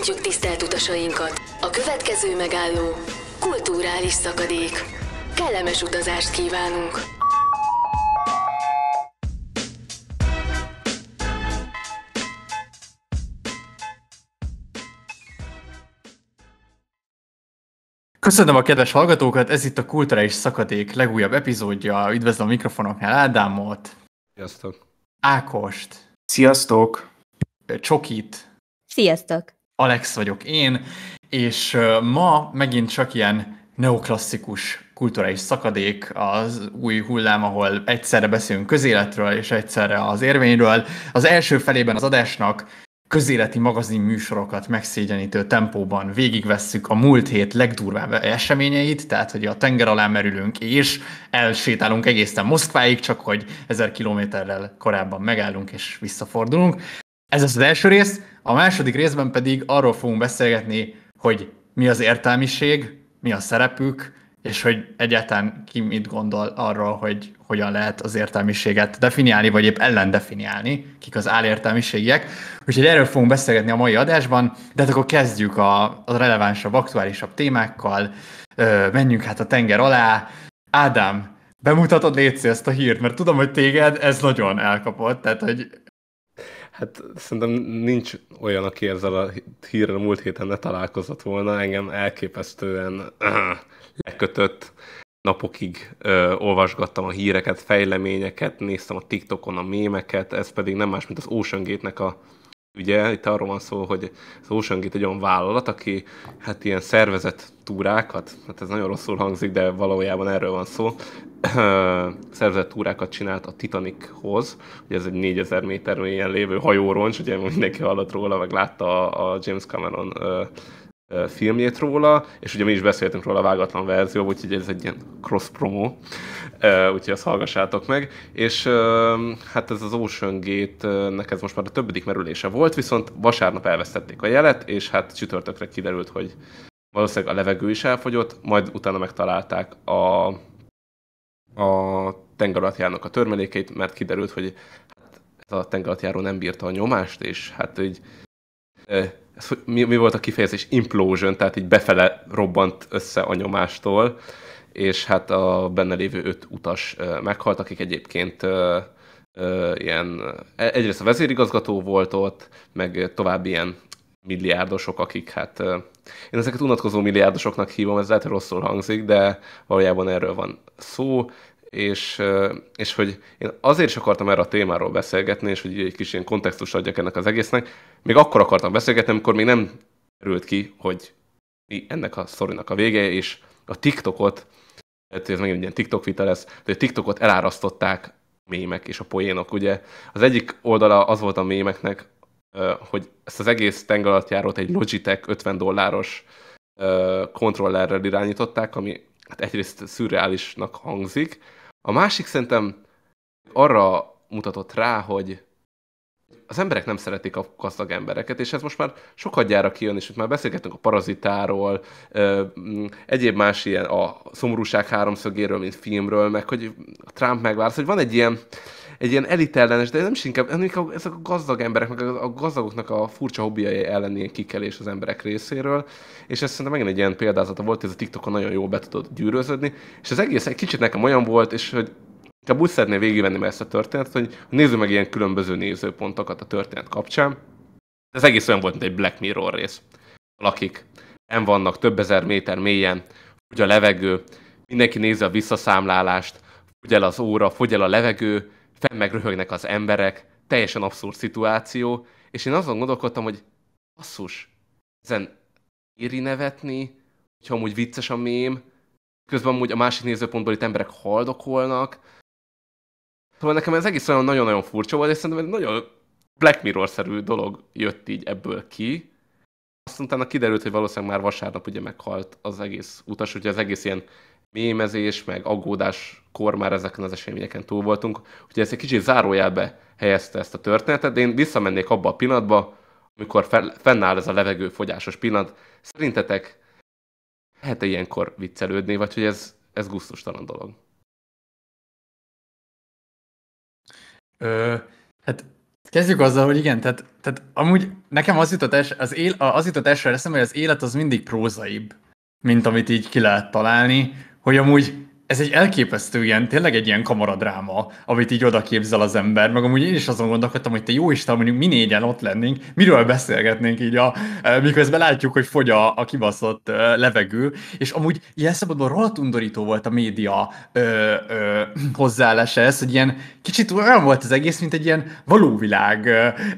Köszöntjük tisztelt utasainkat! A következő megálló kulturális szakadék. Kellemes utazást kívánunk! Köszönöm a kedves hallgatókat, ez itt a Kulturális Szakadék legújabb epizódja. Üdvözlöm a mikrofonoknál Ádámot. Sziasztok. Ákost. Sziasztok. Csokit. Sziasztok. Alex vagyok én, és ma megint csak ilyen neoklasszikus kulturális szakadék az új hullám, ahol egyszerre beszélünk közéletről és egyszerre az érvényről. Az első felében az adásnak közéleti magazin műsorokat megszégyenítő tempóban végigvesszük a múlt hét legdurvább eseményeit, tehát hogy a tenger alá merülünk és elsétálunk egészen Moszkváig, csak hogy ezer kilométerrel korábban megállunk és visszafordulunk. Ez az, az első rész, a második részben pedig arról fogunk beszélgetni, hogy mi az értelmiség, mi a szerepük, és hogy egyáltalán ki mit gondol arról, hogy hogyan lehet az értelmiséget definiálni, vagy épp ellen definiálni, kik az álértelmiségiek. Úgyhogy erről fogunk beszélgetni a mai adásban, de hát akkor kezdjük a, a relevánsabb, aktuálisabb témákkal, Ö, menjünk hát a tenger alá. Ádám, bemutatod légy ezt a hírt, mert tudom, hogy téged ez nagyon elkapott, tehát hogy Hát szerintem nincs olyan, aki ezzel a hírrel múlt héten ne találkozott volna. Engem elképesztően lekötött napokig ö, olvasgattam a híreket, fejleményeket, néztem a TikTokon a mémeket, ez pedig nem más, mint az Ocean Gate-nek a Ugye itt arról van szó, hogy az Ocean Gate egy olyan vállalat, aki hát ilyen szervezett túrákat, hát ez nagyon rosszul hangzik, de valójában erről van szó, szervezett túrákat csinált a Titanichoz, ugye ez egy 4000 méter mélyen lévő hajóroncs, ugye mindenki hallott róla, meg látta a, a James Cameron filmjét róla, és ugye mi is beszéltünk róla a vágatlan verzió, úgyhogy ez egy ilyen cross promo úgyhogy azt hallgassátok meg, és hát ez az Ocean Gate-nek ez most már a többedik merülése volt, viszont vasárnap elvesztették a jelet, és hát csütörtökre kiderült, hogy valószínűleg a levegő is elfogyott, majd utána megtalálták a, a tengeralattjárnak a törmelékeit, mert kiderült, hogy hát ez a tengeralattjáró nem bírta a nyomást, és hát így ez, mi, mi volt a kifejezés? Implosion, tehát így befele robbant össze a nyomástól, és hát a benne lévő öt utas meghalt, akik egyébként ilyen, e, egyrészt a vezérigazgató volt ott, meg további ilyen milliárdosok, akik hát én ezeket unatkozó milliárdosoknak hívom, ez lehet, hogy rosszul hangzik, de valójában erről van szó, és, és hogy én azért is akartam erre a témáról beszélgetni, és hogy egy kis ilyen kontextust adjak ennek az egésznek, még akkor akartam beszélgetni, amikor még nem került ki, hogy mi ennek a szorinak a vége, és a TikTokot Hát ez megint egy ilyen TikTok vita lesz, de TikTokot elárasztották mémek és a poénok, ugye. Az egyik oldala az volt a mémeknek, hogy ezt az egész tengeralattjárót egy Logitech 50 dolláros kontrollerrel irányították, ami hát egyrészt szürreálisnak hangzik. A másik szerintem arra mutatott rá, hogy az emberek nem szeretik a gazdag embereket, és ez most már sokat gyára kijön, és itt már beszélgetünk a parazitáról, mm, egyéb más ilyen a szomorúság háromszögéről, mint filmről, meg hogy Trump megvársz, hogy van egy ilyen, egy ilyen elitellenes, de nem is inkább, nem inkább ezek a gazdag emberek, meg a gazdagoknak a furcsa hobbiai elleni kikelés az emberek részéről, és ez szerintem megint egy ilyen példázata volt, ez a TikTokon nagyon jól be tudott gyűröződni, és az egész egy kicsit nekem olyan volt, és hogy Inkább úgy szeretném végigvenni ezt a történetet, hogy nézzük meg ilyen különböző nézőpontokat a történet kapcsán. Ez egész olyan volt, mint egy Black Mirror rész. Lakik, nem vannak több ezer méter mélyen, fogy a levegő, mindenki nézi a visszaszámlálást, fogy el az óra, fogy el a levegő, fenn meg az emberek, teljesen abszurd szituáció, és én azon gondolkodtam, hogy asszus, ezen éri nevetni, hogyha amúgy vicces a mém, közben amúgy a másik nézőpontból itt emberek haldokolnak, Szóval nekem ez egész olyan nagyon-nagyon furcsa volt, és szerintem egy nagyon Black Mirror-szerű dolog jött így ebből ki. Aztán utána kiderült, hogy valószínűleg már vasárnap ugye meghalt az egész utas, ugye az egész ilyen mémezés, meg aggódás kor már ezeken az eseményeken túl voltunk. Ugye ez egy kicsit zárójelbe helyezte ezt a történetet, de én visszamennék abba a pillanatba, amikor fel, fennáll ez a levegőfogyásos pillanat. Szerintetek lehet-e ilyenkor viccelődni, vagy hogy ez, ez gusztustalan dolog? Ö, hát kezdjük azzal, hogy igen, tehát, tehát amúgy nekem az jutott, es, az, él, az jutott esre eszembe, hogy az élet az mindig prózaibb, mint amit így ki lehet találni, hogy amúgy ez egy elképesztő ilyen, tényleg egy ilyen kamaradráma, amit így oda képzel az ember, meg amúgy én is azon gondolkodtam, hogy te jó Isten, mondjuk mi négyen ott lennénk, miről beszélgetnénk így, a, eh, miközben látjuk, hogy fogy a, a kibaszott eh, levegő, és amúgy ilyen szabadban rohadt undorító volt a média ö, eh, ö, hozzáállása ez, hogy ilyen kicsit olyan volt az egész, mint egy ilyen valóvilág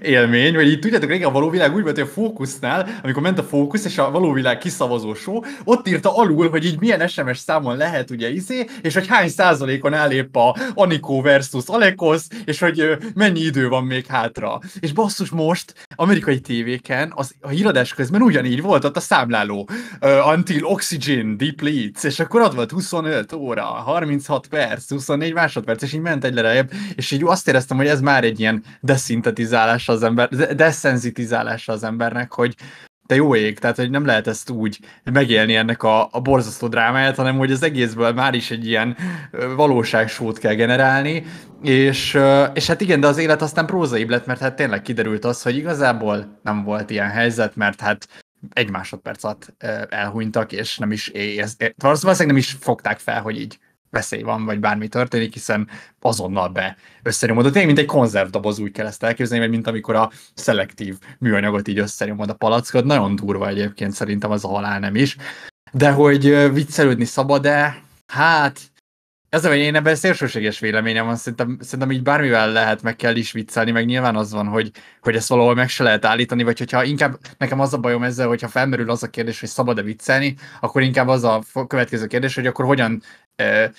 élmény, vagy így tudjátok, régen a valóvilág úgy volt, hogy a fókusznál, amikor ment a fókusz, és a valóvilág kiszavazó show, ott írta alul, hogy így milyen SMS számon lehet ugye izé, és hogy hány százalékon elép a Anikó versus Alekosz, és hogy mennyi idő van még hátra. És basszus most amerikai tévéken az, a híradás közben ugyanígy volt ott a számláló. Uh, until oxygen depletes, és akkor ott volt 25 óra, 36 perc, 24 másodperc, és így ment egy lejjebb, és így azt éreztem, hogy ez már egy ilyen deszintetizálása az ember, deszenzitizálása az embernek, hogy, te jó ég, tehát hogy nem lehet ezt úgy megélni ennek a, a borzasztó drámáját, hanem hogy az egészből már is egy ilyen valóságsót kell generálni, és, és hát igen, de az élet aztán prózaibb lett, mert hát tényleg kiderült az, hogy igazából nem volt ilyen helyzet, mert hát egy másodperc alatt elhunytak, és nem is éjjel, valószínűleg nem is fogták fel, hogy így veszély van, vagy bármi történik, hiszen azonnal be összeromodott. Én, mint egy konzervdoboz úgy kell ezt elképzelni, vagy mint amikor a szelektív műanyagot így összeromod a palackod. Nagyon durva egyébként szerintem az a halál nem is. De hogy viccelődni szabad-e? Hát, ez a én ebben szélsőséges véleményem van, szerintem, szerintem így bármivel lehet, meg kell is viccelni, meg nyilván az van, hogy, hogy ezt valahol meg se lehet állítani, vagy hogyha inkább nekem az a bajom ezzel, hogyha felmerül az a kérdés, hogy szabad-e viccelni, akkor inkább az a következő kérdés, hogy akkor hogyan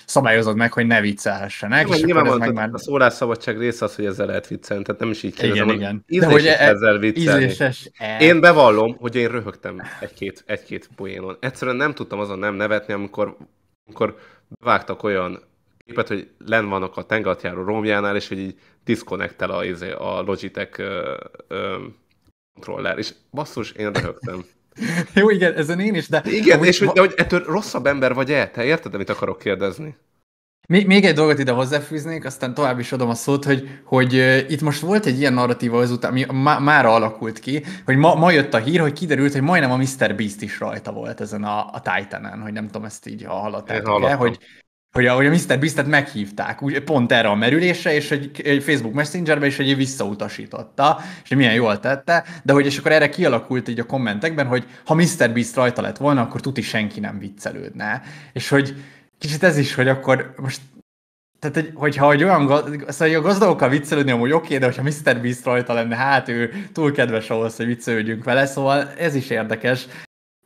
szabályozod meg, hogy ne viccelhessenek. Nem, és nyilván volt meg már... a szólásszabadság része az, hogy ezzel lehet viccelni, tehát nem is így kérdezem, igen, igen. De hogy e- ezzel viccelni. Ízléses e- én bevallom, hogy én röhögtem egy-két, egy-két poénon. Egyszerűen nem tudtam azon nem nevetni, amikor, amikor vágtak olyan képet, hogy len vannak a tengatjáró romjánál, és hogy így diszkonektel a, izé- a Logitech ö, ö, kontroller, és basszus, én röhögtem. Jó, igen, ezen én is, de... Igen, amúgy, és hogy, de hogy ettől rosszabb ember vagy-e? Te érted, amit akarok kérdezni? Még, még egy dolgot ide hozzáfűznék, aztán tovább is adom a szót, hogy, hogy uh, itt most volt egy ilyen narratíva azután, ami má, mára alakult ki, hogy ma, ma jött a hír, hogy kiderült, hogy majdnem a Mr. Beast is rajta volt ezen a, a Titanen, hogy nem tudom, ezt így ha hallottátok hogy, hogy ahogy a Mr. Beast-et meghívták, úgy, pont erre a merülésre, és egy, egy Facebook Messengerbe is egy visszautasította, és milyen jól tette, de hogy és akkor erre kialakult így a kommentekben, hogy ha Mr. Beast rajta lett volna, akkor tuti senki nem viccelődne. És hogy kicsit ez is, hogy akkor most tehát, hogy, hogyha szóval, hogy olyan gazd, szóval, a gazdagokkal viccelődni, amúgy oké, okay, de hogyha Mr. Beast rajta lenne, hát ő túl kedves ahhoz, hogy viccelődjünk vele, szóval ez is érdekes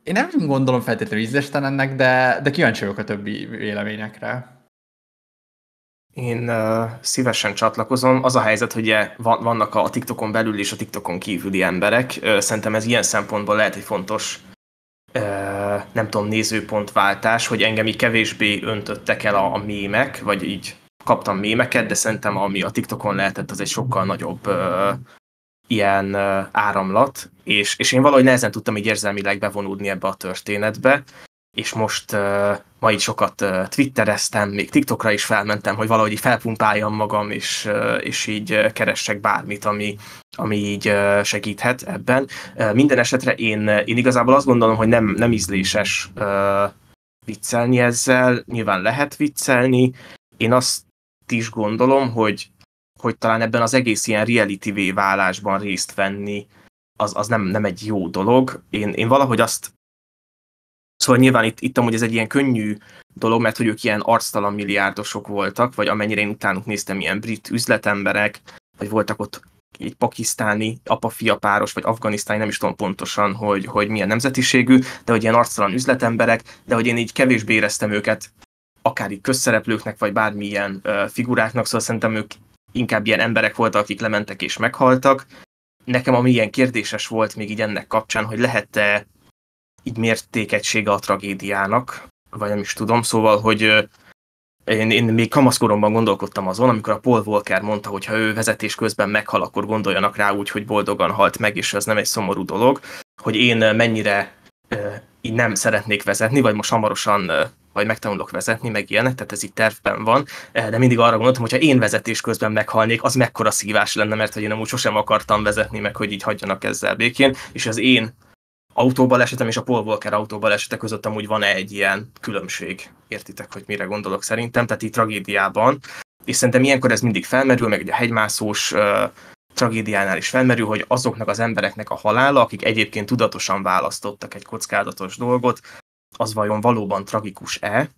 én nem gondolom feltétlenül ennek, de, de kíváncsi vagyok a többi véleményekre. Én uh, szívesen csatlakozom. Az a helyzet, hogy vannak a TikTokon belül és a TikTokon kívüli emberek. Uh, szerintem ez ilyen szempontból lehet egy fontos uh, nem tudom, nézőpontváltás, hogy engem így kevésbé öntöttek el a, a mémek, vagy így kaptam mémeket, de szerintem ami a TikTokon lehetett, az egy sokkal nagyobb uh, ilyen áramlat, és, és én valahogy nehezen tudtam így érzelmileg bevonódni ebbe a történetbe, és most uh, ma így sokat uh, twittereztem, még TikTokra is felmentem, hogy valahogy így felpumpáljam magam, és, uh, és így uh, keressek bármit, ami, ami így uh, segíthet ebben. Uh, minden esetre én, én igazából azt gondolom, hogy nem, nem ízléses uh, viccelni ezzel, nyilván lehet viccelni. Én azt is gondolom, hogy hogy talán ebben az egész ilyen reality válásban részt venni, az, az nem, nem egy jó dolog. Én, én valahogy azt Szóval nyilván itt, itt amúgy ez egy ilyen könnyű dolog, mert hogy ők ilyen arctalan milliárdosok voltak, vagy amennyire én utánuk néztem, ilyen brit üzletemberek, vagy voltak ott egy pakisztáni apa-fia páros, vagy afganisztáni, nem is tudom pontosan, hogy, hogy milyen nemzetiségű, de hogy ilyen arctalan üzletemberek, de hogy én így kevésbé éreztem őket akár így közszereplőknek, vagy bármilyen figuráknak, szóval szerintem ők inkább ilyen emberek voltak, akik lementek és meghaltak. Nekem ami ilyen kérdéses volt még így ennek kapcsán, hogy lehet-e így mértékegysége a tragédiának, vagy nem is tudom, szóval, hogy én, én még kamaszkoromban gondolkodtam azon, amikor a Paul Volcker mondta, hogy ha ő vezetés közben meghal, akkor gondoljanak rá úgy, hogy boldogan halt meg, és ez nem egy szomorú dolog, hogy én mennyire így nem szeretnék vezetni, vagy most hamarosan vagy megtanulok vezetni, meg ilyenek, tehát ez itt tervben van, eh, de mindig arra gondoltam, hogyha én vezetés közben meghalnék, az mekkora szívás lenne, mert hogy én amúgy sosem akartam vezetni, meg hogy így hagyjanak ezzel békén, és az én autóbalesetem és a Paul Walker autóbalesete között amúgy van egy ilyen különbség. Értitek, hogy mire gondolok szerintem, tehát így tragédiában. És szerintem ilyenkor ez mindig felmerül, meg ugye a hegymászós tragédiánál is felmerül, hogy azoknak az embereknek a halála, akik egyébként tudatosan választottak egy kockázatos dolgot, az vajon valóban tragikus-e,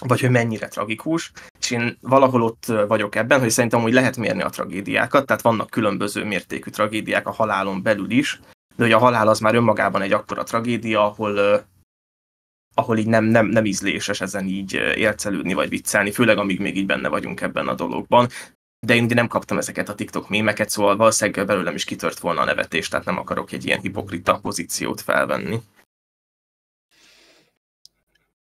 vagy hogy mennyire tragikus, és én valahol ott vagyok ebben, hogy szerintem hogy lehet mérni a tragédiákat, tehát vannak különböző mértékű tragédiák a halálon belül is, de hogy a halál az már önmagában egy akkora tragédia, ahol, ahol így nem, nem, nem ízléses ezen így ércelődni vagy viccelni, főleg amíg még így benne vagyunk ebben a dologban. De én nem kaptam ezeket a TikTok mémeket, szóval valószínűleg belőlem is kitört volna a nevetés, tehát nem akarok egy ilyen hipokrita pozíciót felvenni.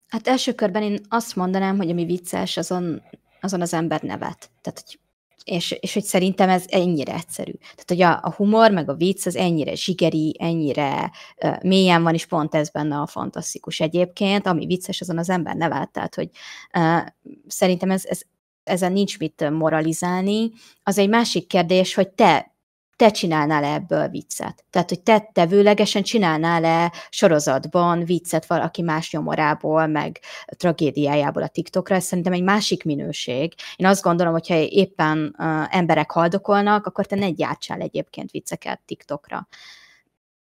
Hát első körben én azt mondanám, hogy ami vicces, azon, azon az ember nevet. Tehát, hogy, és, és hogy szerintem ez ennyire egyszerű. Tehát, hogy a, a humor meg a vicc az ennyire zsigeri, ennyire uh, mélyen van, és pont ez benne a fantasztikus egyébként, ami vicces, azon az ember nevet. Tehát, hogy uh, szerintem ez, ez, ezen nincs mit moralizálni. Az egy másik kérdés, hogy te te csinálnál -e ebből viccet? Tehát, hogy te tevőlegesen csinálnál-e sorozatban viccet valaki más nyomorából, meg tragédiájából a TikTokra, ez szerintem egy másik minőség. Én azt gondolom, hogyha éppen uh, emberek haldokolnak, akkor te ne gyártsál egyébként vicceket TikTokra.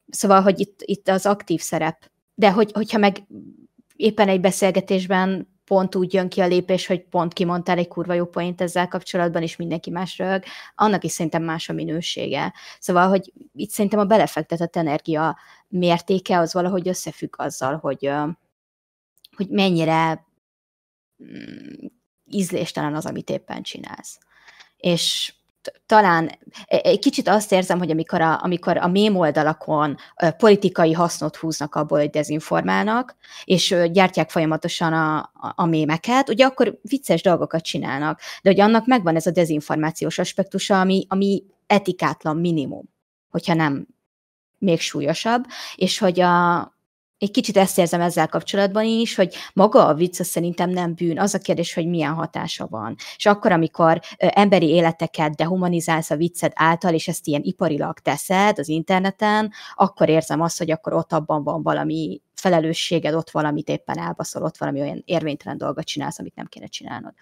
Szóval, hogy itt, itt az aktív szerep. De hogy, hogyha meg éppen egy beszélgetésben pont úgy jön ki a lépés, hogy pont kimondtál egy kurva jó point ezzel kapcsolatban, és mindenki más rög, annak is szerintem más a minősége. Szóval, hogy itt szerintem a belefektetett energia mértéke az valahogy összefügg azzal, hogy, hogy mennyire mm, ízléstelen az, amit éppen csinálsz. És talán e, egy kicsit azt érzem, hogy amikor a, amikor a mém oldalakon politikai hasznot húznak abból, hogy dezinformálnak, és gyártják folyamatosan a, a, mémeket, ugye akkor vicces dolgokat csinálnak, de hogy annak megvan ez a dezinformációs aspektusa, ami, ami etikátlan minimum, hogyha nem még súlyosabb, és hogy a, egy kicsit ezt érzem ezzel kapcsolatban is, hogy maga a vicc az szerintem nem bűn, az a kérdés, hogy milyen hatása van. És akkor, amikor emberi életeket dehumanizálsz a vicced által, és ezt ilyen iparilag teszed az interneten, akkor érzem azt, hogy akkor ott abban van valami felelősséged, ott valamit éppen elbaszol, ott valami olyan érvénytelen dolgot csinálsz, amit nem kéne csinálnod.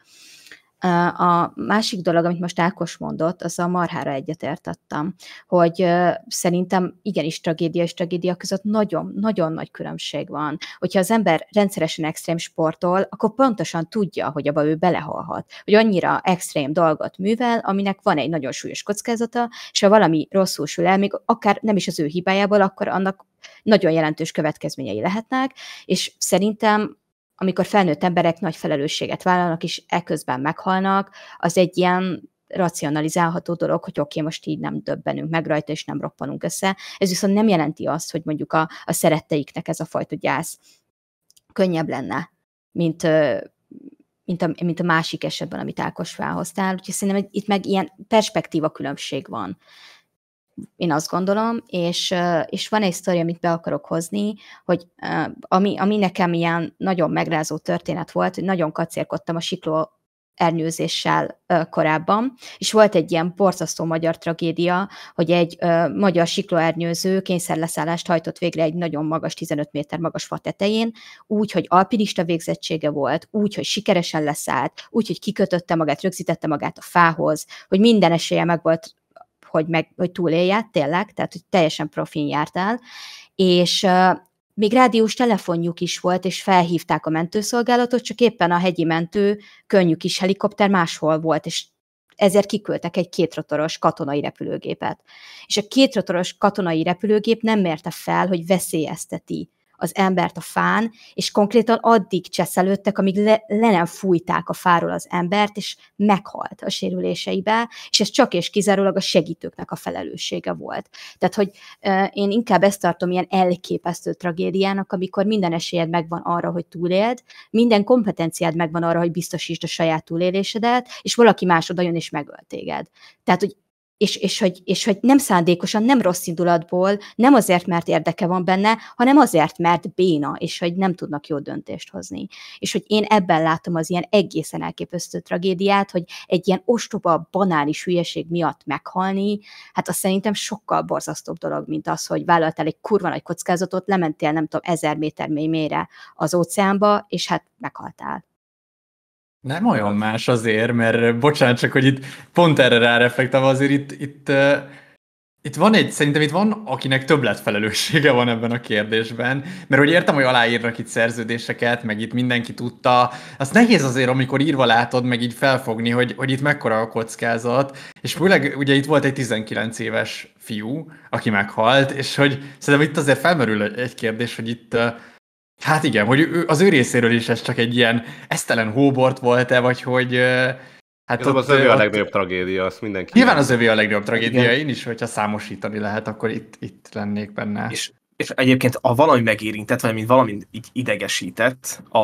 A másik dolog, amit most Ákos mondott, az a marhára egyetértettem, hogy szerintem igenis tragédia és tragédia között nagyon-nagyon nagy különbség van. Hogyha az ember rendszeresen extrém sportol, akkor pontosan tudja, hogy abba ő belehalhat, hogy annyira extrém dolgot művel, aminek van egy nagyon súlyos kockázata, és ha valami rosszul sül el, még akár nem is az ő hibájából, akkor annak nagyon jelentős következményei lehetnek, és szerintem amikor felnőtt emberek nagy felelősséget vállalnak, és eközben meghalnak, az egy ilyen racionalizálható dolog, hogy oké, okay, most így nem döbbenünk meg rajta, és nem roppanunk össze. Ez viszont nem jelenti azt, hogy mondjuk a, a szeretteiknek ez a fajta gyász könnyebb lenne, mint, mint a, mint a másik esetben, amit Ákos felhoztál. Úgyhogy szerintem itt meg ilyen perspektíva különbség van én azt gondolom, és, és van egy sztori, amit be akarok hozni, hogy ami, ami nekem ilyen nagyon megrázó történet volt, hogy nagyon kacérkodtam a sikló ernyőzéssel korábban, és volt egy ilyen borzasztó magyar tragédia, hogy egy magyar siklóernyőző kényszerleszállást hajtott végre egy nagyon magas, 15 méter magas fa tetején, úgy, hogy alpinista végzettsége volt, úgy, hogy sikeresen leszállt, úgy, hogy kikötötte magát, rögzítette magát a fához, hogy minden esélye meg volt hogy, meg, hogy túlélje, tényleg, tehát hogy teljesen profin jártál, és uh, még rádiós telefonjuk is volt, és felhívták a mentőszolgálatot, csak éppen a hegyi mentő könnyű kis helikopter máshol volt, és ezért kiküldtek egy kétrotoros katonai repülőgépet. És a kétrotoros katonai repülőgép nem mérte fel, hogy veszélyezteti az embert a fán, és konkrétan addig cseszelődtek, amíg le, le nem fújták a fáról az embert, és meghalt a sérüléseibe, és ez csak és kizárólag a segítőknek a felelőssége volt. Tehát, hogy uh, én inkább ezt tartom ilyen elképesztő tragédiának, amikor minden esélyed megvan arra, hogy túléld, minden kompetenciád megvan arra, hogy biztosítsd a saját túlélésedet, és valaki más jön és megöl téged. Tehát, hogy és, és, hogy, és hogy nem szándékosan, nem rossz indulatból, nem azért, mert érdeke van benne, hanem azért, mert béna, és hogy nem tudnak jó döntést hozni. És hogy én ebben látom az ilyen egészen elképesztő tragédiát, hogy egy ilyen ostoba, banális hülyeség miatt meghalni, hát az szerintem sokkal borzasztóbb dolog, mint az, hogy vállaltál egy kurva nagy kockázatot, lementél nem tudom, ezer méter mély mélyre az óceánba, és hát meghaltál. Nem olyan más azért, mert eh, bocsánat csak, hogy itt pont erre ráreflektem, azért itt, itt, uh, itt van egy, szerintem itt van, akinek többlet felelőssége van ebben a kérdésben, mert hogy értem, hogy aláírnak itt szerződéseket, meg itt mindenki tudta, azt nehéz azért, amikor írva látod, meg így felfogni, hogy, hogy itt mekkora a kockázat, és főleg ugye itt volt egy 19 éves fiú, aki meghalt, és hogy szerintem itt azért felmerül egy kérdés, hogy itt uh, Hát igen, hogy ő, az ő részéről is ez csak egy ilyen esztelen hóbort volt-e, vagy hogy... Hát ott, az övé a legnagyobb tragédia, azt mindenki... Nyilván az övé a legnagyobb tragédia, igen. én is, hogyha számosítani lehet, akkor itt, itt lennék benne. És, és egyébként a valami megérintett, vagy valami így idegesített a,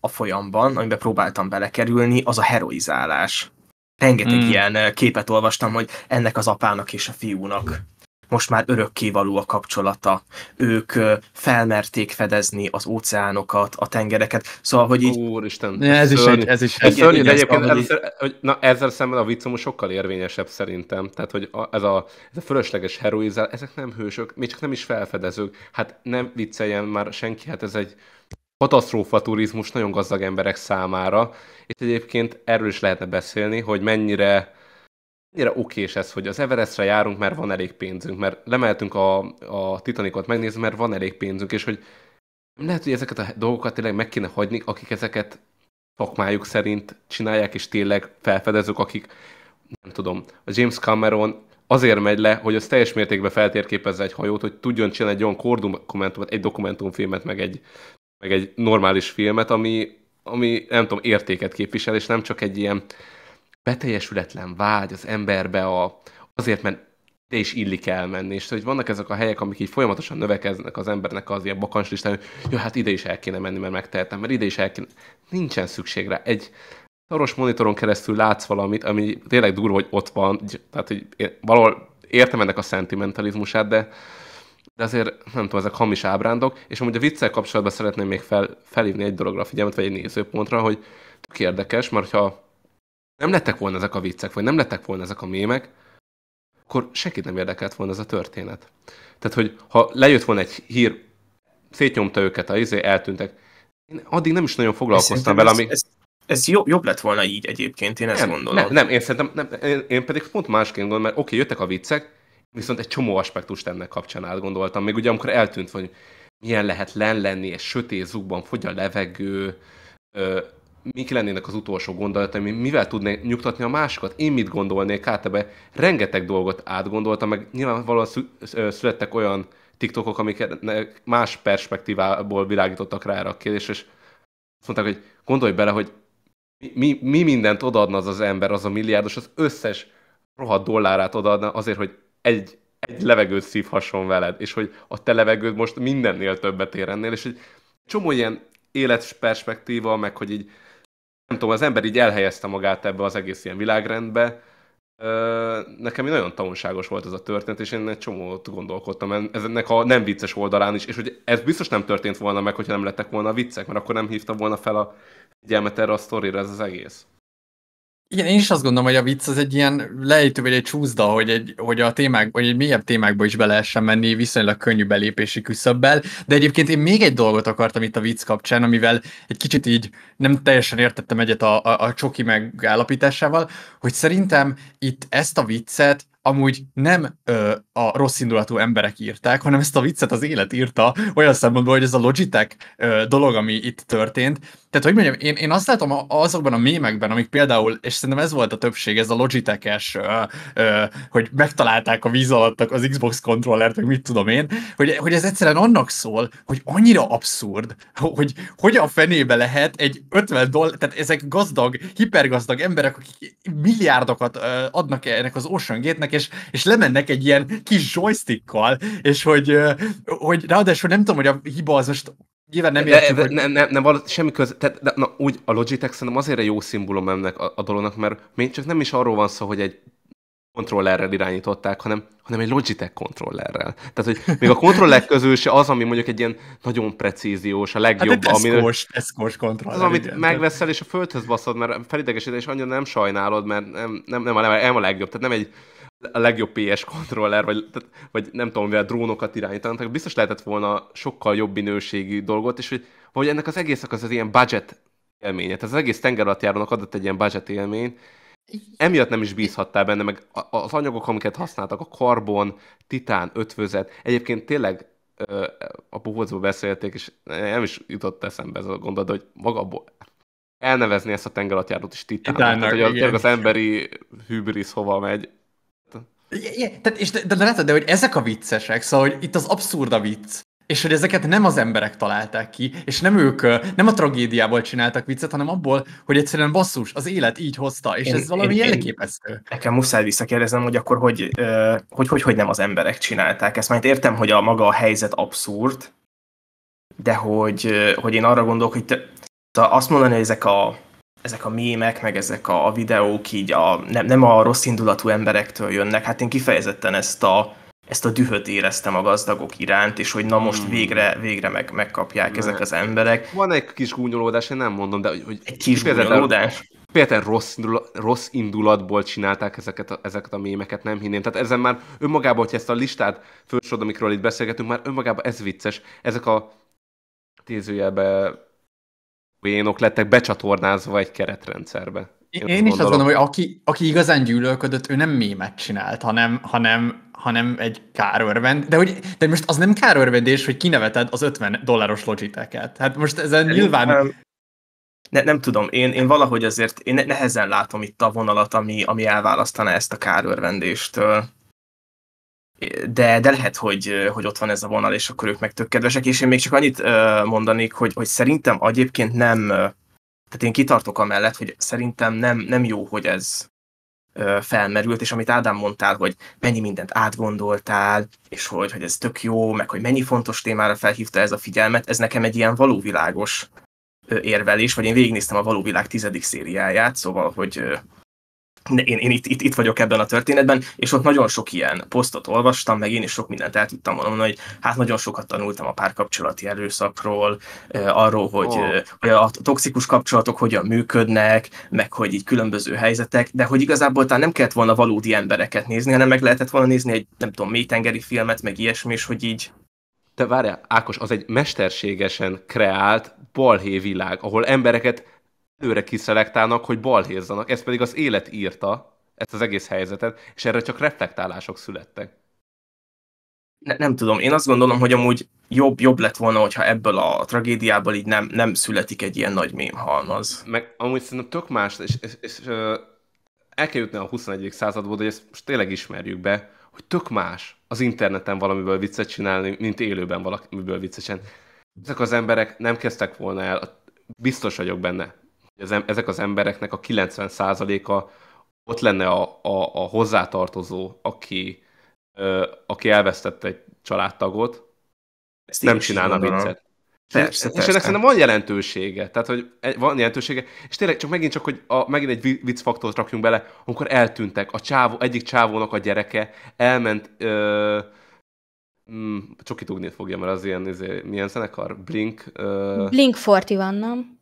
a folyamban, amiben próbáltam belekerülni, az a heroizálás. Rengeteg mm. ilyen képet olvastam, hogy ennek az apának és a fiúnak most már örökkévaló a kapcsolata. Ők felmerték fedezni az óceánokat, a tengereket, szóval, hogy így... Úristen, ez, ez, is egy, ez is egy... szörnyű, de egyébként ez, ezzel, hogy, na, ezzel szemben a viccom sokkal érvényesebb szerintem. Tehát, hogy a, ez, a, ez a fölösleges heroizál, ezek nem hősök, még csak nem is felfedezők. Hát nem vicceljen már senki, hát ez egy katasztrófa turizmus nagyon gazdag emberek számára, és egyébként erről is lehetne beszélni, hogy mennyire mennyire okés ez, hogy az Everestre járunk, mert van elég pénzünk, mert lemeltünk a, a Titanicot megnézni, mert van elég pénzünk, és hogy lehet, hogy ezeket a dolgokat tényleg meg kéne hagyni, akik ezeket szakmájuk szerint csinálják, és tényleg felfedezők, akik, nem tudom, a James Cameron azért megy le, hogy az teljes mértékben feltérképezze egy hajót, hogy tudjon csinálni egy olyan kordokumentumot, egy dokumentumfilmet, meg egy, meg egy normális filmet, ami, ami nem tudom, értéket képvisel, és nem csak egy ilyen beteljesületlen vágy az emberbe a, azért, mert ide is illik elmenni, és szóval, hogy vannak ezek a helyek, amik így folyamatosan növekeznek az embernek az ilyen bakancs listán, hogy jó, hát ide is el kéne menni, mert megtehetem, mert ide is el kéne. Nincsen szükség rá. Egy szoros monitoron keresztül látsz valamit, ami tényleg durva, hogy ott van, tehát hogy én valahol értem ennek a szentimentalizmusát, de, de azért nem tudom, ezek hamis ábrándok, és amúgy a viccel kapcsolatban szeretném még fel, felhívni egy dologra a figyelmet, vagy egy nézőpontra, hogy tök érdekes, mert ha nem lettek volna ezek a viccek, vagy nem lettek volna ezek a mémek, akkor senkit nem érdekelt volna ez a történet. Tehát, hogy ha lejött volna egy hír, szétnyomta őket, a izé eltűntek, én addig nem is nagyon foglalkoztam vele, ami... Ez, ez jobb, jobb lett volna így egyébként, én ezt nem, gondolom. Nem, nem, én szerintem, nem, én, én pedig pont másként gondolom, mert oké, okay, jöttek a viccek, viszont egy csomó aspektust ennek kapcsán átgondoltam. Még ugye, amikor eltűnt, hogy milyen lehet len lenni, és sötét zugban fogy a levegő, ö, mik lennének az utolsó gondolataim, mivel tudnék nyugtatni a másikat, én mit gondolnék hát ebbe. Rengeteg dolgot átgondoltam, meg nyilvánvalóan születtek olyan TikTokok, amik más perspektívából világítottak rá erre a kérdésre, és azt mondták, hogy gondolj bele, hogy mi, mi mindent odaadna az az ember, az a milliárdos, az összes rohadt dollárát odaadna azért, hogy egy, egy levegőt szívhasson veled, és hogy a te levegőd most mindennél többet ér ennél, és egy csomó ilyen életperspektíva, meg hogy így nem tudom, az ember így elhelyezte magát ebbe az egész ilyen világrendbe. Nekem nagyon tanulságos volt ez a történet, és én egy csomót gondolkodtam ennek a nem vicces oldalán is, és hogy ez biztos nem történt volna meg, hogyha nem lettek volna viccek, mert akkor nem hívta volna fel a figyelmet erre a sztorira ez az egész. Igen, én is azt gondolom, hogy a vicc az egy ilyen lejtő vagy egy csúszda, hogy, egy, hogy a témák, vagy egy mélyebb témákba is be lehessen menni viszonylag könnyű belépési küszöbbel, de egyébként én még egy dolgot akartam itt a vicc kapcsán, amivel egy kicsit így nem teljesen értettem egyet a, a, a csoki megállapításával, hogy szerintem itt ezt a viccet amúgy nem ö, a rossz indulatú emberek írták, hanem ezt a viccet az élet írta, olyan szempontból, hogy ez a Logitech ö, dolog, ami itt történt, tehát, hogy mondjam, én, én azt látom azokban a mémekben, amik például, és szerintem ez volt a többség, ez a logitech hogy megtalálták a víz alattak az Xbox kontrollert, meg mit tudom én, hogy, hogy ez egyszerűen annak szól, hogy annyira abszurd, hogy hogy a fenébe lehet egy 50 dollár, tehát ezek gazdag, hipergazdag emberek, akik milliárdokat adnak ennek az Ocean Gate-nek, és, és lemennek egy ilyen kis joystickkal, és hogy, hogy ráadásul nem tudom, hogy a hiba az most Nyilván nem értjük, de, de, hogy... Nem, nem, nem való, semmi köz... Tehát, de, na, úgy a Logitech szerintem azért egy jó szimbólum ennek a, a dolognak, mert még csak nem is arról van szó, hogy egy kontrollerrel irányították, hanem, hanem egy Logitech kontrollerrel. Tehát, hogy még a kontrollerek közül se az, ami mondjuk egy ilyen nagyon precíziós, a hát legjobb. Hát ami teszkós, kontroller. Az, amit igen, megveszel és a földhöz baszod, mert felidegesíted, és annyira nem sajnálod, mert nem, nem, nem, nem, nem a legjobb. Tehát nem egy a legjobb PS kontroller, vagy, tehát, vagy nem tudom, mivel drónokat irányítanak, tehát biztos lehetett volna sokkal jobb minőségű dolgot, és hogy, hogy ennek az egésznek az, az ilyen budget élménye, tehát az egész tenger alatt járónak adott egy ilyen budget élmény. emiatt nem is bízhattál benne, meg az anyagok, amiket használtak, a karbon, titán, ötvözet, egyébként tényleg a puhócból beszélték, és nem is jutott eszembe ez a gondolat, hogy maga elnevezni ezt a tengeralattjárót is titán, tehát, hogy a, az emberi hűbrisz hova megy, igen, tehát, és de, de látod, de hogy ezek a viccesek, szóval hogy itt az abszurd a vicc. És hogy ezeket nem az emberek találták ki, és nem ők, nem a tragédiából csináltak viccet, hanem abból, hogy egyszerűen basszus, az élet így hozta, és én, ez valami én, jelképesztő. Én, nekem muszáj visszakérdeznem, hogy akkor hogy, hogy, hogy, hogy nem az emberek csinálták ezt. Mert értem, hogy a maga a helyzet abszurd, de hogy, hogy én arra gondolok, hogy te, szóval azt mondani, hogy ezek a ezek a mémek, meg ezek a, a videók így a, nem, nem a rossz indulatú emberektől jönnek, hát én kifejezetten ezt a, ezt a dühöt éreztem a gazdagok iránt, és hogy na most hmm. végre, végre meg, megkapják ne. ezek hát. az emberek. Van egy kis gúnyolódás, én nem mondom, de hogy... Egy kis gúnyolódás? Például rossz, rossz indulatból csinálták ezeket a, ezeket a mémeket, nem hinném. Tehát ezen már önmagában, hogyha ezt a listát felsorod, amikről itt beszélgetünk, már önmagában ez vicces. Ezek a tézőjelben poénok lettek becsatornázva egy keretrendszerbe. Én, én azt is azt gondolom, hogy aki, aki igazán gyűlölködött, ő nem mémet csinált, hanem, hanem, hanem egy kárörvend. De, hogy, de most az nem kárörvendés, hogy kineveted az 50 dolláros logiteket. Hát most ezen én nyilván... Nem, ne, nem tudom, én, én valahogy azért én nehezen látom itt a vonalat, ami, ami elválasztana ezt a kárörvendéstől de, de lehet, hogy, hogy ott van ez a vonal, és akkor ők meg tök kedvesek, és én még csak annyit mondanék, hogy, hogy szerintem egyébként nem, tehát én kitartok amellett, hogy szerintem nem, nem jó, hogy ez felmerült, és amit Ádám mondtál, hogy mennyi mindent átgondoltál, és hogy, hogy ez tök jó, meg hogy mennyi fontos témára felhívta ez a figyelmet, ez nekem egy ilyen valóvilágos érvelés, vagy én végignéztem a valóvilág tizedik szériáját, szóval, hogy én, én itt, itt, itt vagyok ebben a történetben, és ott nagyon sok ilyen posztot olvastam, meg én is sok mindent el tudtam mondani, hogy hát nagyon sokat tanultam a párkapcsolati erőszakról, arról, hogy oh. a toxikus kapcsolatok hogyan működnek, meg hogy így különböző helyzetek, de hogy igazából talán nem kellett volna valódi embereket nézni, hanem meg lehetett volna nézni egy, nem tudom, mélytengeri filmet, meg ilyesmi, és hogy így te várjál, Ákos, az egy mesterségesen kreált balhé világ, ahol embereket előre kiszelektálnak, hogy balhézzanak. Ez pedig az élet írta, ezt az egész helyzetet, és erre csak reflektálások születtek. Ne, nem tudom, én azt gondolom, hogy amúgy jobb, jobb lett volna, hogyha ebből a tragédiából így nem, nem születik egy ilyen nagy mémhalmaz. Meg amúgy szerintem tök más, és, és, és el kell jutni a 21. századból, hogy ezt most tényleg ismerjük be, hogy tök más az interneten valamiből viccet csinálni, mint élőben valamiből viccet csinálni. Ezek az emberek nem kezdtek volna el, biztos vagyok benne, az em- ezek az embereknek a 90%-a ott lenne a, a, a hozzátartozó, aki, ö, aki elvesztette egy családtagot, Ezt nem csinálna viccet. Persze, és, ennek szerintem van jelentősége, tehát hogy van jelentősége, és tényleg csak megint csak, hogy a, megint egy viccfaktort rakjunk bele, amikor eltűntek, a csávó, egyik csávónak a gyereke elment, ö, mm, csak itt fogja, mert az ilyen, izé, milyen zenekar? Blink? Ö, Blink 40 van, nem?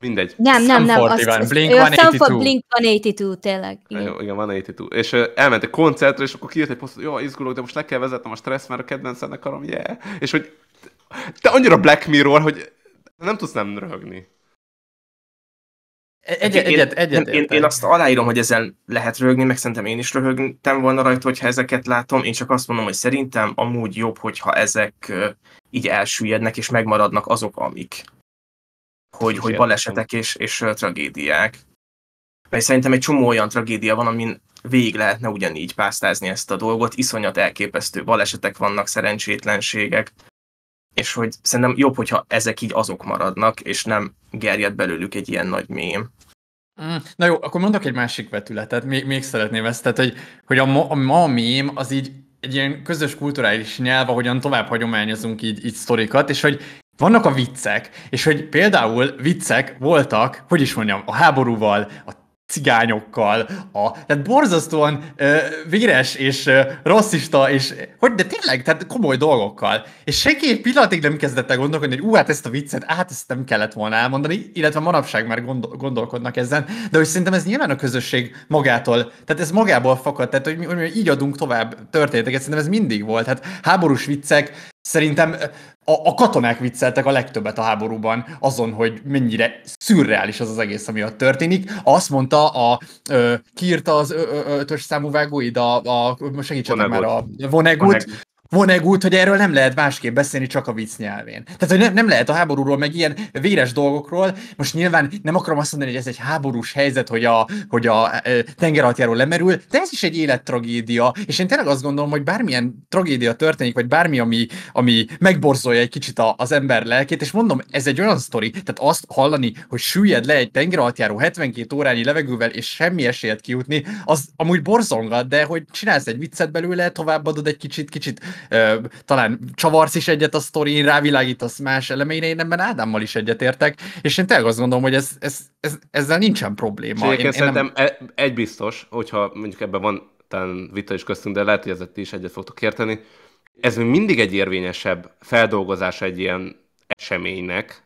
Mindegy. Nem, nem, nem. Az Blink ő 182. A Blink 182, tényleg. Igen. Jó, igen, 182. És elment egy koncertre, és akkor kiírt egy posztot, jó, izgulok, de most le kell vezetnem a stressz, mert a kedvenc zenekarom, yeah. És hogy te annyira Black Mirror, hogy nem tudsz nem röhögni. E- egyet, egyet, egyet, egyet, én, én, én azt aláírom, hogy ezzel lehet röhögni, meg szerintem én is röhögtem volna rajta, hogyha ezeket látom. Én csak azt mondom, hogy szerintem amúgy jobb, hogyha ezek így elsüllyednek és megmaradnak azok, amik hogy, hogy balesetek és, és tragédiák. Mert szerintem egy csomó olyan tragédia van, amin végig lehetne ugyanígy pásztázni ezt a dolgot, iszonyat elképesztő balesetek vannak, szerencsétlenségek, és hogy szerintem jobb, hogyha ezek így azok maradnak, és nem gerjed belőlük egy ilyen nagy mém. Mm. Na jó, akkor mondok egy másik vetületet, még, még szeretném ezt, tehát hogy, hogy a, ma, a ma mém az így egy ilyen közös kulturális nyelv, ahogyan tovább hagyományozunk így, így sztorikat, és hogy vannak a viccek, és hogy például viccek voltak, hogy is mondjam, a háborúval, a cigányokkal, a, tehát borzasztóan ö, véres és ö, rasszista, és hogy de tényleg, tehát komoly dolgokkal. És senki egy pillanatig nem kezdett el gondolkodni, hogy ú, hát ezt a viccet, hát ezt nem kellett volna elmondani, illetve manapság már gondol, gondolkodnak ezen, de hogy szerintem ez nyilván a közösség magától, tehát ez magából fakad, tehát hogy, mi, hogy mi így adunk tovább történeteket, szerintem ez mindig volt. Hát háborús viccek, Szerintem a, a katonák vicceltek a legtöbbet a háborúban azon, hogy mennyire szürreális az az egész, ami ott történik. Azt mondta, a, ö, kiírta az ö, ö, ötös számú vágóid, a, a, segítsenek már a vonegut, Vonegút, hogy erről nem lehet másképp beszélni, csak a vicc nyelvén. Tehát, hogy nem, nem lehet a háborúról, meg ilyen véres dolgokról. Most nyilván nem akarom azt mondani, hogy ez egy háborús helyzet, hogy a, hogy a e, tengeralattjáról lemerül, de ez is egy élettragédia. És én tényleg azt gondolom, hogy bármilyen tragédia történik, vagy bármi, ami, ami megborzolja egy kicsit a, az ember lelkét, és mondom, ez egy olyan sztori, tehát azt hallani, hogy süllyed le egy tengeralattjáró 72 órányi levegővel, és semmi esélyed kijutni, az amúgy borzongat, de hogy csinálsz egy viccet belőle, továbbadod egy kicsit, kicsit talán csavarsz is egyet a sztorin, rávilágítasz más elemeire, én ebben Ádámmal is egyetértek, és én tényleg azt gondolom, hogy ez, ez, ez, ezzel nincsen probléma. Én, én, szerintem nem... egy biztos, hogyha mondjuk ebben van talán vita is köztünk, de lehet, hogy ezzel ti is egyet fogtok érteni, ez még mindig egy érvényesebb feldolgozás egy ilyen eseménynek,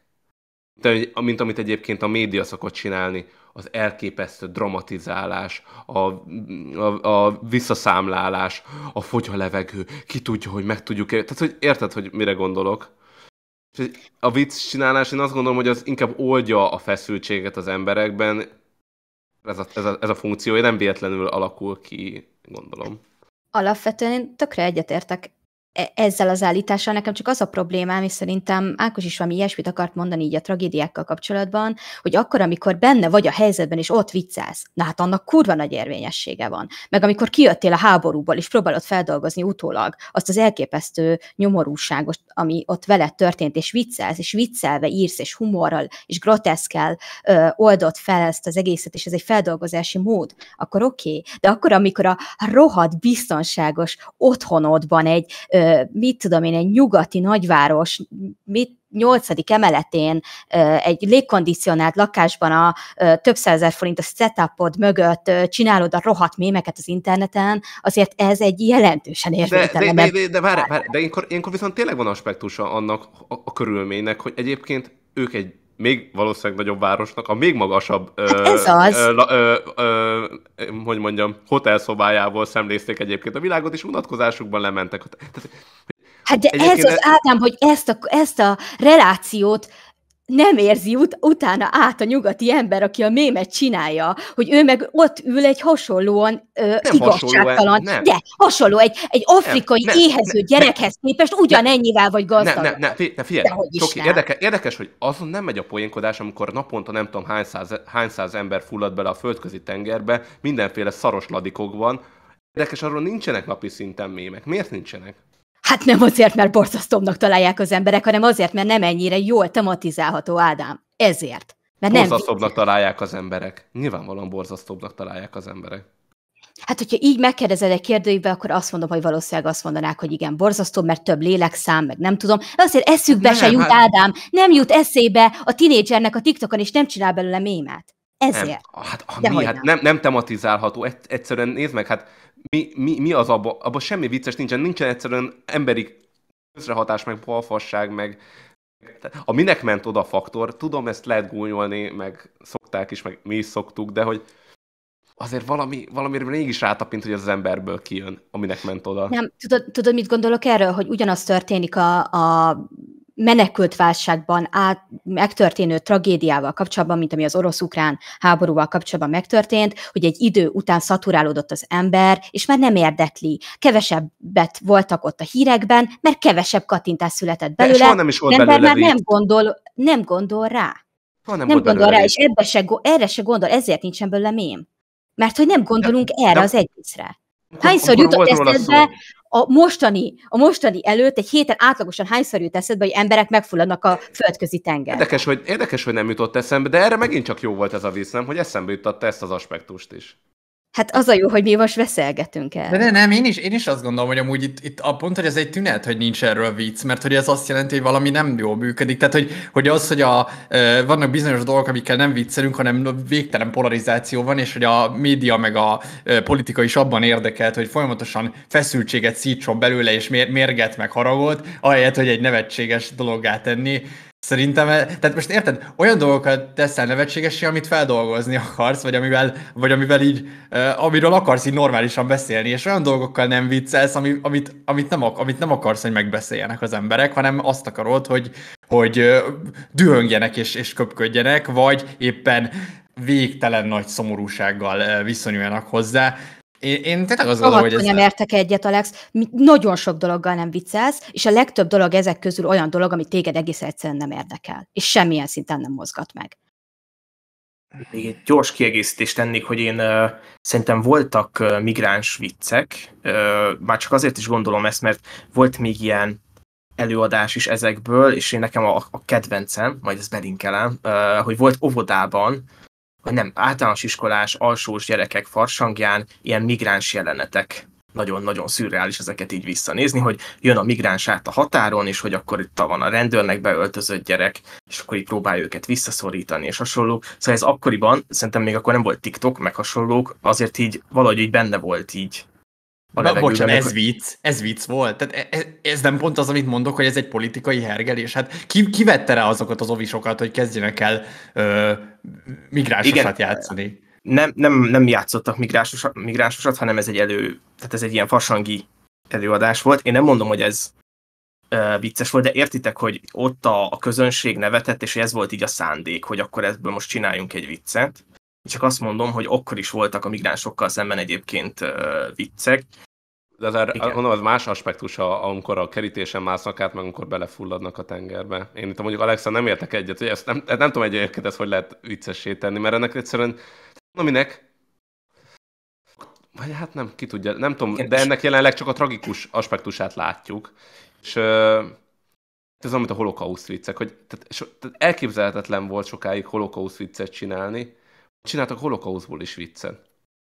mint, mint amit egyébként a média szokott csinálni, az elképesztő dramatizálás, a, a, a visszaszámlálás, a fogy a levegő, ki tudja, hogy meg tudjuk Tehát, hogy érted, hogy mire gondolok? A vicc csinálás, én azt gondolom, hogy az inkább oldja a feszültséget az emberekben, ez a, ez a, ez a funkció nem véletlenül alakul ki, gondolom. Alapvetően én tökre egyetértek E, ezzel az állítással nekem csak az a problémám, és szerintem Ákos is valami ilyesmit akart mondani így a tragédiákkal kapcsolatban, hogy akkor, amikor benne vagy a helyzetben, és ott viccelsz, na hát annak kurva nagy érvényessége van. Meg amikor kijöttél a háborúból, és próbálod feldolgozni utólag azt az elképesztő nyomorúságot, ami ott veled történt, és viccelsz, és viccelve írsz, és humorral, és groteszkel ö, oldott fel ezt az egészet, és ez egy feldolgozási mód, akkor oké. Okay. De akkor, amikor a rohadt, biztonságos otthonodban egy ö, mit tudom én, egy nyugati nagyváros, mit nyolcadik emeletén egy légkondicionált lakásban a több százezer forint a setupod mögött csinálod a rohadt mémeket az interneten, azért ez egy jelentősen érvénytelen. De, de, de, de, de várj, várj, de ilyenkor, ilyenkor viszont tényleg van aspektusa annak a, a körülménynek, hogy egyébként ők egy még valószínűleg nagyobb városnak a még magasabb hát ö, az. Ö, ö, ö, ö, hogy mondjam, hotelszobájából szemlézték egyébként a világot, és unatkozásukban lementek. Tehát, Hát de ez az e- Ádám, hogy ezt a, ezt a relációt nem érzi ut- utána át a nyugati ember, aki a mémet csinálja, hogy ő meg ott ül egy hasonlóan ö, nem igazságtalan, hasonló, nem. de hasonló, egy, egy afrikai nem, éhező nem, gyerekhez nem, képest ugyanennyivel vagy gazdag. Nem, nem, nem, figyelj, nem. érdekes, érdekes, hogy azon nem megy a poénkodás, amikor naponta nem tudom hány száz, hány száz ember fullad bele a földközi tengerbe, mindenféle szaros ladikokban, Érdekes, arról nincsenek napi szinten mémek. Miért nincsenek? Hát nem azért, mert borzasztóbbnak találják az emberek, hanem azért, mert nem ennyire jól tematizálható Ádám. Ezért. Mert borzasztóbbnak nem... találják az emberek. Nyilvánvalóan borzasztóbbnak találják az emberek. Hát, hogyha így megkérdezed egy kérdőjébe, akkor azt mondom, hogy valószínűleg azt mondanák, hogy igen, borzasztó, mert több lélekszám, meg nem tudom. De azért eszükbe nem, se jut, hát... Ádám, nem jut eszébe a tinédzsernek a TikTokon, és nem csinál belőle mémet. Ezért. Nem, hát, ami, hát nem. nem, nem tematizálható. Egyszerűen nézd meg, hát mi, mi, mi az abban? Abban semmi vicces nincsen, nincsen egyszerűen emberi közrehatás, meg balfasság, meg a minek ment oda faktor, tudom, ezt lehet gúnyolni, meg szokták is, meg mi is szoktuk, de hogy azért valami, valamire mégis rátapint, hogy az emberből kijön, aminek ment oda. Nem, tudod, tudod mit gondolok erről, hogy ugyanaz történik a, a menekült válságban át, megtörténő tragédiával kapcsolatban, mint ami az orosz-ukrán háborúval kapcsolatban megtörtént, hogy egy idő után szaturálódott az ember, és már nem érdekli. Kevesebbet voltak ott a hírekben, mert kevesebb kattintás született belőle. De nem is volt belőle már nem gondol, nem gondol rá. Ha nem, nem gondol rá, és ebbe se, erre se gondol, ezért nincsen belőle mém. Mert hogy nem gondolunk de, erre de, az egészre. Hányszor jutott eszedbe, a mostani, a mostani előtt egy héten átlagosan hányszor jut eszedbe, hogy emberek megfulladnak a földközi tenger. Érdekes hogy, érdekes, hogy nem jutott eszembe, de erre megint csak jó volt ez a víz, nem? Hogy eszembe jutatta ezt az aspektust is. Hát az a jó, hogy mi most veszelgetünk el. De nem, nem én, is, én is azt gondolom, hogy amúgy itt, itt a pont, hogy ez egy tünet, hogy nincs erről vicc, mert hogy ez azt jelenti, hogy valami nem jól működik. Tehát, hogy, hogy az, hogy a, vannak bizonyos dolgok, amikkel nem viccelünk, hanem végtelen polarizáció van, és hogy a média meg a politika is abban érdekelt, hogy folyamatosan feszültséget szítson belőle, és mérget meg haragot, ahelyett, hogy egy nevetséges dologá tenni Szerintem, e, tehát most érted, olyan dolgokat teszel nevetségesé, amit feldolgozni akarsz, vagy amivel, vagy amivel így, uh, amiről akarsz így normálisan beszélni, és olyan dolgokkal nem viccelsz, ami, amit, amit, nem, ak- amit nem akarsz, hogy megbeszéljenek az emberek, hanem azt akarod, hogy, hogy uh, dühöngjenek és, és köpködjenek, vagy éppen végtelen nagy szomorúsággal uh, viszonyuljanak hozzá. Én, én tényleg azt gondolom, hogy ez... nem értek egyet, Alex. Mi nagyon sok dologgal nem viccelsz, és a legtöbb dolog ezek közül olyan dolog, ami téged egész egyszerűen nem érdekel, és semmilyen szinten nem mozgat meg. Még egy gyors kiegészítést tennék, hogy én uh, szerintem voltak uh, migráns viccek, uh, már csak azért is gondolom ezt, mert volt még ilyen előadás is ezekből, és én nekem a, a kedvencem, majd ezt belinkelem, uh, hogy volt óvodában, vagy nem, általános iskolás, alsós gyerekek farsangján ilyen migráns jelenetek. Nagyon-nagyon szürreális ezeket így visszanézni, hogy jön a migráns át a határon, és hogy akkor itt van a rendőrnek beöltözött gyerek, és akkor így próbál őket visszaszorítani, és hasonlók. Szóval ez akkoriban, szerintem még akkor nem volt TikTok, meg hasonlók, azért így valahogy így benne volt így a Na, bocsánat, ez vicc, ez vicc volt. Tehát ez, e, ez nem pont az, amit mondok, hogy ez egy politikai hergelés. Hát ki, ki vette rá azokat az ovisokat, hogy kezdjenek el ö, migránsosat Igen. játszani? Nem, nem, nem játszottak migránsosat, migránsosat, hanem ez egy elő, tehát ez egy ilyen farsangi előadás volt. Én nem mondom, hogy ez ö, vicces volt, de értitek, hogy ott a, a közönség nevetett, és ez volt így a szándék, hogy akkor ebből most csináljunk egy viccet csak azt mondom, hogy akkor is voltak a migránsokkal szemben egyébként viccek. De az, mondom, az más aspektus, amikor a kerítésen másznak át, meg amikor belefulladnak a tengerbe. Én itt mondjuk Alexa nem értek egyet, hogy ezt nem, nem tudom egyébként ezt hogy lehet viccessé tenni, mert ennek egyszerűen, na minek, vagy hát nem, ki tudja, nem tudom, de ennek jelenleg csak a tragikus aspektusát látjuk. És hát ez amit a holokauszt viccek, hogy tehát, tehát elképzelhetetlen volt sokáig holokauszt viccet csinálni, Csináltak holokauszból is viccen.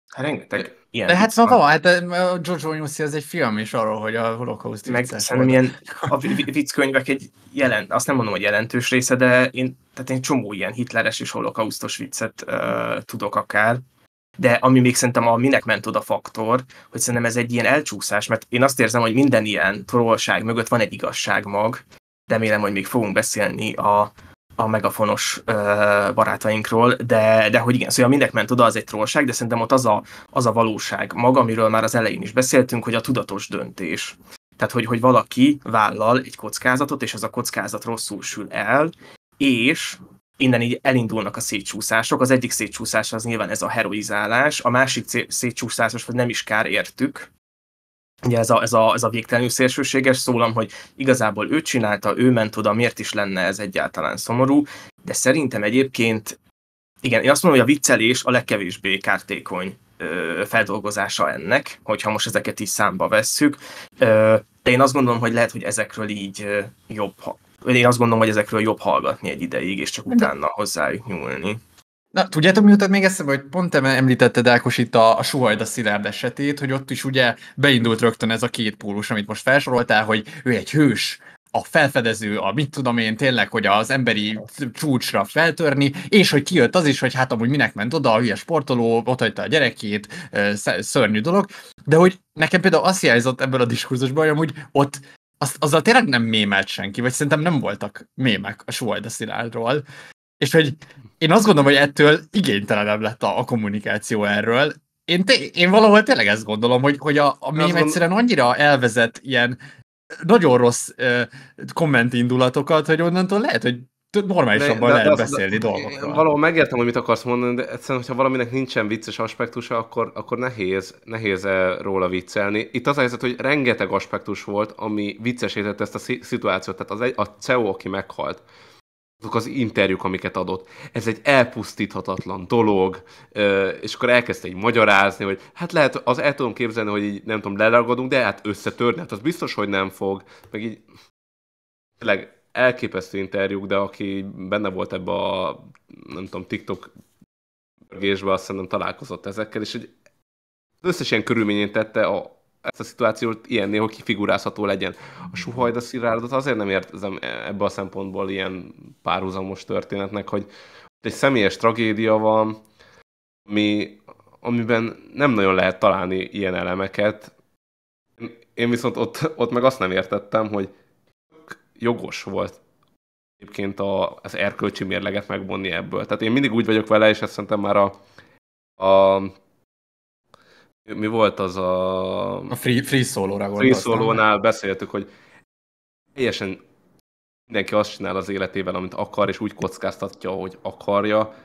Hát rengeteg ilyen. De hát szóval van, van, hát eh, a George Orwell az egy film is arról, hogy a holokauszt Meg szerintem ilyen a vicckönyvek egy jelen, azt nem mondom, hogy jelentős része, de én, tehát én csomó ilyen hitleres és holokausztos viccet uh, tudok akár. De ami még szerintem a minek ment oda faktor, hogy szerintem ez egy ilyen elcsúszás, mert én azt érzem, hogy minden ilyen trollság mögött van egy igazság mag, remélem, hogy még fogunk beszélni a a megafonos ö, barátainkról, de, de hogy igen, szóval mindek ment oda, az egy trollság, de szerintem ott az a, az a valóság maga, amiről már az elején is beszéltünk, hogy a tudatos döntés. Tehát, hogy, hogy valaki vállal egy kockázatot, és ez a kockázat rosszul sül el, és innen így elindulnak a szétcsúszások. Az egyik szétcsúszás az nyilván ez a heroizálás, a másik szétcsúszásos, vagy nem is kár értük, ugye ez a, ez a, ez a végtelenül szélsőséges szólam, hogy igazából ő csinálta, ő ment oda, miért is lenne ez egyáltalán szomorú, de szerintem egyébként, igen, én azt mondom, hogy a viccelés a legkevésbé kártékony ö, feldolgozása ennek, hogyha most ezeket is számba vesszük, ö, de én azt gondolom, hogy lehet, hogy ezekről így ö, jobb, én azt gondolom, hogy ezekről jobb hallgatni egy ideig, és csak utána hozzájuk nyúlni. Na, tudjátok, mi jutott még eszembe, hogy pont te említetted Ákos itt a, a Suhajda Szilárd esetét, hogy ott is ugye beindult rögtön ez a két pólus, amit most felsoroltál, hogy ő egy hős, a felfedező, a mit tudom én, tényleg, hogy az emberi csúcsra feltörni, és hogy kijött az is, hogy hát amúgy minek ment oda, a hülye sportoló, ott hagyta a gyerekét, szörnyű dolog, de hogy nekem például azt hiányzott ebből a diskurzusban, hogy amúgy ott azt, azzal tényleg nem mémelt senki, vagy szerintem nem voltak mémek a Suhajda Szilárdról. És hogy én azt gondolom, hogy ettől igénytelenebb lett a, a kommunikáció erről. Én, te, én valahol tényleg ezt gondolom, hogy, hogy a, a mém gond... egyszerűen annyira elvezet ilyen nagyon rossz uh, kommentindulatokat, hogy onnantól lehet, hogy normálisabban lehet de, beszélni dolgokról. Valahol megértem, hogy mit akarsz mondani, de egyszerűen, hogyha valaminek nincsen vicces aspektusa, akkor, akkor nehéz, nehéz róla viccelni. Itt az a helyzet, hogy rengeteg aspektus volt, ami viccesített ezt a szituációt. Tehát az egy, a CEO, aki meghalt, azok az interjúk, amiket adott. Ez egy elpusztíthatatlan dolog, és akkor elkezdte így magyarázni, hogy hát lehet, az el tudom képzelni, hogy így nem tudom, leragadunk, de hát összetörni, hát az biztos, hogy nem fog, meg így tényleg elképesztő interjúk, de aki benne volt ebbe a, nem tudom, TikTok görgésbe, azt szerintem találkozott ezekkel, és hogy összesen körülményén tette a, ezt a szituációt ilyen néha kifigurázható legyen. A suhajda szirárdot azért nem értem e, ebbe a szempontból ilyen párhuzamos történetnek, hogy egy személyes tragédia van, ami, amiben nem nagyon lehet találni ilyen elemeket. Én viszont ott, ott meg azt nem értettem, hogy jogos volt egyébként a, az erkölcsi mérleget megvonni ebből. Tehát én mindig úgy vagyok vele, és ezt szerintem már a, a mi volt az a... A free, free solo-ra Free solo beszéltük, hogy teljesen mindenki azt csinál az életével, amit akar, és úgy kockáztatja, hogy akarja,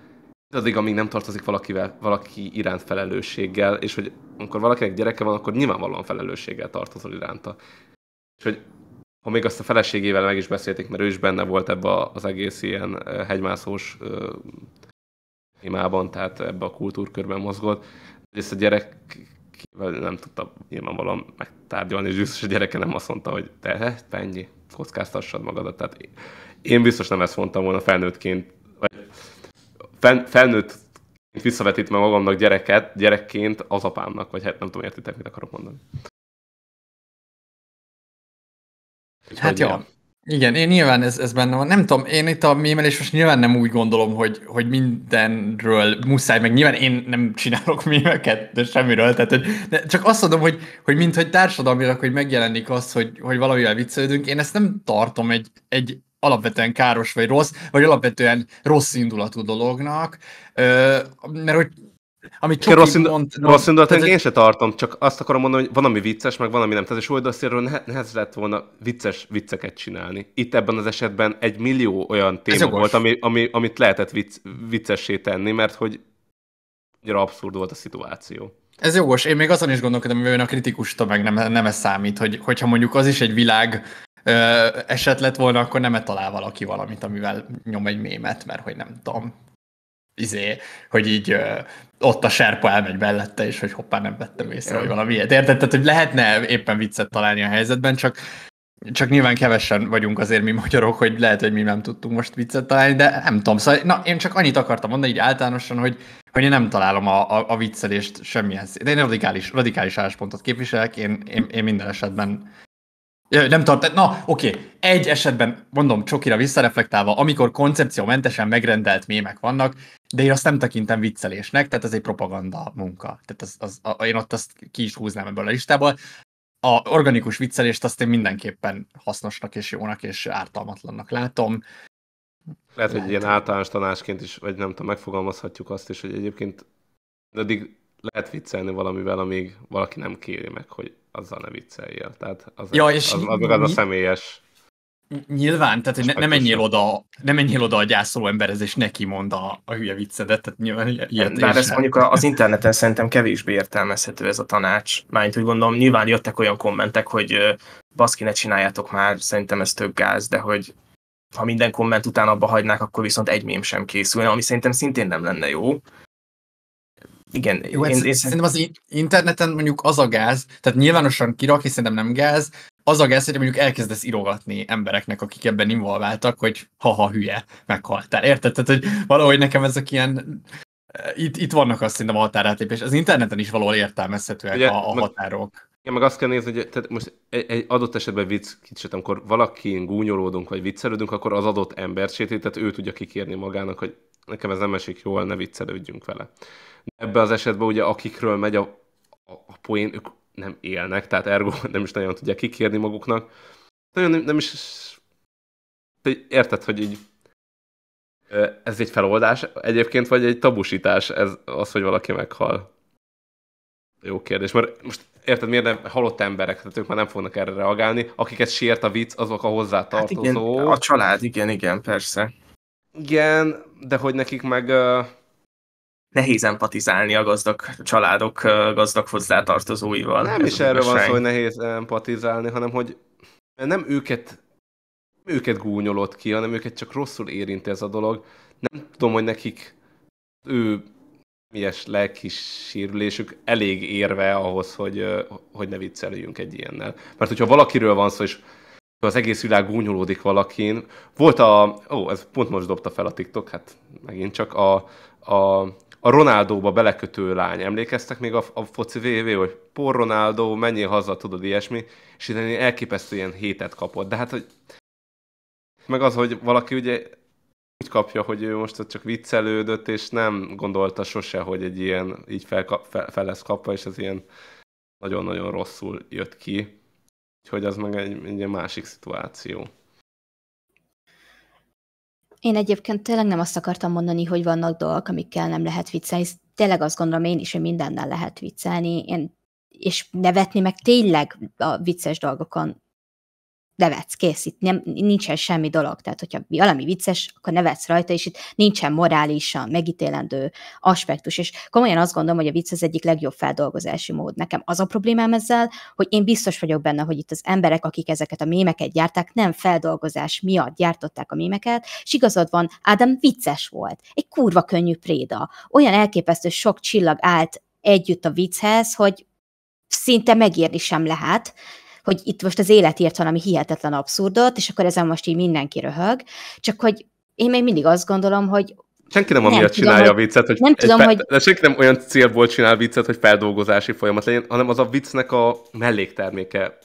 addig, amíg nem tartozik valakivel, valaki iránt felelősséggel, és hogy amikor valakinek gyereke van, akkor nyilvánvalóan felelősséggel tartozol iránta. És hogy ha még azt a feleségével meg is beszélték, mert ő is benne volt ebbe az egész ilyen eh, hegymászós eh, témában, tehát ebbe a kultúrkörben mozgott, Egyrészt a gyerek nem tudta nyilvánvalóan megtárgyalni, és biztos a gyereke nem azt mondta, hogy te, ennyi, kockáztassad magadat. Tehát én biztos nem ezt mondtam volna felnőttként, vagy fel, felnőtt visszavetítve magamnak gyereket, gyerekként az apámnak, vagy hát nem tudom, értitek, mit akarok mondani. Hát Úgyhogy hát jó. Ja. Igen, én nyilván ez, ez benne van. Nem tudom, én itt a mémelés most nyilván nem úgy gondolom, hogy, hogy mindenről muszáj, meg nyilván én nem csinálok mémeket, de semmiről, tehát hogy, de csak azt mondom, hogy, hogy mint hogy társadalmilag, hogy megjelenik az, hogy, hogy valamivel viccelődünk, én ezt nem tartom egy, egy alapvetően káros vagy rossz, vagy alapvetően rossz indulatú dolognak, mert hogy amit csak rossz, ind- mond, rossz indulatlan, én se tartom, csak azt akarom mondani, hogy van, ami vicces, meg van, ami nem. Tehát és oldalszéről ne- nehez lett volna vicces vicceket csinálni. Itt ebben az esetben egy millió olyan téma volt, ami, ami, amit lehetett vicc, viccessé tenni, mert hogy nagyon abszurd volt a szituáció. Ez jogos. Én még azon is gondolkodom, hogy a kritikus tömeg nem, nem ez számít, hogy, hogyha mondjuk az is egy világ ö, eset lett volna, akkor nem -e talál valaki valamit, amivel nyom egy mémet, mert hogy nem tudom, izé, hogy így ö, ott a serpa elmegy mellette, és hogy hoppá nem vettem észre, hogy valami ilyet. Érted? Tehát, hogy lehetne éppen viccet találni a helyzetben, csak csak nyilván kevesen vagyunk azért mi magyarok, hogy lehet, hogy mi nem tudtunk most viccet találni, de nem tudom. Szóval, na, én csak annyit akartam mondani így általánosan, hogy, hogy én nem találom a, a, a viccelést semmilyen De én radikális, radikális álláspontot képviselek, én, én, én minden esetben nem tart, na, oké, okay. egy esetben, mondom, csokira visszareflektálva, amikor koncepciómentesen megrendelt mémek vannak, de én azt nem tekintem viccelésnek, tehát ez egy propaganda munka. Tehát az, az, a, én ott azt ki is húznám ebből a listából. A organikus viccelést azt én mindenképpen hasznosnak és jónak és ártalmatlannak látom. Lehet, hogy ilyen általános tanásként is, vagy nem tudom, megfogalmazhatjuk azt is, hogy egyébként eddig lehet viccelni valamivel, amíg valaki nem kéri meg, hogy azzal ne vicceljél. Tehát az, ja, és az, az, az, az a személyes Nyilván, tehát hogy ne, nem menjél oda, nem menjél oda a gyászoló emberhez, és neki mond a, a hülye viccedet, tehát nyilván ilyet hát, Bár ez mondjuk az interneten szerintem kevésbé értelmezhető ez a tanács. Mármint úgy gondolom, nyilván jöttek olyan kommentek, hogy baszki, ne csináljátok már, szerintem ez több gáz, de hogy ha minden komment után abba hagynák, akkor viszont egy mém sem készülne, ami szerintem szintén nem lenne jó. Igen, jó, én, ez, én, szerintem az interneten mondjuk az a gáz, tehát nyilvánosan kirak, és szerintem nem gáz, az a gesz, hogy mondjuk elkezdesz irogatni embereknek, akik ebben involváltak, hogy haha hülye, meghaltál. Érted? Tehát, hogy valahogy nekem ezek ilyen itt, itt vannak azt szerintem a határátépés. Az interneten is valahol értelmezhetőek Ugye, a, a meg, határok. Ja, meg azt kell nézni, hogy tehát most egy, egy adott esetben vicc kicsit, amikor valakin gúnyolódunk, vagy viccelődünk, akkor az adott ember sétít, tehát ő tudja kikérni magának, hogy nekem ez nem esik jól, ne viccelődjünk vele. Ebben az esetben ugye akikről megy a, a, a poén, ők nem élnek, tehát ergo nem is nagyon tudják kikérni maguknak. Nagyon nem, nem is... Érted, hogy így ez egy feloldás egyébként, vagy egy tabusítás ez az, hogy valaki meghal? Jó kérdés, mert most érted, miért nem halott emberek, tehát ők már nem fognak erre reagálni, akiket sért a vicc, azok a hozzátartozó. Hát igen, a család, igen, igen, persze. Igen, de hogy nekik meg uh, nehéz empatizálni a gazdag családok gazdag hozzátartozóival. Nem is erről van szó, hogy nehéz empatizálni, hanem hogy nem őket nem őket gúnyolod ki, hanem őket csak rosszul érinti ez a dolog. Nem tudom, hogy nekik ő milyes lelki sírülésük elég érve ahhoz, hogy, hogy ne vicceljünk egy ilyennel. Mert hogyha valakiről van szó, és az egész világ gúnyolódik valakin. Volt a... Ó, ez pont most dobta fel a TikTok, hát megint csak a, a a Ronaldóba belekötő lány. Emlékeztek még a, a foci VV, hogy por Ronaldo, mennyi haza, tudod, ilyesmi, és ilyen elképesztő ilyen hétet kapott. De hát, hogy meg az, hogy valaki ugye úgy kapja, hogy ő most csak viccelődött, és nem gondolta sose, hogy egy ilyen így fel, fel, fel lesz kapva, és az ilyen nagyon-nagyon rosszul jött ki. Úgyhogy az meg egy, egy másik szituáció. Én egyébként tényleg nem azt akartam mondani, hogy vannak dolgok, amikkel nem lehet viccelni. Tényleg azt gondolom én is, hogy mindennel lehet viccelni. Én, és nevetni meg tényleg a vicces dolgokon nevetsz, kész, itt nem, nincsen semmi dolog, tehát hogyha valami vicces, akkor nevetsz rajta, és itt nincsen morálisan megítélendő aspektus, és komolyan azt gondolom, hogy a vicc az egyik legjobb feldolgozási mód. Nekem az a problémám ezzel, hogy én biztos vagyok benne, hogy itt az emberek, akik ezeket a mémeket gyárták, nem feldolgozás miatt gyártották a mémeket, és igazad van, Ádám vicces volt, egy kurva könnyű préda, olyan elképesztő sok csillag állt együtt a vicchez, hogy szinte megírni sem lehet, hogy itt most az élet írt valami hihetetlen abszurdot, és akkor ezen most így mindenki röhög, csak hogy én még mindig azt gondolom, hogy Senki nem, nem amiatt csinálja hogy, a viccet, hogy, nem tudom, fel, hogy... De senki nem olyan célból csinál viccet, hogy feldolgozási folyamat legyen, hanem az a viccnek a mellékterméke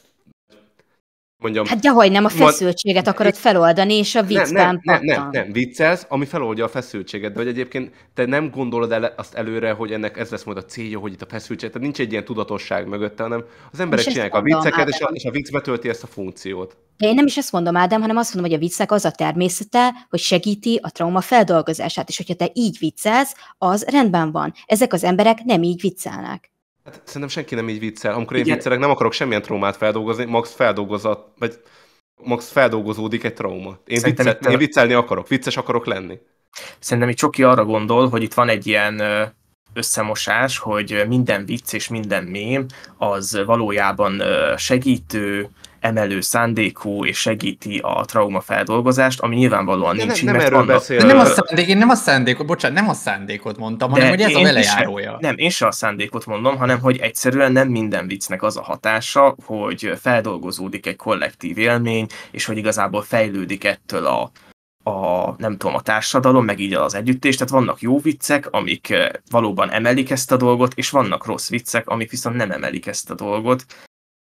mondjam... Hát dehogy nem, a feszültséget mond... akarod feloldani, és a viccben nem, nem, nem, nem, nem, viccelsz, ami feloldja a feszültséget, de hogy egyébként te nem gondolod el, azt előre, hogy ennek ez lesz majd a célja, hogy itt a feszültség, tehát nincs egy ilyen tudatosság mögötte, hanem az emberek és csinálják a vicceket, és a, és a vicc betölti ezt a funkciót. én nem is ezt mondom, Ádám, hanem azt mondom, hogy a viccek az a természete, hogy segíti a trauma feldolgozását, és hogyha te így viccelsz, az rendben van. Ezek az emberek nem így viccelnek. Hát szerintem senki nem így viccel. Amikor én Igen. viccelek, nem akarok semmilyen traumát feldolgozni, max feldolgozat, vagy max feldolgozódik egy trauma. Én, viccel, itt... én viccelni akarok, vicces akarok lenni. Szerintem itt Csoki arra gondol, hogy itt van egy ilyen összemosás, hogy minden vicc és minden mém az valójában segítő, emelő szándékú, és segíti a trauma feldolgozást, ami nyilvánvalóan de nincs. Nem, nem erről beszél. De Nem a szándék, én nem a szándékot, bocsánat, nem a szándékot mondtam, hanem de hogy ez a velejárója. Sem, nem, én sem a szándékot mondom, hanem hogy egyszerűen nem minden viccnek az a hatása, hogy feldolgozódik egy kollektív élmény, és hogy igazából fejlődik ettől a, a, nem tudom, a társadalom, meg így az együttés, tehát vannak jó viccek, amik eh, valóban emelik ezt a dolgot, és vannak rossz viccek, amik viszont nem emelik ezt a dolgot,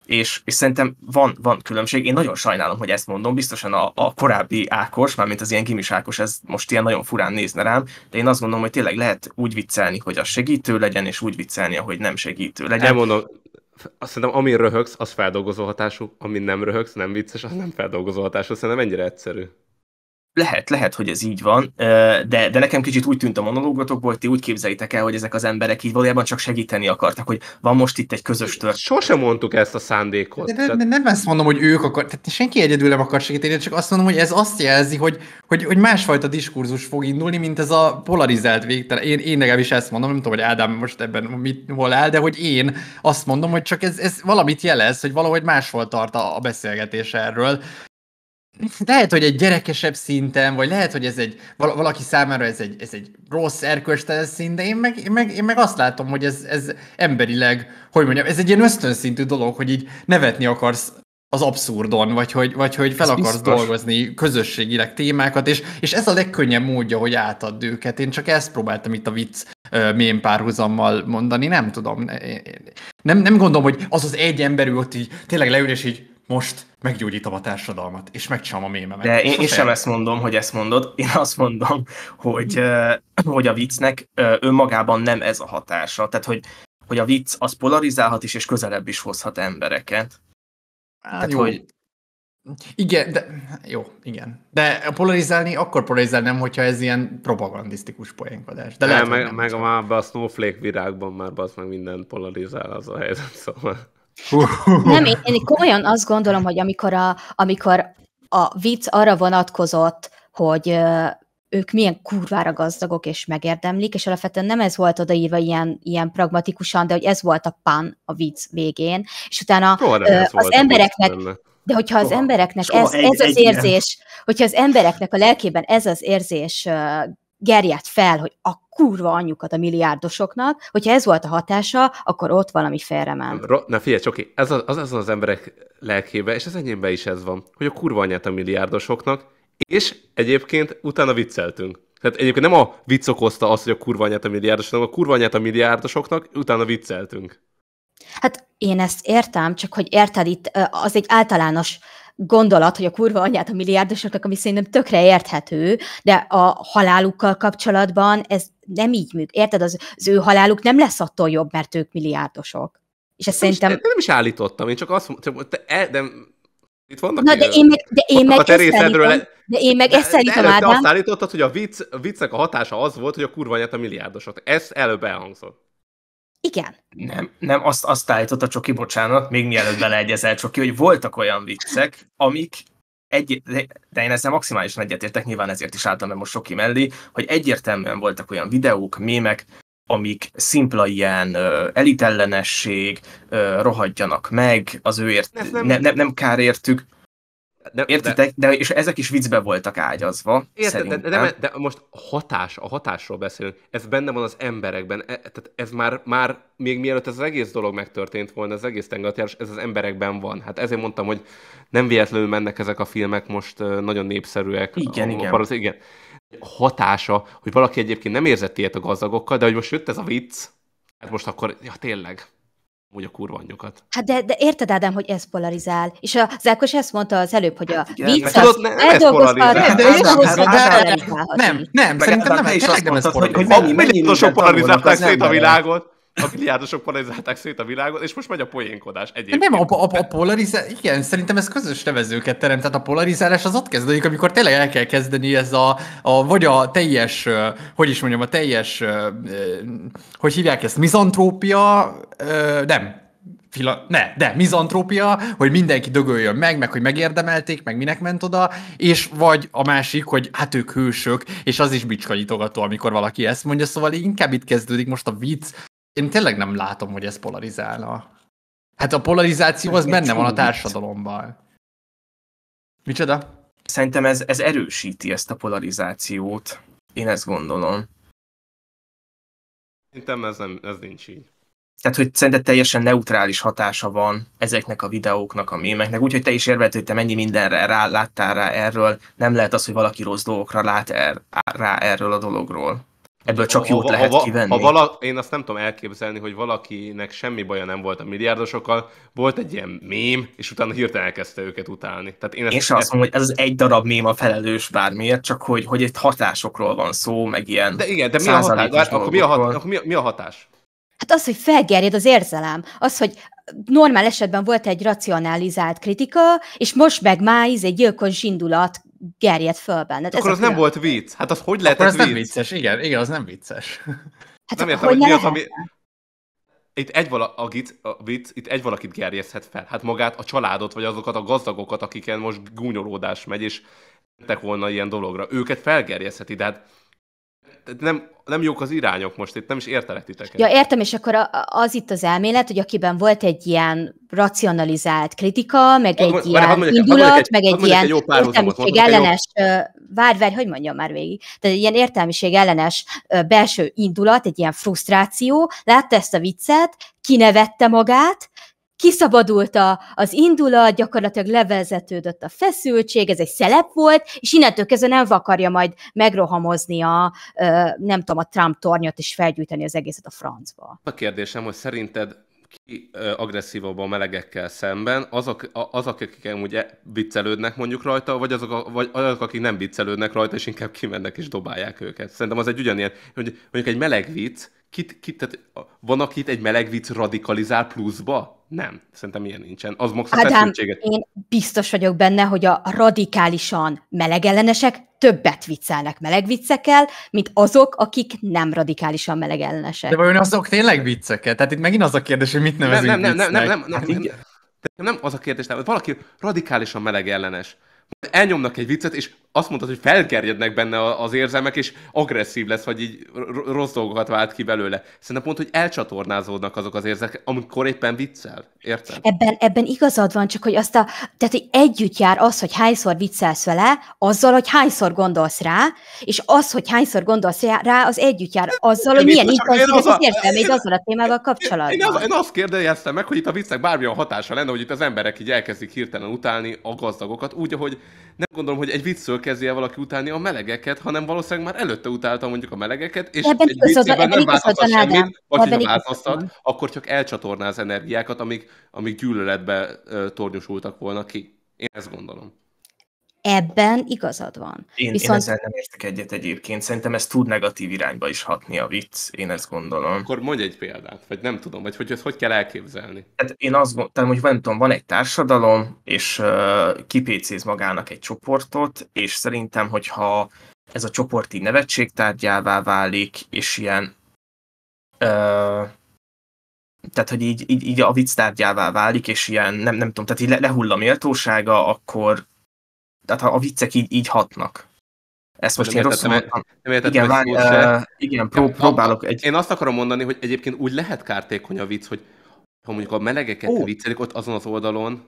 és, és szerintem van, van különbség. Én nagyon sajnálom, hogy ezt mondom, biztosan a, a korábbi Ákos, mármint az ilyen gimis Ákos, ez most ilyen nagyon furán nézne rám, de én azt gondolom, hogy tényleg lehet úgy viccelni, hogy az segítő legyen, és úgy viccelni, hogy nem segítő legyen. Elmondom, azt szerintem amin röhögsz, az feldolgozó hatású, amin nem röhögsz, nem vicces, az nem feldolgozó hatású, szerintem ennyire egyszerű. Lehet, lehet, hogy ez így van, de, de nekem kicsit úgy tűnt a monológotokból, hogy ti úgy képzelitek el, hogy ezek az emberek így valójában csak segíteni akartak, hogy van most itt egy közös történet. Sosem mondtuk ezt a szándékot. De, de, de nem ezt mondom, hogy ők akar, tehát senki egyedül nem akar segíteni, csak azt mondom, hogy ez azt jelzi, hogy, hogy, hogy másfajta diskurzus fog indulni, mint ez a polarizált végtelen. Én, én legalábbis ezt mondom, nem tudom, hogy Ádám most ebben mit, hol áll, de hogy én azt mondom, hogy csak ez, ez valamit jelez, hogy valahogy máshol tart a, a beszélgetés erről, lehet, hogy egy gyerekesebb szinten, vagy lehet, hogy ez egy, valaki számára ez egy, ez egy rossz erkölcstelen szint, de én meg, én meg, én meg azt látom, hogy ez, ez emberileg, hogy mondjam, ez egy ilyen ösztönszintű dolog, hogy így nevetni akarsz az abszurdon, vagy hogy, vagy hogy fel ez akarsz biztos. dolgozni közösségileg témákat, és, és ez a legkönnyebb módja, hogy átadd őket. Én csak ezt próbáltam itt a vicc mém párhuzammal mondani, nem tudom. Nem, nem gondolom, hogy az az egy ember ott így tényleg leül, és így most meggyógyítom a társadalmat, és megcsinálom a mémemet. De én, én sem ezt mondom, hogy ezt mondod, én azt mondom, hogy, hogy a viccnek önmagában nem ez a hatása. Tehát, hogy, hogy a vicc az polarizálhat is, és közelebb is hozhat embereket. Á, Tehát, jó. hogy igen, de jó, igen. De polarizálni, akkor polarizálnám, hogyha ez ilyen propagandisztikus poénkodás. De lehet, meg, meg a már a Snowflake virágban már az meg minden polarizál az a helyzet, szóval. Nem, én, én komolyan azt gondolom, hogy amikor a, amikor a vicc arra vonatkozott, hogy ők milyen kurvára gazdagok és megérdemlik, és alapvetően nem ez volt odaírva ilyen, ilyen pragmatikusan, de hogy ez volt a pan a vicc végén, és utána ö, az embereknek, de hogyha Soha. az embereknek Soha ez, ez egy, az egy érzés, ilyen. hogyha az embereknek a lelkében ez az érzés gerjedt fel, hogy a kurva anyjukat a milliárdosoknak, hogyha ez volt a hatása, akkor ott valami ment. Na figyelj, Csoki, ez az, az, az az emberek lelkébe, és az enyémben is ez van, hogy a kurva anyját a milliárdosoknak, és egyébként utána vicceltünk. Tehát egyébként nem a vicc okozta azt, hogy a kurva anyját a milliárdosoknak, a kurva anyját a milliárdosoknak, utána vicceltünk. Hát én ezt értem, csak hogy érted, itt az egy általános gondolat, hogy a kurva anyát a milliárdosoknak, ami szerintem tökre érthető, de a halálukkal kapcsolatban ez nem így működik. Érted, az, az ő haláluk nem lesz attól jobb, mert ők milliárdosok. És ezt nem szerintem... Is, nem is állítottam, én csak azt mondtam, hogy te, e, de itt vannak Na, de én meg, de én meg ezt de én meg ezt szerintem, Ádám. Te azt állítottad, hogy a vicc, a a hatása az volt, hogy a kurva anyát a milliárdosok. Ez előbb elhangzott. Igen. Nem, nem azt, azt állított a Csoki, bocsánat, még mielőtt beleegyezel Csoki, hogy voltak olyan viccek, amik egy, de én ezzel maximálisan egyetértek, nyilván ezért is álltam be most Soki mellé, hogy egyértelműen voltak olyan videók, mémek, amik szimpla ilyen ö, elitellenesség, ö, rohadjanak meg, az őért, nem, nem, nem, nem kár értük, de, Értitek? De... de és ezek is viccbe voltak ágyazva. Érted, de, de, de, most hatás, a hatásról beszélünk. Ez benne van az emberekben. E, tehát ez már, már még mielőtt ez az egész dolog megtörtént volna, az egész tengerjárás, ez az emberekben van. Hát ezért mondtam, hogy nem véletlenül mennek ezek a filmek most nagyon népszerűek. Igen, a, igen. A igen. Hatása, hogy valaki egyébként nem érzett ilyet a gazdagokkal, de hogy most jött ez a vicc, hát most akkor, ja tényleg, amúgy a kurva anyjukat. Hát de, de érted, Ádám, hogy ez polarizál. És az Zákos ezt mondta az előbb, hogy a hát vicc az Tudod, nem, nem, hát nem, nem, nem, nem, nem, nem, nem, nem, polarizálták szét a világot a milliárdosok polarizálták szét a világot, és most megy a poénkodás egyébként. Nem, a, a, a polarizálás, igen, szerintem ez közös nevezőket teremt, tehát a polarizálás az ott kezdődik, amikor tényleg el kell kezdeni ez a, a vagy a teljes, hogy is mondjam, a teljes, hogy hívják ezt, mizantrópia, nem, fila, ne, de mizantrópia, hogy mindenki dögöljön meg, meg hogy megérdemelték, meg minek ment oda, és vagy a másik, hogy hát ők hősök, és az is bicskanyitogató, amikor valaki ezt mondja, szóval inkább itt kezdődik most a vicc, én tényleg nem látom, hogy ez polarizálna. Hát a polarizáció az benne van a társadalomban. Micsoda? Szerintem ez, ez erősíti ezt a polarizációt. Én ezt gondolom. Szerintem ez, nem, ez nincs így. Tehát, hogy szerinted teljesen neutrális hatása van ezeknek a videóknak, a mémeknek, úgyhogy te is érvelt hogy te mennyi mindenre rá, láttál rá erről, nem lehet az, hogy valaki rossz dolgokra lát er, rá erről a dologról. Ebből csak jót ha, lehet ha, kivenni. Ha vala, én azt nem tudom elképzelni, hogy valakinek semmi baja nem volt a milliárdosokkal, volt egy ilyen mém, és utána hirtelen elkezdte őket utálni. Tehát én, ezt, én sem ezt... azt e- mondom, hogy ez az egy darab mém a felelős bármiért, csak hogy, hogy itt hatásokról van szó, meg ilyen De igen, de mi a hatás? Akkor, mi a, hat, akkor mi, a, mi a hatás? Hát az, hogy felgerjed az érzelem, az, hogy normál esetben volt egy racionalizált kritika, és most meg máiz egy gyilkos indulat gerjed föl benned. Akkor Ez az nem volt vicc. Hát az hogy lehetett Akkor az vicc? nem vicces, igen, igen, az nem vicces. Hát nem értem, hogy, mi az, ami... Itt egy, vala, a git, a vicc, itt egy valakit gerjeszthet fel. Hát magát, a családot, vagy azokat a gazdagokat, akiken most gúnyolódás megy, és tettek volna ilyen dologra. Őket felgerjeszheti, de hát nem, nem jók az irányok most, itt nem is értelek titeket. Ja, értem, és akkor az itt az elmélet, hogy akiben volt egy ilyen racionalizált kritika, meg egy Már, ilyen mondjak, indulat, egy, meg egy ilyen egy értelmiség ellenes, jó... várj, vár, hogy mondjam már végig, tehát egy ilyen értelmiség ellenes belső indulat, egy ilyen frusztráció, látta ezt a viccet, kinevette magát, kiszabadult a, az indulat, gyakorlatilag levezetődött a feszültség, ez egy szelep volt, és innentől kezdve nem akarja majd megrohamozni a, nem tudom, a Trump tornyot, és felgyűjteni az egészet a francba. A kérdésem, hogy szerinted ki agresszívabb a melegekkel szemben, azok, azok akik ugye viccelődnek mondjuk rajta, vagy azok, vagy azok, akik nem viccelődnek rajta, és inkább kimennek és dobálják őket. Szerintem az egy ugyanilyen, hogy mondjuk egy meleg vicc, kit, kit, tehát van, akit egy meleg vicc radikalizál pluszba? Nem, szerintem ilyen nincsen. Az max Ádám, én biztos vagyok benne, hogy a radikálisan melegellenesek többet viccelnek meleg viccekkel, mint azok, akik nem radikálisan melegellenesek. De vajon azok tényleg viccekkel? Tehát itt megint az a kérdés, hogy mit nevezünk nem, nem, nem, nem, nem, nem, nem, nem, nem, nem, nem, az a kérdés, nem. valaki radikálisan melegellenes. Elnyomnak egy viccet, és azt mondtad, hogy felkerjednek benne az érzelmek, és agresszív lesz, vagy így rossz dolgokat vált ki belőle. Szerintem pont, hogy elcsatornázódnak azok az érzek, amikor éppen viccel. Érted? Ebben, ebben igazad van, csak hogy azt a, tehát hogy együtt jár az, hogy hányszor viccelsz vele, azzal, hogy hányszor gondolsz rá, és az, hogy hányszor gondolsz rá, az együtt jár azzal, hogy milyen intenzív az, az érzelmeid azzal a témával kapcsolatban. Én, az, én azt kérdeztem meg, hogy itt a viccek bármilyen hatása lenne, hogy itt az emberek így elkezdik hirtelen utálni a gazdagokat, úgy, ahogy nem gondolom, hogy egy viccről kezdje el valaki utálni a melegeket, hanem valószínűleg már előtte utáltam mondjuk a melegeket, és ebben egy az, nem változtat semmit, vagy ebben ha változtat, akkor csak az energiákat, amik, amik gyűlöletbe tornyosultak volna ki. Én ezt gondolom. Ebben igazad van. Én, Viszont... én ezzel nem értek egyet egyébként. Szerintem ez tud negatív irányba is hatni a vicc, én ezt gondolom. Akkor mondj egy példát, vagy nem tudom, vagy hogy ezt hogy kell elképzelni. Tehát én azt gondolom, hogy nem tudom, van egy társadalom, és uh, kipécéz magának egy csoportot, és szerintem, hogyha ez a csoporti nevetségtárgyává válik, és ilyen uh, tehát hogy így, így, így a vicc tárgyává válik, és ilyen, nem, nem tudom, tehát így le, lehull a méltósága, akkor tehát a viccek így, így hatnak. Ezt most én rosszul mondtam. igen, várj, uh, igen pró, próbálok egy... Én azt akarom mondani, hogy egyébként úgy lehet kártékony a vicc, hogy ha mondjuk a melegeket oh. viccelik ott azon az oldalon,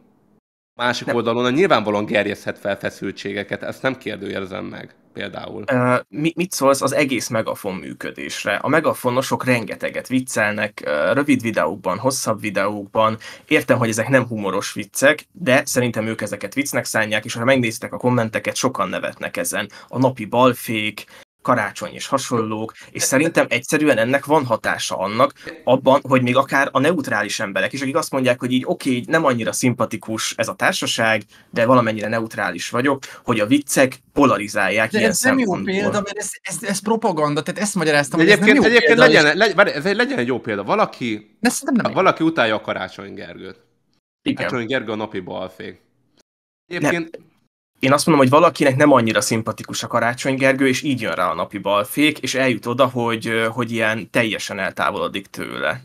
másik nem. oldalon nyilvánvalóan gerjeszhet fel feszültségeket, ezt nem kérdőjelezem meg például. Uh, mi, mit szólsz az egész megafon működésre? A megafonosok rengeteget viccelnek, uh, rövid videókban, hosszabb videókban. Értem, hogy ezek nem humoros viccek, de szerintem ők ezeket viccnek szánják, és ha megnéztek a kommenteket, sokan nevetnek ezen. A napi balfék, karácsony és hasonlók, és szerintem egyszerűen ennek van hatása annak abban, hogy még akár a neutrális emberek is, akik azt mondják, hogy így oké, okay, nem annyira szimpatikus ez a társaság, de valamennyire neutrális vagyok, hogy a viccek polarizálják de ilyen ez nem jó példa, mert ez, ez, ez propaganda, tehát ezt magyaráztam. hogy egyébként, ez egyébként példa, legyen, legy, bár, ez egy, legyen egy jó példa. Valaki, nem nem valaki utálja a Karácsony Gergőt. Igen. Karácsony Gergő a napi balfék. Egyébként nem én azt mondom, hogy valakinek nem annyira szimpatikus a Karácsony Gergő, és így jön rá a napi balfék, és eljut oda, hogy, hogy ilyen teljesen eltávolodik tőle.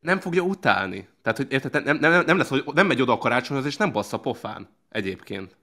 Nem fogja utálni. Tehát, hogy érted, nem, nem, nem, lesz, hogy nem megy oda a karácsonyhoz, és nem bassza pofán egyébként.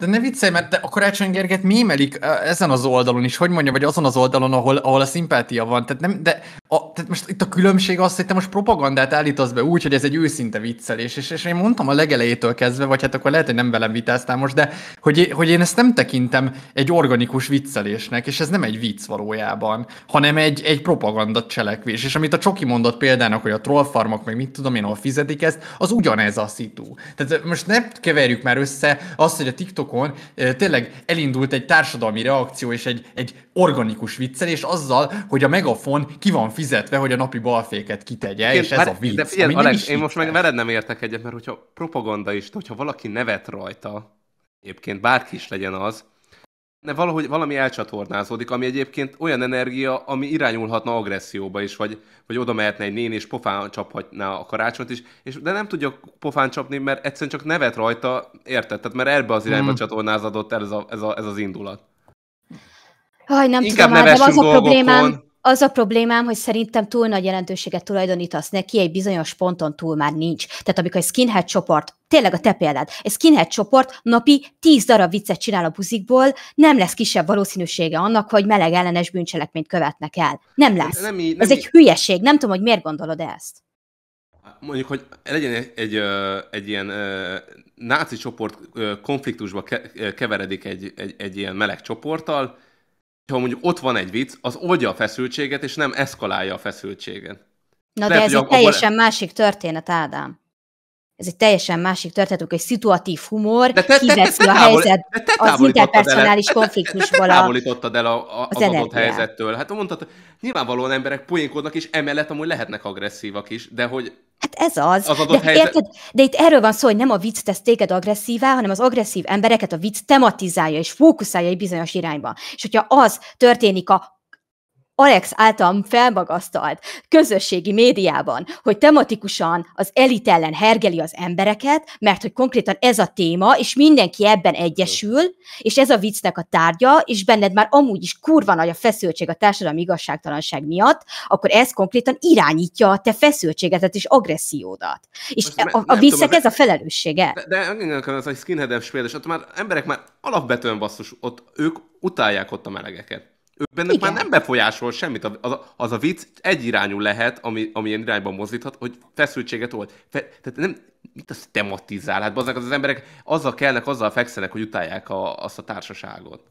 De ne viccelj, mert a Karácsony Gerget mémelik ezen az oldalon is, hogy mondja vagy azon az oldalon, ahol, ahol a szimpátia van. Tehát, nem, de a, tehát most itt a különbség az, hogy te most propagandát állítasz be úgy, hogy ez egy őszinte viccelés. És, és én mondtam a legelejétől kezdve, vagy hát akkor lehet, hogy nem velem vitáztál most, de hogy, hogy én ezt nem tekintem egy organikus viccelésnek, és ez nem egy vicc valójában, hanem egy, egy propaganda cselekvés. És amit a Csoki mondott példának, hogy a trollfarmok, meg mit tudom én, ahol fizetik ezt, az ugyanez a szitu. Tehát most ne keverjük már össze azt, hogy a TikTok TikTokon tényleg elindult egy társadalmi reakció és egy, egy organikus viccelés azzal, hogy a megafon ki van fizetve, hogy a napi balféket kitegye, Én, és ez hát, a vicc. De figyelj, Alex, én most meg veled nem értek egyet, mert hogyha propaganda is, hogyha valaki nevet rajta, egyébként bárki is legyen az, valahogy valami elcsatornázódik, ami egyébként olyan energia, ami irányulhatna agresszióba is, vagy, vagy oda mehetne egy néni, és pofán csaphatná a karácsonyt is, és, de nem tudja pofán csapni, mert egyszerűen csak nevet rajta, érted? Tehát mert erbe az irányba hmm. csatornázódott ez, a, ez, a, ez az indulat. Aj, nem Inkább tudom de az a dolgokon. problémám, az a problémám, hogy szerintem túl nagy jelentőséget tulajdonítasz neki, egy bizonyos ponton túl már nincs. Tehát amikor egy skinhead csoport, tényleg a te példád, egy skinhead csoport napi 10 darab viccet csinál a buzikból, nem lesz kisebb valószínűsége annak, hogy meleg ellenes bűncselekményt követnek el. Nem lesz. Nem, nem, nem, Ez egy hülyeség, nem tudom, hogy miért gondolod ezt. Mondjuk, hogy legyen egy, egy, egy ilyen náci csoport konfliktusba keveredik egy, egy, egy ilyen meleg csoporttal, ha mondjuk ott van egy vicc, az oldja a feszültséget, és nem eszkalálja a feszültséget. Na de, de ez egy teljesen a... másik történet, Ádám. Ez egy teljesen másik történet, hogy szituatív humor de te, kiveszi te, te, te a helyzet te, te az interpersonális el, konfliktusból. Te, te, te a, el a, a, az, az adott helyzettől. Hát mondtad, nyilvánvalóan emberek poénkodnak, és emellett amúgy lehetnek agresszívak is, de hogy Hát ez az. az de, helyzet... érted? de itt erről van szó, hogy nem a vicc tesz téged agresszívá, hanem az agresszív embereket a vicc tematizálja és fókuszálja egy bizonyos irányba. És hogyha az történik a Alex által felmagasztalt közösségi médiában, hogy tematikusan az elit ellen hergeli az embereket, mert hogy konkrétan ez a téma, és mindenki ebben egyesül, és ez a viccnek a tárgya, és benned már amúgy is kurva nagy a feszültség a társadalmi igazságtalanság miatt, akkor ez konkrétan irányítja a te feszültségedet és agressziódat. És Most a, a viccnek tudom, ez a felelőssége. De, de annyira az, hogy skinhead-es ott már emberek már alapvetően basszus, ott ők utálják ott a melegeket ő benne már nem befolyásol semmit. Az az a vicc egy irányú lehet, ami, amilyen irányban mozdíthat, hogy feszültséget old. Fe, tehát nem, mit az tematizál? Hát azok az emberek azzal kellnek, azzal fekszenek, hogy utálják a, azt a társaságot.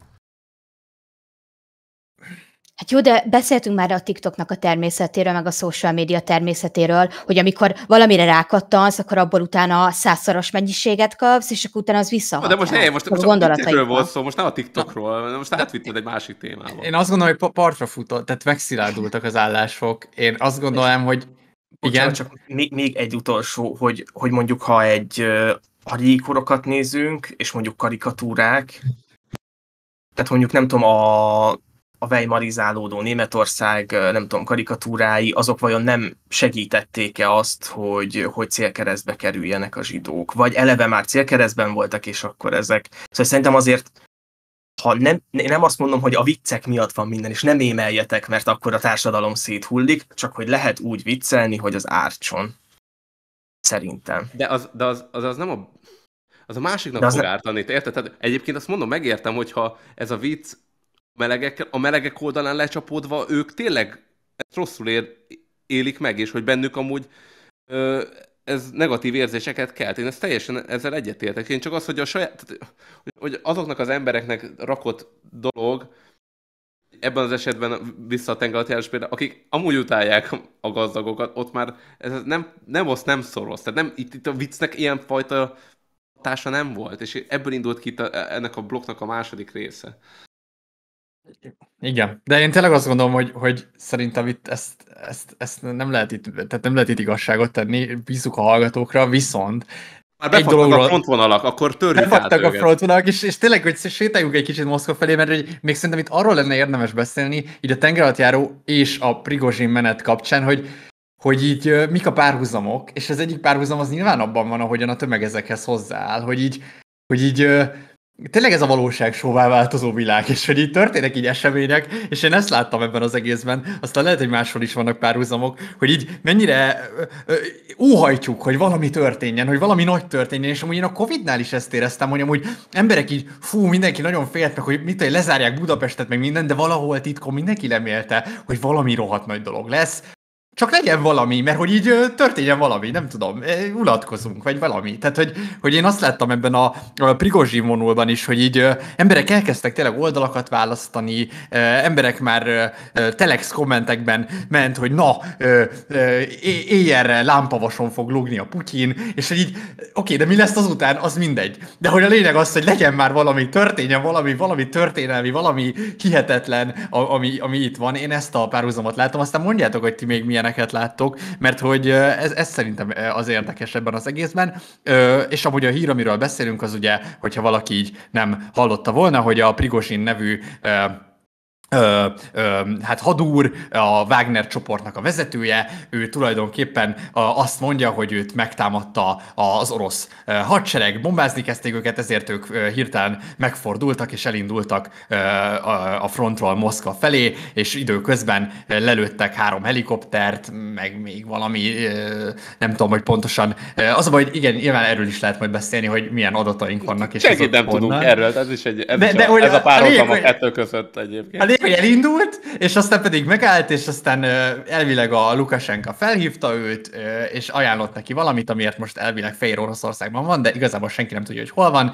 Hát jó, de beszéltünk már a TikToknak a természetéről, meg a social média természetéről, hogy amikor valamire rákattansz, akkor abból utána százszoros mennyiséget kapsz, és akkor utána az vissza. De most hát, ne, most, most gondolataikról volt szó, most nem a TikTokról, most átvitted egy másik témába. Én azt gondolom, hogy partra futott, tehát megszilárdultak az állások. Én azt gondolom, hogy igen. Csak még, még egy utolsó, hogy, hogy mondjuk ha egy ha rékorokat nézünk, és mondjuk karikatúrák, tehát mondjuk nem tudom, a a vejmarizálódó Németország, nem tudom, karikatúrái, azok vajon nem segítették-e azt, hogy, hogy célkeresztbe kerüljenek a zsidók? Vagy eleve már célkeresztben voltak, és akkor ezek. Szóval szerintem azért ha nem, nem azt mondom, hogy a viccek miatt van minden, és nem émeljetek, mert akkor a társadalom széthullik, csak hogy lehet úgy viccelni, hogy az ártson. Szerintem. De az, de az, az, az nem a... Az a másiknak fog ne... ártani, érted? Tehát egyébként azt mondom, megértem, hogyha ez a vicc melegek, a melegek oldalán lecsapódva ők tényleg ezt rosszul ér, élik meg, és hogy bennük amúgy ö, ez negatív érzéseket kelt. Én ezt teljesen ezzel egyetértek. Én csak az, hogy, a saját, hogy azoknak az embereknek rakott dolog, ebben az esetben vissza a tengeralattjárás például, akik amúgy utálják a gazdagokat, ott már ez nem, nem osz nem szoros Tehát nem, itt, itt a viccnek ilyen fajta hatása nem volt, és ebből indult ki a, ennek a blokknak a második része. Igen, de én tényleg azt gondolom, hogy, hogy szerintem itt ezt, ezt, ezt nem, lehet itt, tehát nem lehet itt igazságot tenni, bízunk a hallgatókra, viszont már befaktak dologról... a frontvonalak, akkor törjük Befaktak a frontvonalak, és, és tényleg, hogy sétáljunk egy kicsit Moszkva felé, mert hogy még szerintem itt arról lenne érdemes beszélni, így a tengeralattjáró és a Prigozsin menet kapcsán, hogy hogy így mik a párhuzamok, és az egyik párhuzam az nyilván abban van, ahogyan a tömeg ezekhez hozzááll, hogy így, hogy így tényleg ez a valóság sóvá változó világ, és hogy így történnek így események, és én ezt láttam ebben az egészben, aztán lehet, hogy máshol is vannak párhuzamok, hogy így mennyire óhajtjuk, hogy valami történjen, hogy valami nagy történjen, és amúgy én a Covid-nál is ezt éreztem, hogy amúgy emberek így, fú, mindenki nagyon félt meg, hogy mit hogy lezárják Budapestet, meg minden, de valahol titkon mindenki lemélte, hogy valami rohadt nagy dolog lesz, csak legyen valami, mert hogy így történjen valami, nem tudom, ulatkozunk, vagy valami. Tehát, hogy, hogy én azt láttam ebben a, a Prigozsi vonulban is, hogy így emberek elkezdtek tényleg oldalakat választani, emberek már telex kommentekben ment, hogy na, éjjelre lámpavason fog lógni a Putyin, és hogy így, oké, de mi lesz azután, az mindegy. De hogy a lényeg az, hogy legyen már valami, történjen valami, valami történelmi, valami hihetetlen, ami, ami itt van. Én ezt a párhuzamot látom, aztán mondjátok, hogy ti még milyen ilyeneket láttok, mert hogy ez, ez szerintem az érdekes ebben az egészben. És amúgy a hír, amiről beszélünk, az ugye, hogyha valaki így nem hallotta volna, hogy a Prigosin nevű Ö, ö, hát Hadúr, a Wagner csoportnak a vezetője, ő tulajdonképpen azt mondja, hogy őt megtámadta az orosz hadsereg, bombázni kezdték őket, ezért ők hirtelen megfordultak és elindultak a frontról Moszkva felé, és időközben lelőttek három helikoptert, meg még valami, nem tudom, hogy pontosan. Az a baj, hogy igen, nyilván erről is lehet majd beszélni, hogy milyen adataink vannak. És Senkit nem tudunk erről, ez is egy, ez, de, is de, a, ez a, a párhuzam a kettő között egyébként. A úgy, hogy elindult, és aztán pedig megállt, és aztán elvileg a Lukasenka felhívta őt, és ajánlott neki valamit, amiért most elvileg Fehér Oroszországban van, de igazából senki nem tudja, hogy hol van.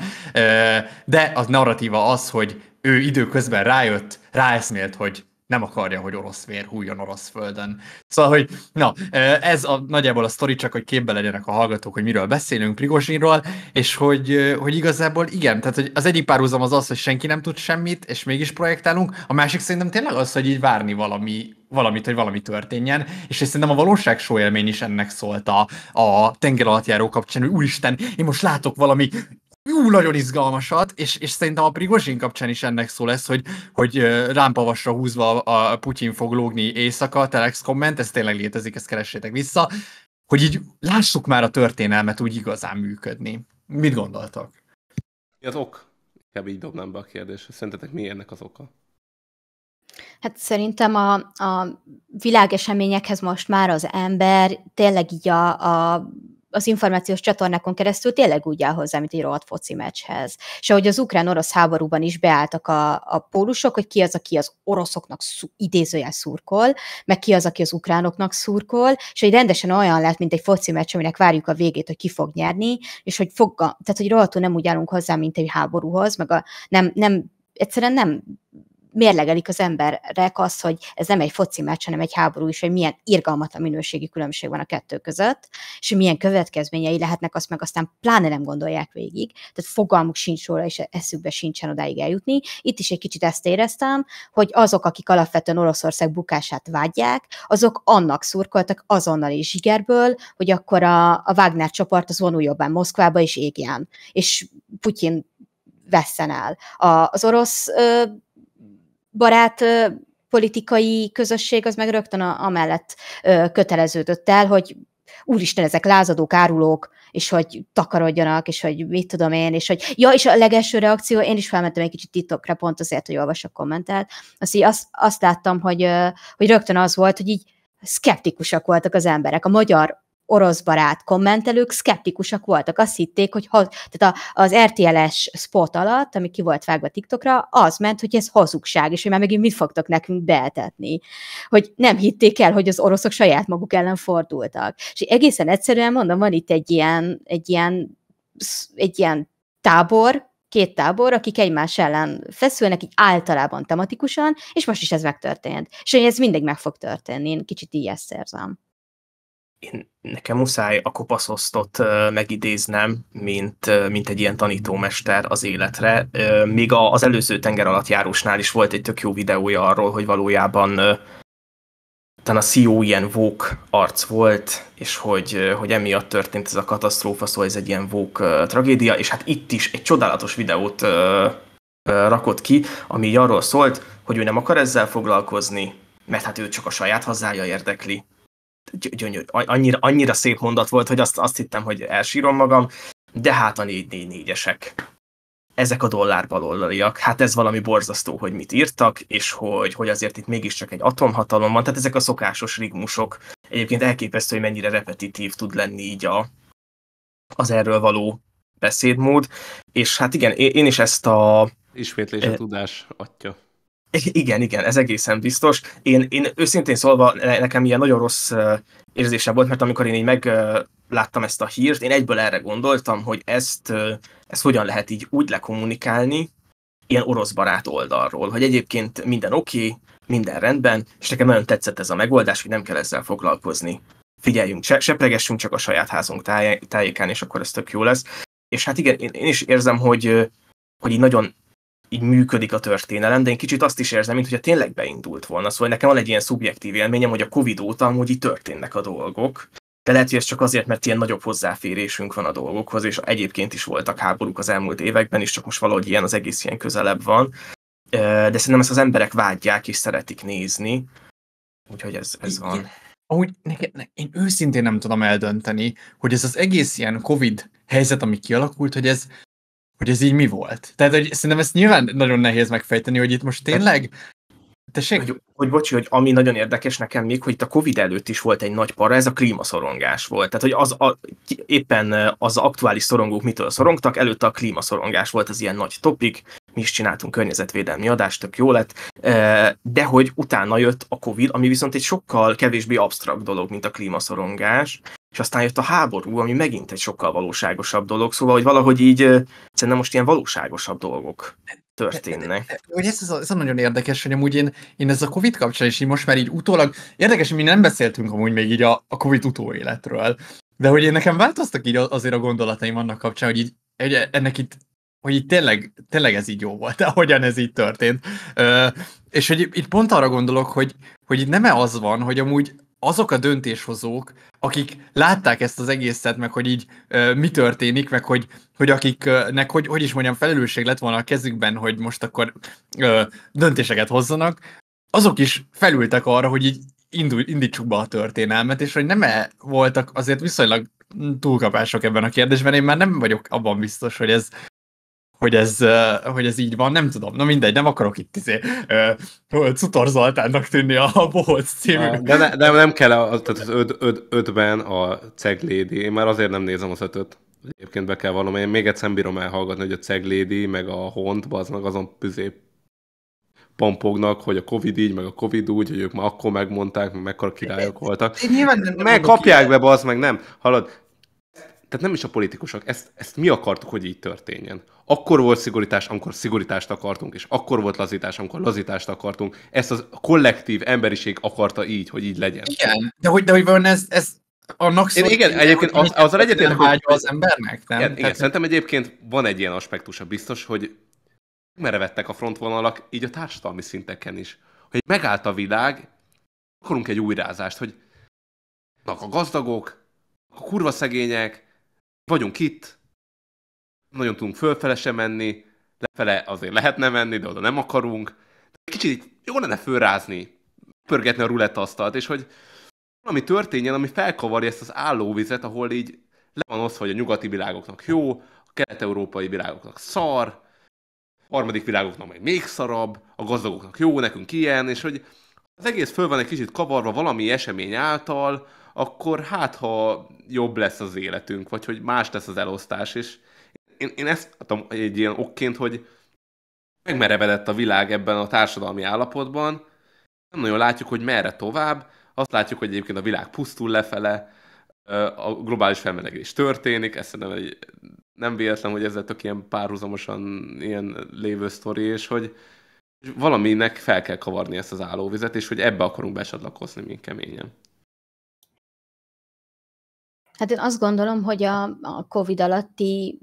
De az narratíva az, hogy ő időközben rájött, ráeszmélt, hogy nem akarja, hogy orosz vér hújjon orosz földön. Szóval, hogy na, ez a, nagyjából a sztori, csak hogy képbe legyenek a hallgatók, hogy miről beszélünk Prigozsinról, és hogy, hogy igazából igen, tehát hogy az egyik párhuzam az az, hogy senki nem tud semmit, és mégis projektálunk, a másik szerintem tényleg az, hogy így várni valami valamit, hogy valami történjen, és szerintem a valóság sóélmény is ennek szólt a, a tenger alatt járó kapcsán, hogy úristen, én most látok valami jó nagyon izgalmasat, és, és szerintem a Prigozsin kapcsán is ennek szó lesz, hogy, hogy rámpavasra húzva a Putyin fog lógni éjszaka, telex komment, ez tényleg létezik, ezt keressétek vissza, hogy így lássuk már a történelmet úgy igazán működni. Mit gondoltak? Mi az ok? Inkább így dobnám be a kérdést. Szerintetek mi ennek az oka? Hát szerintem a, a világeseményekhez most már az ember tényleg így a, a az információs csatornákon keresztül tényleg úgy áll hozzá, mint egy rohadt foci meccshez. És ahogy az ukrán-orosz háborúban is beálltak a, a pólusok, hogy ki az, aki az oroszoknak szú, idézőjel szurkol, meg ki az, aki az ukránoknak szurkol, és hogy rendesen olyan lett, mint egy foci meccs, aminek várjuk a végét, hogy ki fog nyerni, és hogy fog, tehát hogy rohadtul nem úgy állunk hozzá, mint egy háborúhoz, meg a, nem, nem egyszerűen nem mérlegelik az emberek azt, hogy ez nem egy foci meccs, hanem egy háború is, hogy milyen irgalmatlan minőségi különbség van a kettő között, és milyen következményei lehetnek, azt meg aztán pláne nem gondolják végig. Tehát fogalmuk sincs róla, és eszükbe sincsen odáig eljutni. Itt is egy kicsit ezt éreztem, hogy azok, akik alapvetően Oroszország bukását vágyják, azok annak szurkoltak azonnal is zsigerből, hogy akkor a, a Wagner csoport az vonuljon be Moszkvába és égjen. És Putyin vesszen el. A, az orosz ö, barát politikai közösség az meg rögtön a, amellett köteleződött el, hogy úristen, ezek lázadók, árulók, és hogy takarodjanak, és hogy mit tudom én, és hogy ja, és a legelső reakció, én is felmentem egy kicsit titokra pont azért, hogy olvasok kommentet, azt, így azt, azt láttam, hogy, hogy rögtön az volt, hogy így szkeptikusak voltak az emberek. A magyar orosz barát kommentelők szkeptikusak voltak. Azt hitték, hogy ha, tehát a, az RTL-es er spot alatt, ami ki volt vágva TikTokra, az ment, hogy ez hazugság, és hogy már megint mit fogtak nekünk beeltetni. Hogy nem hitték el, hogy az oroszok saját maguk ellen fordultak. És egészen egyszerűen mondom, van itt egy ilyen, egy ilyen, egy ilyen tábor, két tábor, akik egymás ellen feszülnek, így általában tematikusan, és most is ez megtörtént. És hogy ez mindig meg fog történni, én kicsit így ezt érzem én, nekem muszáj a kopaszosztot megidéznem, mint, mint egy ilyen tanítómester az életre. Még az előző tenger alatt járósnál is volt egy tök jó videója arról, hogy valójában talán a CEO ilyen vók arc volt, és hogy, hogy emiatt történt ez a katasztrófa, szóval ez egy ilyen vók tragédia, és hát itt is egy csodálatos videót rakott ki, ami arról szólt, hogy ő nem akar ezzel foglalkozni, mert hát ő csak a saját hazája érdekli, gyönyörű, annyira, annyira szép mondat volt, hogy azt, azt hittem, hogy elsírom magam, de hát a 444-esek. Ezek a dollár baloldaliak, hát ez valami borzasztó, hogy mit írtak, és hogy, hogy azért itt mégiscsak egy atomhatalom van, tehát ezek a szokásos rigmusok. Egyébként elképesztő, hogy mennyire repetitív tud lenni így a, az erről való beszédmód, és hát igen, én, is ezt a... Ismétlés a e, tudás atya. Igen, igen, ez egészen biztos. Én, én őszintén szólva nekem ilyen nagyon rossz érzése volt, mert amikor én így megláttam ezt a hírt, én egyből erre gondoltam, hogy ezt, ezt hogyan lehet így úgy lekommunikálni, ilyen orosz barát oldalról, hogy egyébként minden oké, okay, minden rendben, és nekem nagyon tetszett ez a megoldás, hogy nem kell ezzel foglalkozni. Figyeljünk, se, sepregessünk csak a saját házunk táj, tájékán, és akkor ez tök jó lesz. És hát igen, én, én is érzem, hogy, hogy így nagyon így működik a történelem, de én kicsit azt is érzem, mintha tényleg beindult volna. Szóval nekem van egy ilyen szubjektív élményem, hogy a Covid óta amúgy így történnek a dolgok. De lehet, hogy ez csak azért, mert ilyen nagyobb hozzáférésünk van a dolgokhoz, és egyébként is voltak háborúk az elmúlt években is, csak most valahogy ilyen az egész ilyen közelebb van. De szerintem ezt az emberek vágyják és szeretik nézni. Úgyhogy ez, ez van. Igen. Ahogy neked, ne, én őszintén nem tudom eldönteni, hogy ez az egész ilyen Covid helyzet, ami kialakult, hogy ez hogy ez így mi volt. Tehát, hogy szerintem ezt nyilván nagyon nehéz megfejteni, hogy itt most tényleg... Tessék? Hogy, hogy bocsi, hogy ami nagyon érdekes nekem még, hogy itt a Covid előtt is volt egy nagy para, ez a klímaszorongás volt. Tehát, hogy az a, éppen az aktuális szorongók mitől szorongtak, előtte a klímaszorongás volt az ilyen nagy topik, mi is csináltunk környezetvédelmi adást, tök jó lett, de hogy utána jött a Covid, ami viszont egy sokkal kevésbé absztrakt dolog, mint a klímaszorongás, és aztán jött a háború, ami megint egy sokkal valóságosabb dolog, szóval, hogy valahogy így szerintem most ilyen valóságosabb dolgok történnek. Ugye ez, ez, ez nagyon érdekes, hogy amúgy én, én ez a Covid kapcsán is most már így utólag, érdekes, hogy mi nem beszéltünk amúgy még így a, a Covid utóéletről, de hogy én nekem változtak így azért a gondolataim annak kapcsán, hogy így hogy ennek itt hogy itt tényleg, tényleg ez így jó volt, de hogyan ez így történt. Ö, és hogy itt pont arra gondolok, hogy, hogy nem-e az van, hogy amúgy azok a döntéshozók, akik látták ezt az egészet, meg hogy így ö, mi történik, meg hogy, hogy akiknek, hogy, hogy is mondjam, felelősség lett volna a kezükben, hogy most akkor ö, döntéseket hozzanak, azok is felültek arra, hogy így indul, indítsuk be a történelmet, és hogy nem -e voltak azért viszonylag túlkapások ebben a kérdésben, én már nem vagyok abban biztos, hogy ez hogy ez, hogy ez így van, nem tudom. Na mindegy, nem akarok itt izé, uh, Cutor Zoltánnak tűnni a Bohóc című. De, ne, nem, nem kell a, tehát az öd, öd, ötben a Ceglédi, én már azért nem nézem az ötöt. Egyébként be kell valami, én még egyszer bírom elhallgatni, hogy a Ceglédi, meg a Hont, az meg azon püzé pompognak, hogy a Covid így, meg a Covid úgy, hogy ők már akkor megmondták, meg mekkora királyok voltak. Én nyilván nem, nem meg kapják be, az meg nem. Hallod, tehát nem is a politikusok, ezt, ezt mi akartuk, hogy így történjen. Akkor volt szigorítás, amikor szigorítást akartunk, és akkor volt lazítás, amikor lazítást akartunk. Ezt a kollektív emberiség akarta így, hogy így legyen. Igen, de hogy, de hogy van ez, ez annak szó, Én, igen, igen, egyébként az, azzal egyetértek, hogy... az embernek, nem? Igen, igen Tehát... szerintem egyébként van egy ilyen aspektusa biztos, hogy merevettek a frontvonalak így a társadalmi szinteken is. Hogy megállt a világ, akarunk egy újrázást, hogy a gazdagok, a kurva szegények, vagyunk itt, nagyon tudunk fölfele sem menni, lefele azért lehetne menni, de oda nem akarunk. De kicsit így jó lenne fölrázni, pörgetni a rulettasztalt, és hogy valami történjen, ami felkavarja ezt az állóvizet, ahol így le van osz, hogy a nyugati világoknak jó, a kelet-európai világoknak szar, a harmadik világoknak meg még szarabb, a gazdagoknak jó, nekünk ilyen, és hogy az egész föl van egy kicsit kavarva valami esemény által, akkor hát ha jobb lesz az életünk, vagy hogy más lesz az elosztás, és én, én ezt adom egy ilyen okként, hogy megmerevedett a világ ebben a társadalmi állapotban, nem nagyon látjuk, hogy merre tovább, azt látjuk, hogy egyébként a világ pusztul lefele, a globális felmelegedés történik, ez szerintem egy, nem véletlen, hogy ezzel tök ilyen párhuzamosan ilyen lévő sztori, és hogy valaminek fel kell kavarni ezt az állóvizet, és hogy ebbe akarunk besatlakozni, mint keményen. Hát én azt gondolom, hogy a, a COVID alatti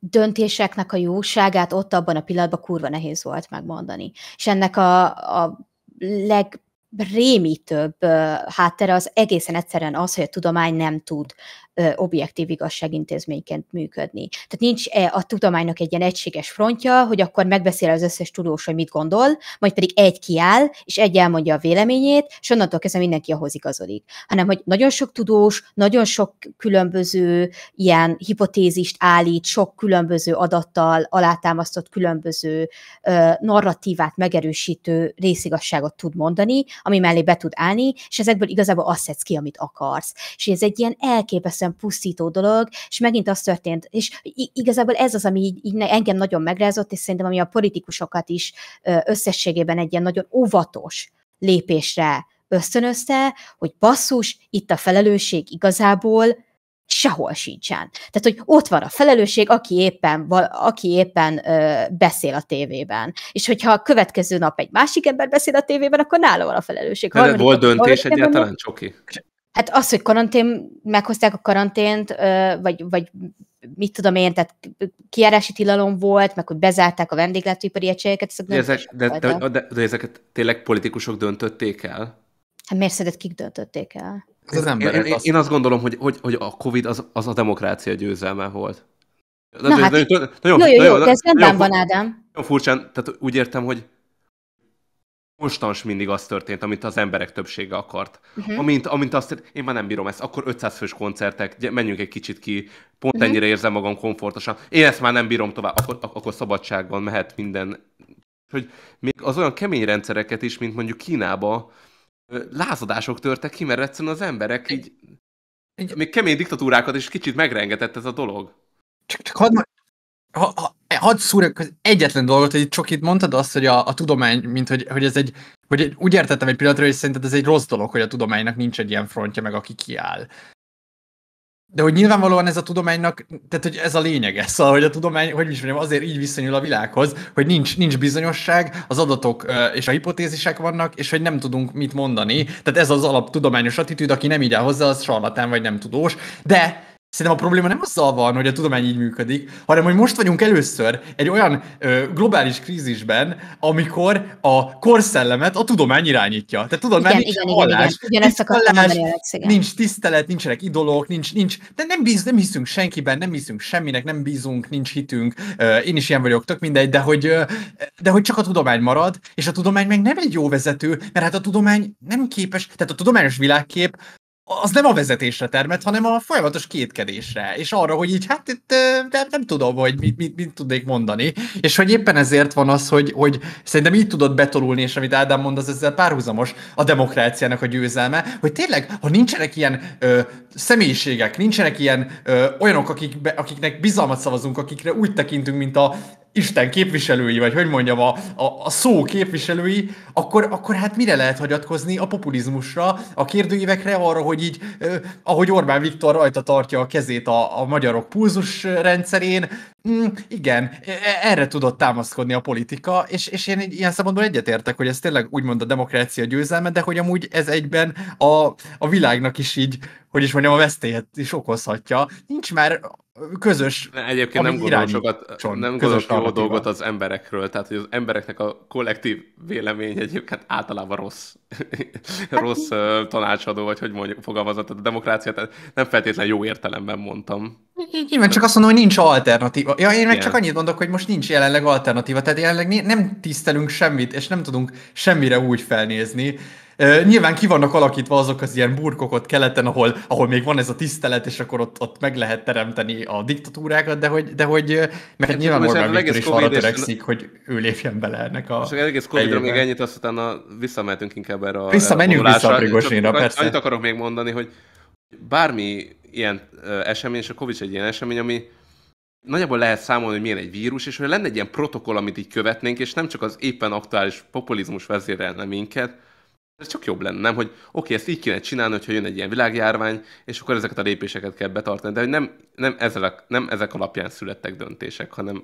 döntéseknek a jóságát ott abban a pillanatban kurva nehéz volt megmondani. És ennek a, a leg rémítőbb háttere az egészen egyszerűen az, hogy a tudomány nem tud objektív igazságintézményként működni. Tehát nincs e, a tudománynak egy ilyen egységes frontja, hogy akkor megbeszél az összes tudós, hogy mit gondol, majd pedig egy kiáll, és egy elmondja a véleményét, és onnantól kezdve mindenki ahhoz igazodik. Hanem, hogy nagyon sok tudós, nagyon sok különböző ilyen hipotézist állít, sok különböző adattal alátámasztott különböző ö, narratívát megerősítő részigazságot tud mondani, ami mellé be tud állni, és ezekből igazából azt szedsz ki, amit akarsz. És ez egy ilyen elképesztő egészen pusztító dolog, és megint az történt. És igazából ez az, ami így, így engem nagyon megrázott, és szerintem ami a politikusokat is összességében egy ilyen nagyon óvatos lépésre ösztönözte, hogy basszus, itt a felelősség igazából sehol sincsen. Tehát, hogy ott van a felelősség, aki éppen, val, aki éppen ö, beszél a tévében. És hogyha a következő nap egy másik ember beszél a tévében, akkor nála van a felelősség. volt döntés egyáltalán, Csoki? Hát az, hogy karantén, meghozták a karantént, vagy, vagy mit tudom én, tehát kiárási tilalom volt, meg hogy bezárták a vendéglátóipari egységeket. Ezek de, ezek, de, de, de, de ezeket tényleg politikusok döntötték el? Hát miért szerinted kik döntötték el? Az, én, Én, azt... én azt gondolom, hogy, hogy, hogy a Covid az, az a demokrácia győzelme volt. Na, Na hát, nagyon, jó, jó, jó, jó, jó, jó, nagyon, ez rendben van, Ádám. furcsán, tehát úgy értem, hogy konstans mindig az történt, amit az emberek többsége akart. Uh-huh. Amint, amint azt, én már nem bírom ezt, akkor 500 fős koncertek, menjünk egy kicsit ki, pont uh-huh. ennyire érzem magam komfortosan. Én ezt már nem bírom tovább, akkor, akkor szabadságban mehet minden. Hogy még az olyan kemény rendszereket is, mint mondjuk Kínába, lázadások törtek ki, mert egyszerűen az emberek így, így még kemény diktatúrákat is kicsit megrengetett ez a dolog. Csak, csak hadd, ha, ha, hadd szúrjak egyetlen dolgot, hogy csak itt mondtad azt, hogy a, a tudomány, mint hogy, hogy ez egy, hogy úgy értettem egy pillanatra, hogy szerinted ez egy rossz dolog, hogy a tudománynak nincs egy ilyen frontja, meg aki kiáll. De hogy nyilvánvalóan ez a tudománynak, tehát hogy ez a lényege, szóval, hogy a tudomány, hogy is mondjam, azért így viszonyul a világhoz, hogy nincs, nincs bizonyosság, az adatok és a hipotézisek vannak, és hogy nem tudunk mit mondani. Tehát ez az alap tudományos attitűd, aki nem így áll hozzá, az sarlatán vagy nem tudós. De Szerintem a probléma nem azzal van, hogy a tudomány így működik, hanem hogy most vagyunk először egy olyan ö, globális krízisben, amikor a korszellemet a tudomány irányítja. Tehát tudod, igen, nincs igen, hallás, igen, igen. nincs, hallás, Alex, nincs tisztelet, nincsenek idolók, nincs, nincs, de nem, bíz, nem hiszünk senkiben, nem hiszünk semminek, nem bízunk, nincs hitünk, ö, én is ilyen vagyok, tök mindegy, de hogy, ö, de hogy csak a tudomány marad, és a tudomány meg nem egy jó vezető, mert hát a tudomány nem képes, tehát a tudományos világkép az nem a vezetésre termet, hanem a folyamatos kétkedésre, és arra, hogy így hát itt nem, nem tudom, hogy mit, mit, mit tudnék mondani, és hogy éppen ezért van az, hogy, hogy szerintem így tudod betolulni, és amit Ádám mond, az ezzel párhuzamos a demokráciának a győzelme, hogy tényleg, ha nincsenek ilyen ö, személyiségek, nincsenek ilyen ö, olyanok, akik, akiknek bizalmat szavazunk, akikre úgy tekintünk, mint a Isten képviselői, vagy hogy mondjam, a, a, a szó képviselői, akkor, akkor hát mire lehet hagyatkozni? A populizmusra, a kérdőívekre, arra, hogy így, eh, ahogy Orbán Viktor rajta tartja a kezét a, a magyarok pulzus rendszerén, mm, igen, e, e, erre tudott támaszkodni a politika, és, és én ilyen szabadon egyetértek, hogy ez tényleg úgymond a demokrácia győzelme, de hogy amúgy ez egyben a, a világnak is így hogy is mondjam, a veszélyet is okozhatja. Nincs már közös Egyébként nem gondolom sokat, nem közös jó dolgot az emberekről, tehát hogy az embereknek a kollektív vélemény egyébként hát általában rossz, hát rossz tanácsadó, vagy hogy mondjuk fogalmazott a demokrácia, tehát nem feltétlenül jó értelemben mondtam. Nyilván csak azt mondom, hogy nincs alternatíva. Ja, én meg Igen. csak annyit mondok, hogy most nincs jelenleg alternatíva, tehát jelenleg nem tisztelünk semmit, és nem tudunk semmire úgy felnézni, nyilván ki vannak alakítva azok az ilyen burkok ott keleten, ahol, ahol még van ez a tisztelet, és akkor ott, ott meg lehet teremteni a diktatúrákat, de hogy, de hogy mert hát, nyilván Orbán Viktor is arra törekszik, hogy ő lépjen bele ennek a... Most egész covid még ennyit, azt utána visszamehetünk inkább erre a Visszamenjünk vissza a Prigozsinra, persze. Annyit akarok még mondani, hogy bármi ilyen esemény, és a Covid egy ilyen esemény, ami nagyjából lehet számolni, hogy milyen egy vírus, és hogy lenne egy ilyen protokoll, amit így követnénk, és nem csak az éppen aktuális populizmus vezérelne minket, ez csak jobb lenne, nem? Hogy oké, okay, ezt így kéne csinálni, hogyha jön egy ilyen világjárvány, és akkor ezeket a lépéseket kell betartani. De hogy nem, nem, ezek, nem ezek alapján születtek döntések, hanem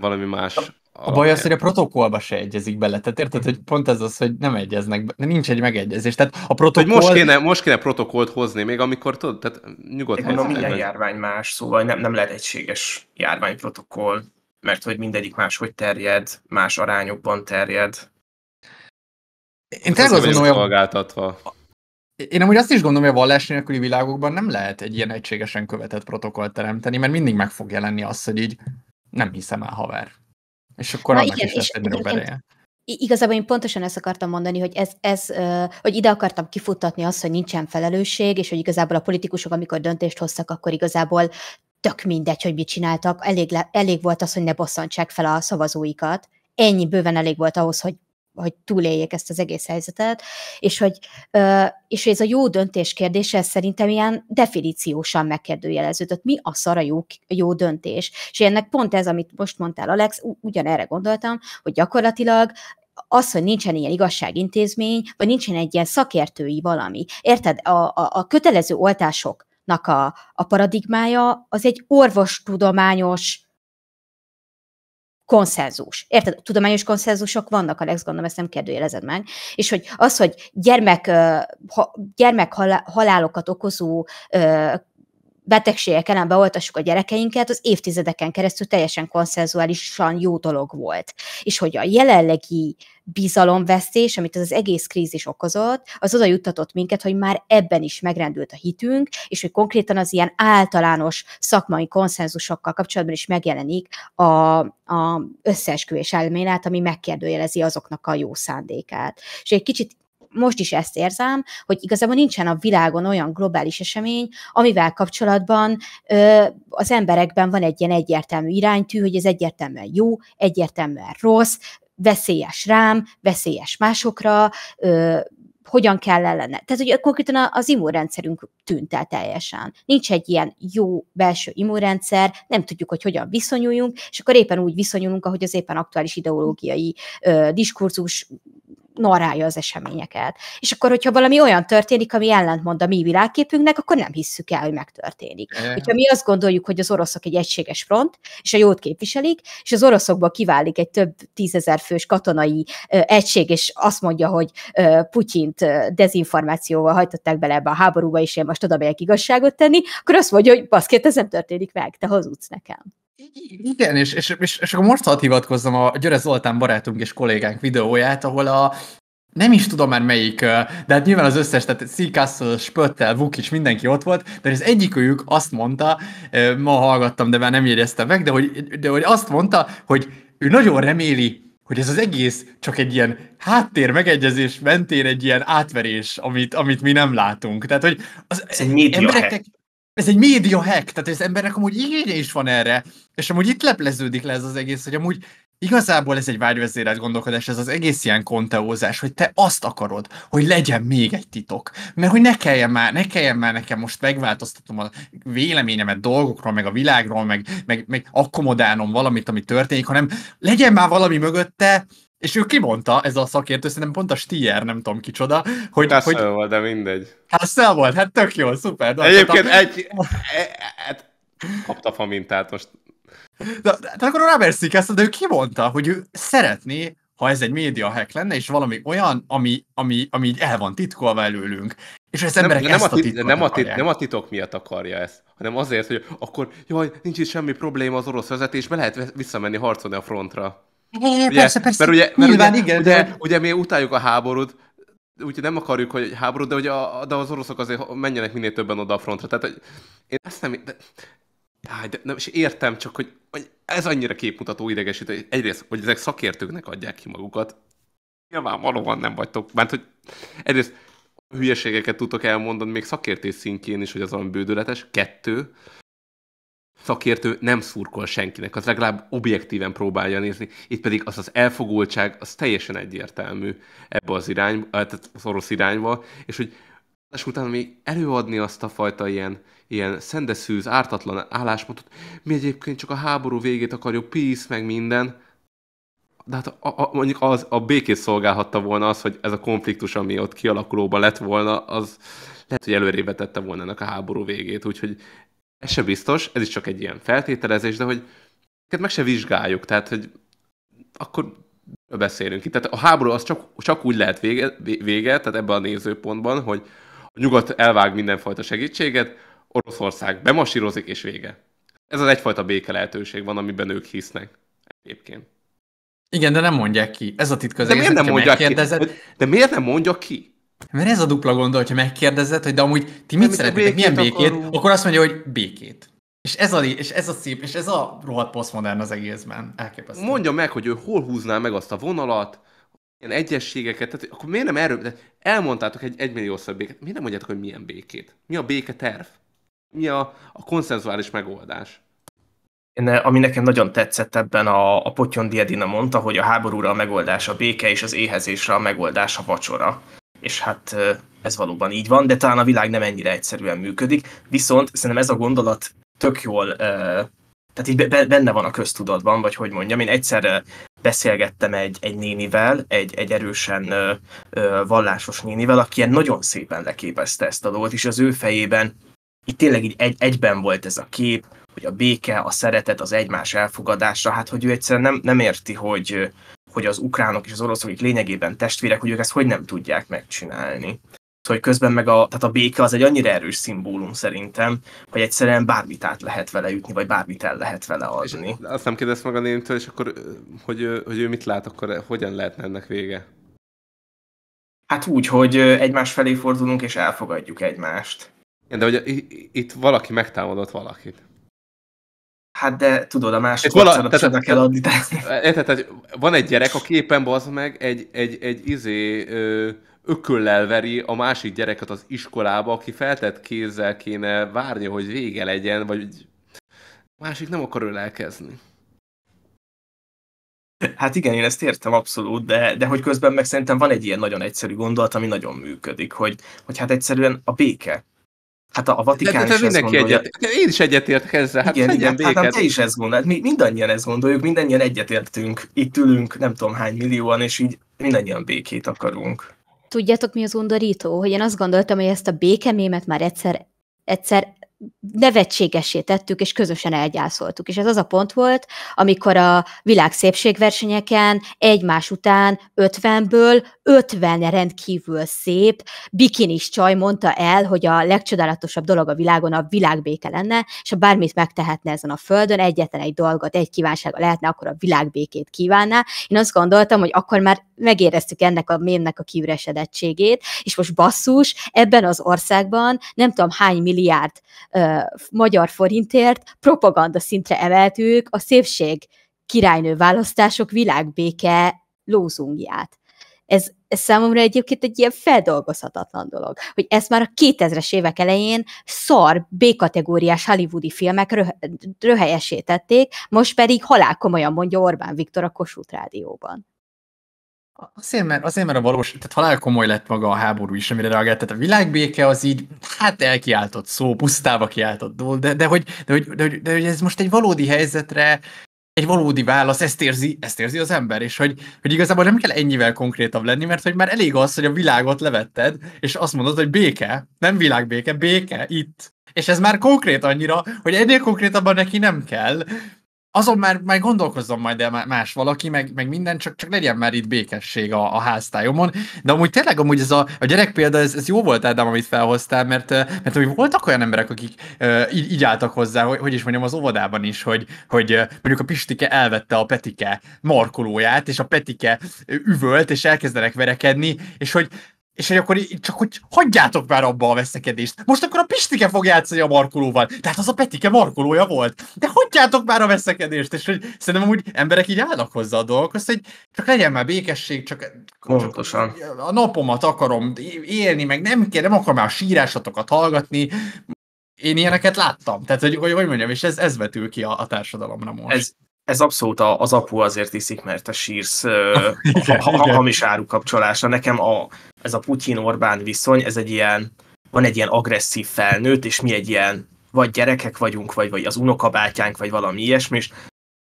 valami más. A, a baj az, hogy a protokollba se egyezik bele. Tehát érted, hogy pont ez az, hogy nem egyeznek, be, nincs egy megegyezés. Tehát a protokoll... Hogy most kéne, most kéne protokollt hozni, még amikor tudod, tehát nyugodt Én mondom, minden járvány más, szóval nem, nem lehet egységes járványprotokoll, mert hogy mindegyik máshogy terjed, más arányokban terjed én tényleg azt gondolom, szolgáltatva. Én amúgy azt is gondolom, hogy a vallás nélküli világokban nem lehet egy ilyen egységesen követett protokollt teremteni, mert mindig meg fog jelenni az, hogy így nem hiszem el haver. És akkor Na annak igen, is lesz egy nagyobb Igazából én pontosan ezt akartam mondani, hogy, ez, ez, hogy ide akartam kifuttatni azt, hogy nincsen felelősség, és hogy igazából a politikusok, amikor döntést hoztak, akkor igazából tök mindegy, hogy mit csináltak, elég, le, elég volt az, hogy ne bosszantsák fel a szavazóikat. Ennyi bőven elég volt ahhoz, hogy hogy túléljék ezt az egész helyzetet, és hogy, és ez a jó döntés kérdése szerintem ilyen definíciósan megkérdőjeleződött. Mi a szar a jó, jó döntés? És ennek pont ez, amit most mondtál, Alex, ugyanerre gondoltam, hogy gyakorlatilag az, hogy nincsen ilyen igazságintézmény, vagy nincsen egy ilyen szakértői valami. Érted? A, a, a kötelező oltásoknak a, a paradigmája az egy orvostudományos konszenzus. Érted? Tudományos konszenzusok vannak, Alex, gondolom, ezt nem kérdőjelezed meg. És hogy az, hogy gyermek, gyermek halálokat okozó betegségek ellen beoltassuk a gyerekeinket, az évtizedeken keresztül teljesen konszenzuálisan jó dolog volt. És hogy a jelenlegi bizalomvesztés, amit az, az egész krízis okozott, az oda juttatott minket, hogy már ebben is megrendült a hitünk, és hogy konkrétan az ilyen általános szakmai konszenzusokkal kapcsolatban is megjelenik a, a összeesküvés elmélet, ami megkérdőjelezi azoknak a jó szándékát. És egy kicsit most is ezt érzem, hogy igazából nincsen a világon olyan globális esemény, amivel kapcsolatban ö, az emberekben van egy ilyen egyértelmű iránytű, hogy ez egyértelműen jó, egyértelműen rossz, veszélyes rám, veszélyes másokra, ö, hogyan kell ellene. Tehát, hogy konkrétan az immunrendszerünk tűnt el teljesen. Nincs egy ilyen jó belső immunrendszer, nem tudjuk, hogy hogyan viszonyuljunk, és akkor éppen úgy viszonyulunk, ahogy az éppen aktuális ideológiai ö, diskurzus narálja az eseményeket. És akkor, hogyha valami olyan történik, ami ellentmond a mi világképünknek, akkor nem hisszük el, hogy megtörténik. E. Hogyha mi azt gondoljuk, hogy az oroszok egy egységes front, és a jót képviselik, és az oroszokból kiválik egy több tízezer fős katonai egység, és azt mondja, hogy Putyint dezinformációval hajtották bele ebbe a háborúba, és én most oda megyek igazságot tenni, akkor azt mondja, hogy baszkét, hát ez nem történik meg, te hazudsz nekem. Igen, és, és, és, és akkor most hadd hivatkozzam a Györe Zoltán barátunk és kollégánk videóját, ahol a nem is tudom már melyik, de hát nyilván az összes, tehát Seacastle, Castle, Spöttel, Vukic, mindenki ott volt, de az egyikőjük azt mondta, ma hallgattam, de már nem jegyeztem meg, de hogy, de hogy azt mondta, hogy ő nagyon reméli, hogy ez az egész csak egy ilyen háttér megegyezés mentén egy ilyen átverés, amit, amit mi nem látunk. Tehát, hogy az ez egy ez egy média hack, tehát az embernek amúgy igénye is van erre, és amúgy itt lepleződik le ez az egész, hogy amúgy igazából ez egy vágyvezérelt gondolkodás, ez az egész ilyen konteózás, hogy te azt akarod, hogy legyen még egy titok. Mert hogy ne kelljen már, ne kelljen már nekem most megváltoztatom a véleményemet dolgokról, meg a világról, meg, meg, meg akkomodálnom valamit, ami történik, hanem legyen már valami mögötte, és ő kimondta, ez a szakértő, szerintem pont a Stier, nem tudom kicsoda, hogy... Hát hogy... volt, de mindegy. Hassel volt, hát tök jó, szuper. De Egyébként a... egy... E- e- hát, kapta mintát most. De, de, de akkor ráverszik ezt de ő kimondta, hogy ő szeretné, ha ez egy média hack lenne, és valami olyan, ami, ami, ami így el van titkolva előlünk. És az emberek nem, nem ezt a, tit- a nem, a tit- nem a titok miatt akarja ezt, hanem azért, hogy akkor, jaj, nincs itt semmi probléma az orosz vezetésben, lehet visszamenni harcolni a frontra ugye, persze, persze. Mert ugye, mert Nyilván, ugye, igen, ugye, de... ugye mi utáljuk a háborút, úgyhogy nem akarjuk, hogy háború, de, ugye a, de az oroszok azért menjenek minél többen oda a frontra. Tehát hogy én ezt nem... De, de, nem és értem csak, hogy, hogy ez annyira képmutató idegesítő. Egyrészt, hogy ezek szakértőknek adják ki magukat. Nyilván valóban nem vagytok. Mert hogy egyrészt hülyeségeket tudtok elmondani még szakértés szintjén is, hogy az olyan bődöletes. Kettő, szakértő nem szurkol senkinek, az legalább objektíven próbálja nézni, itt pedig az az elfogultság, az teljesen egyértelmű ebbe az irányba, eh, tehát az orosz irányba, és hogy és utána még előadni azt a fajta ilyen, ilyen szendeszűz, ártatlan álláspontot, mi egyébként csak a háború végét akarjuk, peace, meg minden, de hát a, a, mondjuk az, a békét szolgálhatta volna az, hogy ez a konfliktus, ami ott kialakulóban lett volna, az lehet, hogy előrébe tette volna ennek a háború végét, úgyhogy ez se biztos, ez is csak egy ilyen feltételezés, de hogy ezeket meg se vizsgáljuk, tehát hogy akkor beszélünk itt. Tehát a háború az csak, csak úgy lehet vége, vége, tehát ebben a nézőpontban, hogy a nyugat elvág mindenfajta segítséget, Oroszország bemasírozik és vége. Ez az egyfajta béke lehetőség van, amiben ők hisznek egyébként. Igen, de nem mondják ki. Ez a titka az de miért nem mondják ki? De miért nem mondja ki? Mert ez a dupla gondol, hogyha megkérdezed, hogy de amúgy ti mit szeretnétek, milyen békét, akarunk. akkor azt mondja, hogy békét. És ez, a, és ez a szép, és ez a rohadt posztmodern az egészben. Elképesztő. Mondja meg, hogy ő hol húzná meg azt a vonalat, ilyen egyességeket, tehát akkor miért nem erről, de elmondtátok egy egymilliószor békét, miért nem mondjátok, hogy milyen békét? Mi a béke terv? Mi a, a konszenzuális megoldás? Én, ami nekem nagyon tetszett ebben a, a Potyon edina mondta, hogy a háborúra a megoldás a béke, és az éhezésre a megoldás a vacsora. És hát ez valóban így van, de talán a világ nem ennyire egyszerűen működik. Viszont szerintem ez a gondolat tök jól, tehát így benne van a köztudatban, vagy hogy mondjam. Én egyszer beszélgettem egy, egy nénivel, egy, egy erősen vallásos nénivel, aki ilyen nagyon szépen leképezte ezt a dolgot, és az ő fejében itt tényleg így egy, egyben volt ez a kép, hogy a béke, a szeretet, az egymás elfogadása, hát hogy ő egyszerűen nem, nem érti, hogy, hogy az ukránok és az oroszok, akik lényegében testvérek, hogy ők ezt hogy nem tudják megcsinálni. Szóval, hogy közben meg a, tehát a béke az egy annyira erős szimbólum szerintem, hogy egyszerűen bármit át lehet vele ütni, vagy bármit el lehet vele adni. És azt nem kérdezt meg a némtől, és akkor, hogy, hogy ő mit lát, akkor hogyan lehetne ennek vége? Hát úgy, hogy egymás felé fordulunk, és elfogadjuk egymást. De hogy itt valaki megtámadott valakit. Hát de tudod, a másik vala, kell adni. Tehát, tehát van egy gyerek, aki éppen az meg, egy, egy, egy izé ököllel veri a másik gyereket az iskolába, aki feltett kézzel kéne várni, hogy vége legyen, vagy a másik nem akar ölelkezni. Hát igen, én ezt értem abszolút, de, de hogy közben meg szerintem van egy ilyen nagyon egyszerű gondolat, ami nagyon működik, hogy, hogy hát egyszerűen a béke. Hát a, a Vatikán de, de, de is mindenki ezt gondolja. Egyet, én is egyetértek ezzel. Hát igen, igen. Hát béket. Hát te is ezt gondolod. Hát mi mindannyian ezt gondoljuk, mindannyian egyetértünk. Itt ülünk nem tudom hány millióan, és így mindannyian békét akarunk. Tudjátok, mi az undorító? Hogy én azt gondoltam, hogy ezt a békemémet már egyszer, egyszer nevetségesé tettük, és közösen elgyászoltuk. És ez az a pont volt, amikor a világ szépségversenyeken egymás után 50-ből 50 rendkívül szép bikinis csaj mondta el, hogy a legcsodálatosabb dolog a világon a világbéke lenne, és ha bármit megtehetne ezen a földön, egyetlen egy dolgot, egy kívánsága lehetne, akkor a világbékét kívánná. Én azt gondoltam, hogy akkor már megéreztük ennek a mémnek a kiüresedettségét, és most basszus, ebben az országban nem tudom hány milliárd magyar forintért propaganda szintre emeltük a szépség királynő választások világbéke lózungját. Ez, ez számomra egyébként egy ilyen feldolgozhatatlan dolog, hogy ezt már a 2000-es évek elején szar B-kategóriás hollywoodi filmek rö- röhelyesítették, most pedig halál komolyan mondja Orbán Viktor a Kossuth Rádióban. Azért mert, azért, mert a valós, tehát halál komoly lett maga a háború is, amire reagált, tehát a világbéke az így, hát elkiáltott szó, pusztába kiáltott dolog, de, de, hogy, de, hogy, de, hogy, de hogy ez most egy valódi helyzetre, egy valódi válasz, ezt érzi, ezt érzi az ember, és hogy, hogy igazából nem kell ennyivel konkrétabb lenni, mert hogy már elég az, hogy a világot levetted, és azt mondod, hogy béke, nem világbéke, béke, itt. És ez már konkrét annyira, hogy ennél konkrétabban neki nem kell, azon már, már gondolkozzon majd el más valaki, meg, meg minden, csak, csak legyen már itt békesség a, a háztájomon. De amúgy tényleg amúgy ez a, a gyerek példa, ez, ez jó volt Ádám, amit felhoztál, mert, mert hogy voltak olyan emberek, akik így, így álltak hozzá, hogy, hogy is mondjam, az óvodában is, hogy, hogy mondjuk a Pistike elvette a Petike markolóját, és a Petike üvölt, és elkezdenek verekedni, és hogy és hogy akkor csak hogy hagyjátok már abba a veszekedést. Most akkor a Pistike fog játszani a markolóval. Tehát az a Petike markolója volt. De hagyjátok már a veszekedést. És hogy szerintem úgy emberek így állnak hozzá a dolgokhoz, hogy csak legyen már békesség, csak, Pontosan. csak a napomat akarom élni, meg nem kell, nem akarom már a sírásatokat hallgatni. Én ilyeneket láttam. Tehát, hogy, hogy, hogy mondjam, és ez, ez vetül ki a, a társadalomra most. Ez, ez abszolút az apu azért iszik, mert te sírsz ha, ha, hamis kapcsolása. Nekem a, ez a Putyin-Orbán viszony, ez egy ilyen, van egy ilyen agresszív felnőtt, és mi egy ilyen, vagy gyerekek vagyunk, vagy, vagy az unokabátyánk, vagy valami ilyesmi, és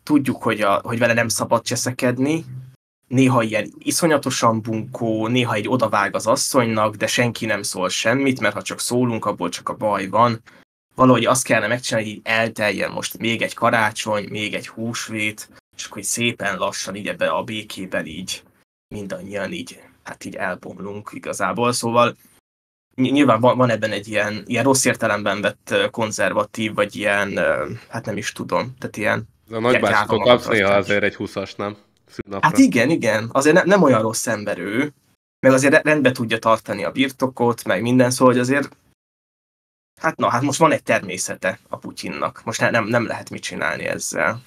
tudjuk, hogy, a, hogy vele nem szabad cseszekedni, néha ilyen iszonyatosan bunkó, néha egy odavág az asszonynak, de senki nem szól semmit, mert ha csak szólunk, abból csak a baj van, valahogy azt kellene megcsinálni, hogy elteljen most még egy karácsony, még egy húsvét, és akkor így szépen lassan így ebbe a békében így mindannyian így, hát így elbomlunk igazából. Szóval nyilván van, van ebben egy ilyen, ilyen rossz értelemben vett konzervatív, vagy ilyen, hát nem is tudom, tehát ilyen... A nagybácsitól kapsz néha azért egy húszas, nem? Szűnapra. Hát igen, igen, azért nem, nem olyan rossz ember ő, meg azért rendbe tudja tartani a birtokot, meg minden, szóval hogy azért Hát na, hát most van egy természete a Putyinnak. Most nem, nem lehet mit csinálni ezzel.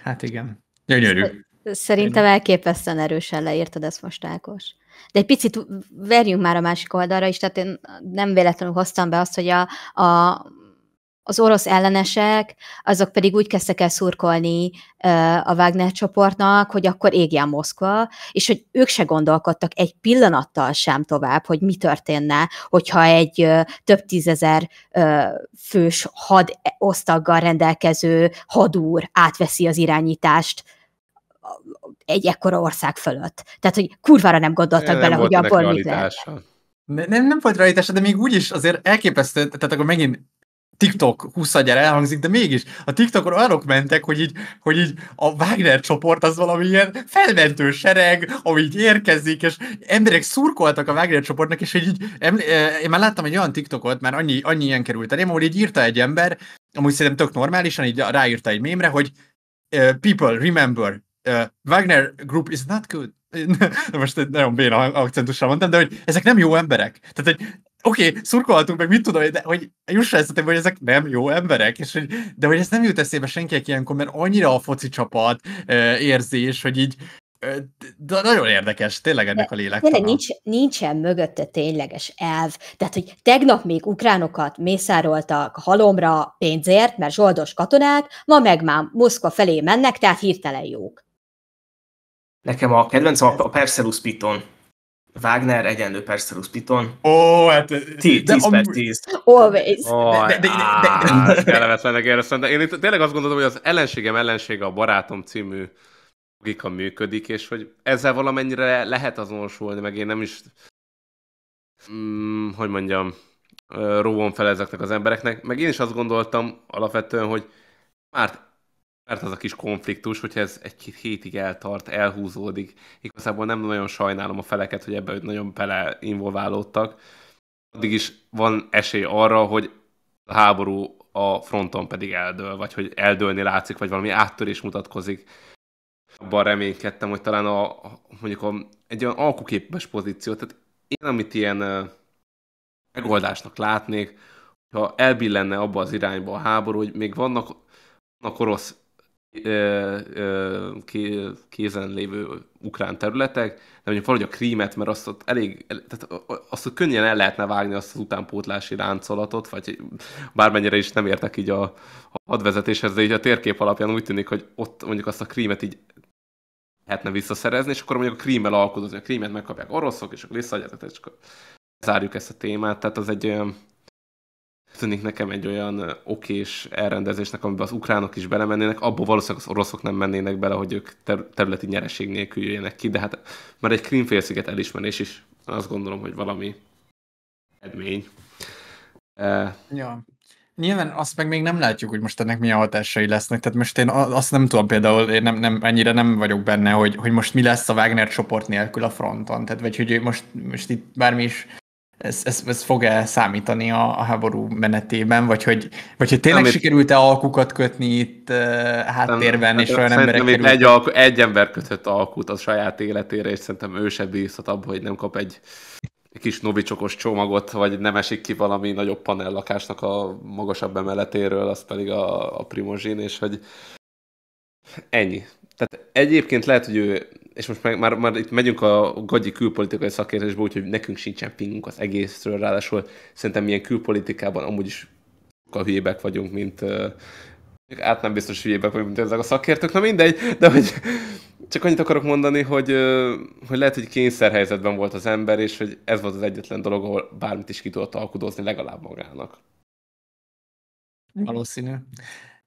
Hát igen. Gyönyörű. Szerintem elképesztően erősen leírtad ezt most, Ákos. De egy picit verjünk már a másik oldalra is, tehát én nem véletlenül hoztam be azt, hogy a, a az orosz ellenesek, azok pedig úgy kezdtek el szurkolni a Wagner csoportnak, hogy akkor égjen Moszkva, és hogy ők se gondolkodtak egy pillanattal sem tovább, hogy mi történne, hogyha egy több tízezer fős had osztaggal rendelkező hadúr átveszi az irányítást egy ekkora ország fölött. Tehát, hogy kurvára nem gondoltak nem bele, hogy abból mit lehet. Nem, nem volt realitása, de még úgy is azért elképesztő, tehát akkor megint TikTok 20 elhangzik, de mégis a TikTokon olyanok mentek, hogy így, hogy így a Wagner csoport az valami ilyen felmentő sereg, ami így érkezik, és emberek szurkoltak a Wagner csoportnak, és hogy így, én már láttam egy olyan TikTokot, már annyi, annyi ilyen került elém, ahol így írta egy ember, amúgy szerintem tök normálisan, így ráírta egy mémre, hogy people, remember, uh, Wagner group is not good. Most egy nagyon béna akcentussal mondtam, de hogy ezek nem jó emberek. Tehát, hogy oké, okay, szurkolhatunk meg, mit tudom, de hogy jusson eszetem, hogy ezek nem jó emberek, és hogy, de hogy ez nem jut eszébe senkinek ilyenkor, mert annyira a foci csapat e, érzés, hogy így de nagyon érdekes, tényleg ennek a lélek. Tényleg nincs, nincsen mögötte tényleges elv. Tehát, hogy tegnap még ukránokat mészároltak halomra pénzért, mert zsoldos katonák, ma meg már Moszkva felé mennek, tehát hirtelen jók. Nekem a kedvencem a Perseus Piton. Wagner egyenlő per Szerusz Piton. Ó, oh, hát... 10 de, per 10. Always. Oh, de, de, de, de, kellemetlenek erre de én itt tényleg azt gondolom, hogy az ellenségem ellensége a Barátom című logika működik, és hogy ezzel valamennyire lehet azonosulni, meg én nem is... Mm, hogy mondjam, rovom fel ezeknek az embereknek, meg én is azt gondoltam alapvetően, hogy már mert az a kis konfliktus, hogyha ez egy-két hétig eltart, elhúzódik. Igazából nem nagyon sajnálom a feleket, hogy ebbe nagyon bele involválódtak. Addig is van esély arra, hogy a háború a fronton pedig eldől, vagy hogy eldőlni látszik, vagy valami áttörés mutatkozik. Abban reménykedtem, hogy talán a, mondjuk a, egy olyan alkuképes pozíció, tehát én amit ilyen megoldásnak látnék, ha elbillenne abba az irányba a háború, hogy még vannak, vannak orosz kézen lévő ukrán területek, de mondjuk valahogy a krímet, mert azt ott elég, tehát azt ott könnyen el lehetne vágni azt az utánpótlási ráncolatot, vagy bármennyire is nem értek így a, a hadvezetéshez, de így a térkép alapján úgy tűnik, hogy ott mondjuk azt a krímet így lehetne visszaszerezni, és akkor mondjuk a krímmel alkudozni, a krímet megkapják oroszok, és akkor visszaadják, és akkor zárjuk ezt a témát, tehát az egy olyan tűnik nekem egy olyan okés elrendezésnek, amiben az ukránok is belemennének, abból valószínűleg az oroszok nem mennének bele, hogy ők területi nyereség nélkül jöjjenek ki, de hát már egy krímfélsziget elismerés is, azt gondolom, hogy valami edmény. E... Ja. Nyilván azt meg még nem látjuk, hogy most ennek milyen hatásai lesznek. Tehát most én azt nem tudom például, én nem, nem, ennyire nem vagyok benne, hogy, hogy most mi lesz a Wagner csoport nélkül a fronton. Tehát vagy hogy most, most itt bármi is ez, ez, ez fog-e számítani a, a háború menetében, vagy hogy, vagy hogy tényleg Amit... sikerült-e alkukat kötni itt uh, háttérben, nem, és olyan emberek került... egy, alku, egy ember kötött alkut a saját életére, és szerintem ő se bízhat abba, hogy nem kap egy kis novicsokos csomagot, vagy nem esik ki valami nagyobb panellakásnak a magasabb emeletéről, az pedig a, a primozsin, és hogy ennyi. Tehát egyébként lehet, hogy ő és most már, már, már itt megyünk a gagyi külpolitikai szakértésbe, úgyhogy nekünk sincsen pingunk az egészről, ráadásul szerintem ilyen külpolitikában amúgy is a hülyébek vagyunk, mint át nem biztos hülyébek vagyunk, mint ezek a szakértők, na mindegy, de hogy csak annyit akarok mondani, hogy, hogy lehet, hogy kényszerhelyzetben volt az ember, és hogy ez volt az egyetlen dolog, ahol bármit is ki tudott alkudozni legalább magának. Valószínű.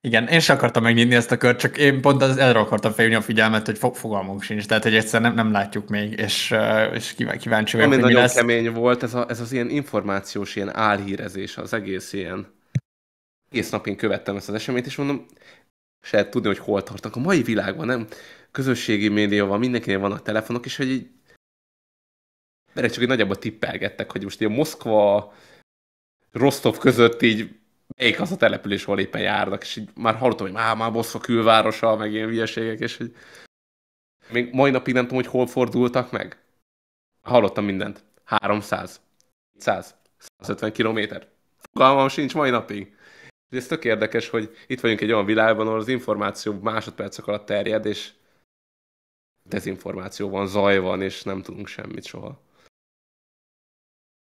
Igen, én sem akartam megnyitni ezt a kört, csak én pont az, erre akartam felhívni a figyelmet, hogy fogalmunk sincs, tehát hogy egyszer nem, nem látjuk még, és, eh, és kíváncsi vagyok, Ami hogy nagyon lesz. kemény volt, ez, a, ez az ilyen információs, ilyen álhírezés, az egész ilyen. Egész nap én követtem ezt az eseményt, és mondom, se lehet tudni, hogy hol tartanak. A mai világban nem közösségi média van, mindenkinél vannak telefonok, és hogy így mert csak egy nagyjából tippelgettek, hogy most ilyen Moszkva, Rostov között így melyik az a település, ahol éppen járnak, és így már hallottam, hogy már, már Boszka külvárosa, meg ilyen vieségek, és hogy még mai napig nem tudom, hogy hol fordultak meg. Hallottam mindent. 300, 200, 150 kilométer. Fogalmam sincs mai napig. És ez tök érdekes, hogy itt vagyunk egy olyan világban, ahol az információ másodpercek alatt terjed, és dezinformáció van, zaj van, és nem tudunk semmit soha.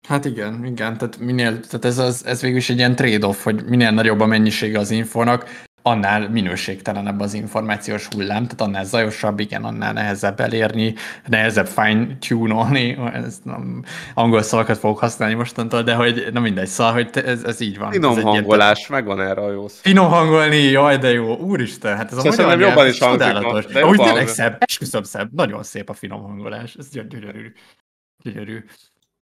Hát igen, igen, tehát, minél, tehát ez, az, ez végül is egy ilyen trade-off, hogy minél nagyobb a mennyisége az infónak, annál minőségtelenebb az információs hullám, tehát annál zajosabb, igen, annál nehezebb elérni, nehezebb fine-tune-olni, ezt nem, angol szavakat fogok használni mostantól, de hogy na mindegy, szóval, hogy ez, ez így van. Finom ez hangolás, ilyen, megvan erre a jó szó. Finom hangolni, jaj, de jó, úristen, hát ez a szóval magyar jobban is csodálatos. Most, Úgy tényleg szebb, esküszöm szebb, nagyon szép a finom hangolás, ez gyönyörű. Gyönyörű.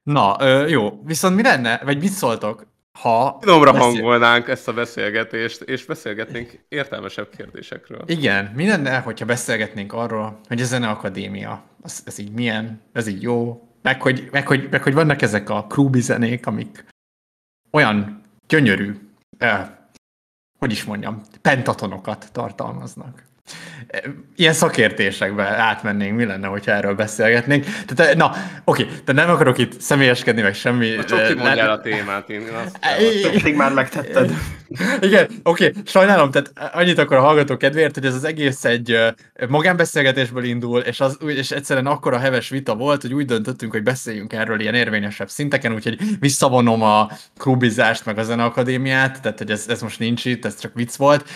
Na, ö, jó. Viszont mi lenne, vagy mit szóltok, ha... Finomra beszél... hangolnánk ezt a beszélgetést, és beszélgetnénk értelmesebb kérdésekről. Igen, mi lenne, hogyha beszélgetnénk arról, hogy a zeneakadémia, ez, ez így milyen, ez így jó, meg hogy, meg, hogy, meg hogy vannak ezek a krúbi zenék, amik olyan gyönyörű, eh, hogy is mondjam, pentatonokat tartalmaznak. E, ilyen szakértésekbe átmennénk, mi lenne, hogyha erről beszélgetnénk. Tehát, e, na, oké, de nem akarok itt személyeskedni, meg semmi... E, csak ki mondjál a témát, én azt Még már megtetted. Igen, oké, sajnálom, tehát annyit akkor a hallgató kedvéért, hogy ez az egész egy magánbeszélgetésből indul, és, az, és egyszerűen akkora heves vita volt, hogy úgy döntöttünk, hogy beszéljünk erről ilyen érvényesebb szinteken, úgyhogy visszavonom a klubizást, meg a zeneakadémiát, tehát hogy ez, ez most nincs itt, ez csak vicc volt,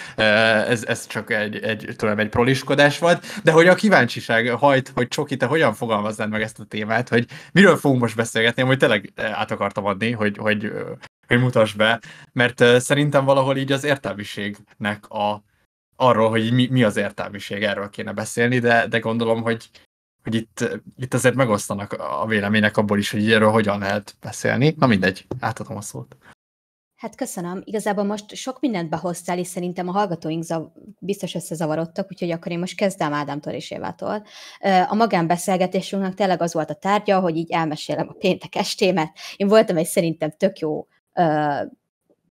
ez, ez csak egy, egy mit tudom, egy proliskodás volt, de hogy a kíváncsiság hajt, hogy Csoki, te hogyan fogalmaznád meg ezt a témát, hogy miről fogunk most beszélgetni, hogy tényleg eh, át akartam adni, hogy, hogy, eh, hogy mutass be, mert eh, szerintem valahol így az értelmiségnek a arról, hogy mi, mi az értelmiség, erről kéne beszélni, de, de gondolom, hogy, hogy itt, itt azért megosztanak a vélemények abból is, hogy erről hogyan lehet beszélni. Na mindegy, átadom a szót. Hát köszönöm. Igazából most sok mindent behoztál, és szerintem a hallgatóink zav- biztos összezavarodtak, úgyhogy akkor én most kezdem Ádámtól és Évától. A magánbeszélgetésünknek tényleg az volt a tárgya, hogy így elmesélem a péntek estémet. Én voltam egy szerintem tök jó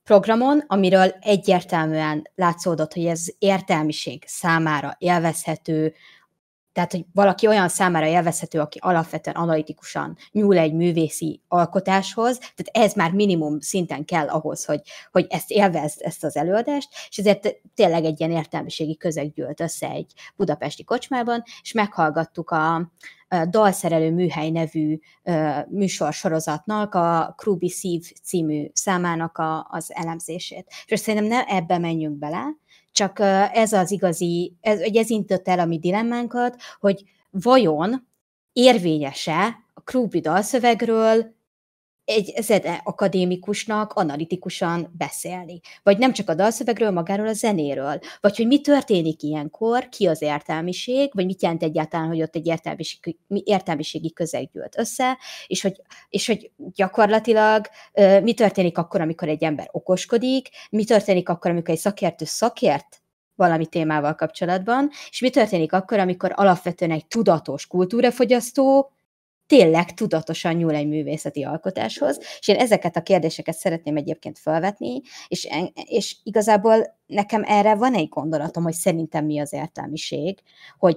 programon, amiről egyértelműen látszódott, hogy ez értelmiség számára élvezhető, tehát, hogy valaki olyan számára élvezhető, aki alapvetően analitikusan nyúl egy művészi alkotáshoz, tehát ez már minimum szinten kell ahhoz, hogy, hogy ezt élvezd, ezt az előadást, és ezért tényleg egy ilyen értelmiségi közeg gyűlt össze egy budapesti kocsmában, és meghallgattuk a, Dalszerelő Műhely nevű uh, műsorsorozatnak, a Krubi Szív című számának a, az elemzését. És szerintem ne ebbe menjünk bele, csak ez az igazi, ez, ez intött el a mi dilemmánkat, hogy vajon érvényese a Krúbi dalszövegről egy zene akadémikusnak analitikusan beszélni. Vagy nem csak a dalszövegről, magáról a zenéről. Vagy hogy mi történik ilyenkor, ki az értelmiség, vagy mit jelent egyáltalán, hogy ott egy értelmiségi, értelmiségi közeg gyűlt össze, és hogy, és hogy gyakorlatilag mi történik akkor, amikor egy ember okoskodik, mi történik akkor, amikor egy szakértő szakért valami témával kapcsolatban, és mi történik akkor, amikor alapvetően egy tudatos kultúrafogyasztó tényleg tudatosan nyúl egy művészeti alkotáshoz, és én ezeket a kérdéseket szeretném egyébként felvetni, és, e, és igazából nekem erre van egy gondolatom, hogy szerintem mi az értelmiség, hogy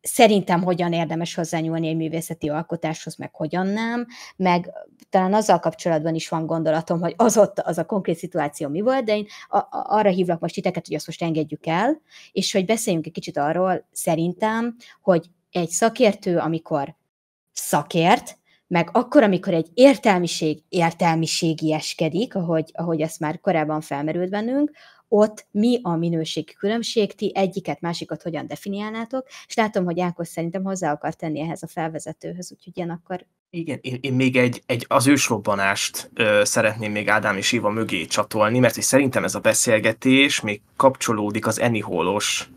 szerintem hogyan érdemes hozzányúlni egy művészeti alkotáshoz, meg hogyan nem, meg talán azzal kapcsolatban is van gondolatom, hogy az ott az a konkrét szituáció mi volt, de én a- a- arra hívlak most titeket, hogy azt most engedjük el, és hogy beszéljünk egy kicsit arról szerintem, hogy egy szakértő, amikor szakért, meg akkor, amikor egy értelmiség értelmiségieskedik, ahogy, ahogy ezt már korábban felmerült bennünk, ott mi a minőségi különbség, ti egyiket, másikat hogyan definiálnátok, és látom, hogy Ákos szerintem hozzá akar tenni ehhez a felvezetőhöz, úgyhogy ilyen akkor... Igen, én, én még egy, egy az ősrobbanást ö, szeretném még Ádám és Éva mögé csatolni, mert hogy szerintem ez a beszélgetés még kapcsolódik az enihólos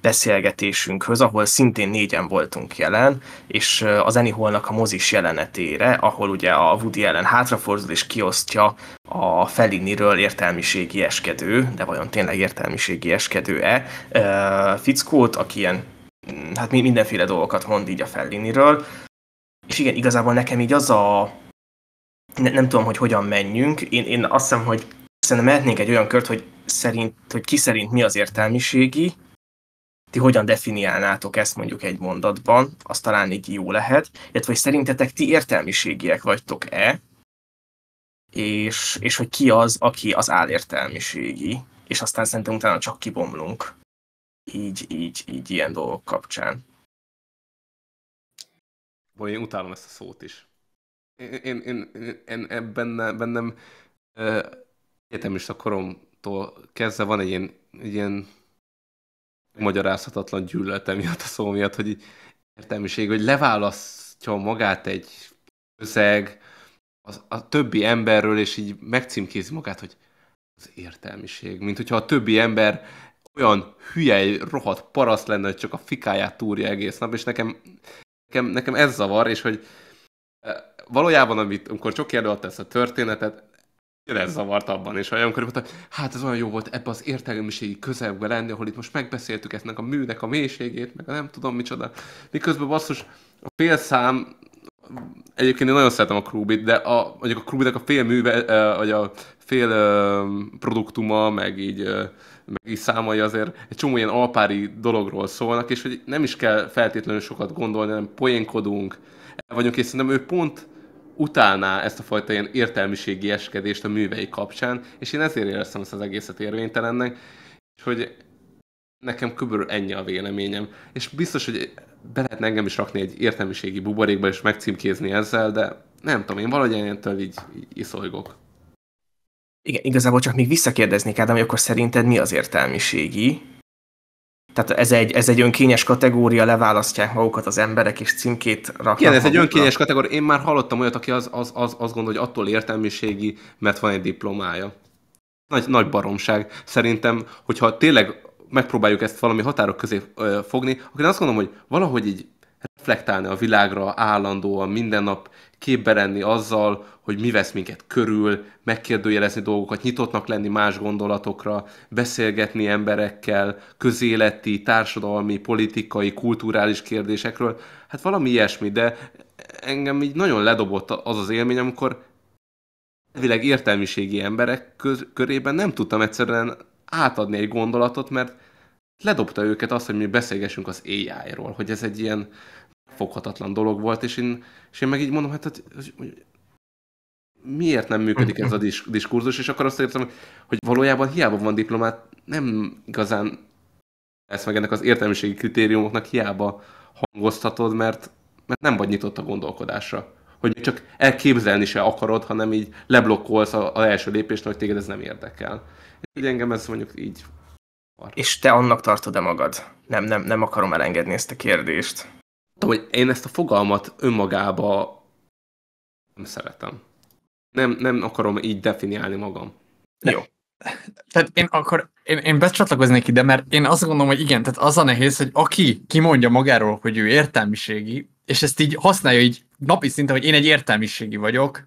beszélgetésünkhöz, ahol szintén négyen voltunk jelen, és az anyhole a mozis jelenetére, ahol ugye a Woody ellen hátrafordul és kiosztja a Felliniről értelmiségi eskedő, de vajon tényleg értelmiségi eskedő-e, fickót, aki ilyen, mm, hát mindenféle dolgokat mond így a Felliniről, és igen, igazából nekem így az a, ne, nem tudom, hogy hogyan menjünk, én, én azt hiszem, hogy szerintem mehetnénk egy olyan kört, hogy szerint, hogy ki szerint mi az értelmiségi, ti hogyan definiálnátok ezt mondjuk egy mondatban, az talán így jó lehet, illetve hogy szerintetek ti értelmiségiek vagytok-e, és, és hogy ki az, aki az álértelmiségi, és aztán szerintem utána csak kibomlunk. Így, így, így ilyen dolgok kapcsán. Vagy én utálom ezt a szót is. Én, én, én, én benne, bennem a koromtól kezdve van egy ilyen, egy ilyen magyarázhatatlan gyűlöletem miatt a szó miatt, hogy így értelmiség, hogy leválasztja magát egy közeg a, a többi emberről, és így megcímkézi magát, hogy az értelmiség. Mint hogyha a többi ember olyan hülye, rohadt paraszt lenne, hogy csak a fikáját túrja egész nap, és nekem, nekem, nekem ez zavar, és hogy eh, valójában, amit, amikor csak előadta ezt a történetet, ez zavart abban, és amikor mondta, hát ez olyan jó volt ebbe az értelmiségi közelbe lenni, ahol itt most megbeszéltük ezt a műnek a mélységét, meg a nem tudom micsoda. Miközben basszus, a félszám, egyébként én nagyon szeretem a Krubit, de a, mondjuk a Krubinek a fél műve, vagy a fél produktuma, meg így meg így számai azért egy csomó ilyen alpári dologról szólnak, és hogy nem is kell feltétlenül sokat gondolni, hanem poénkodunk, vagyunk, és szerintem ő pont utálná ezt a fajta ilyen értelmiségi eskedést a művei kapcsán, és én ezért éreztem ezt az egészet érvénytelennek, és hogy nekem körülbelül ennyi a véleményem. És biztos, hogy be lehetne engem is rakni egy értelmiségi buborékba, és megcímkézni ezzel, de nem tudom, én valahogy ennyitől így, így Igen, igazából csak még visszakérdeznék, Ádám, hogy akkor szerinted mi az értelmiségi? Tehát ez egy, ez egy önkényes kategória, leválasztják magukat az emberek, és címkét raknak. Igen, ez magukra. egy önkényes kategória. Én már hallottam olyat, aki az, az, az, azt gondolja, hogy attól értelmiségi, mert van egy diplomája. Nagy, nagy baromság. Szerintem, hogyha tényleg megpróbáljuk ezt valami határok közé ö, fogni, akkor én azt gondolom, hogy valahogy így reflektálni a világra állandóan, minden nap képbe lenni azzal, hogy mi vesz minket körül, megkérdőjelezni dolgokat, nyitottnak lenni más gondolatokra, beszélgetni emberekkel, közéleti, társadalmi, politikai, kulturális kérdésekről, hát valami ilyesmi, de engem így nagyon ledobott az az élmény, amikor elvileg értelmiségi emberek körében nem tudtam egyszerűen átadni egy gondolatot, mert ledobta őket azt, hogy mi beszélgessünk az AI-ról, hogy ez egy ilyen foghatatlan dolog volt, és én, és én meg így mondom, hát hogy, hogy miért nem működik ez a disk, diskurzus, és akkor azt értem, hogy valójában hiába van diplomát, nem igazán ezt meg ennek az értelmiségi kritériumoknak hiába hangoztatod, mert, mert nem vagy nyitott a gondolkodásra. Hogy csak elképzelni se akarod, hanem így leblokkolsz az első lépést, hogy téged ez nem érdekel. És engem ez mondjuk így... És te annak tartod-e magad? Nem, nem, nem akarom elengedni ezt a kérdést tudom, hogy én ezt a fogalmat önmagába nem szeretem. Nem, nem akarom így definiálni magam. Ne. Jó. Tehát én akkor, én, én becsatlakoznék ide, mert én azt gondolom, hogy igen, tehát az a nehéz, hogy aki kimondja magáról, hogy ő értelmiségi, és ezt így használja így napi szinten, hogy én egy értelmiségi vagyok,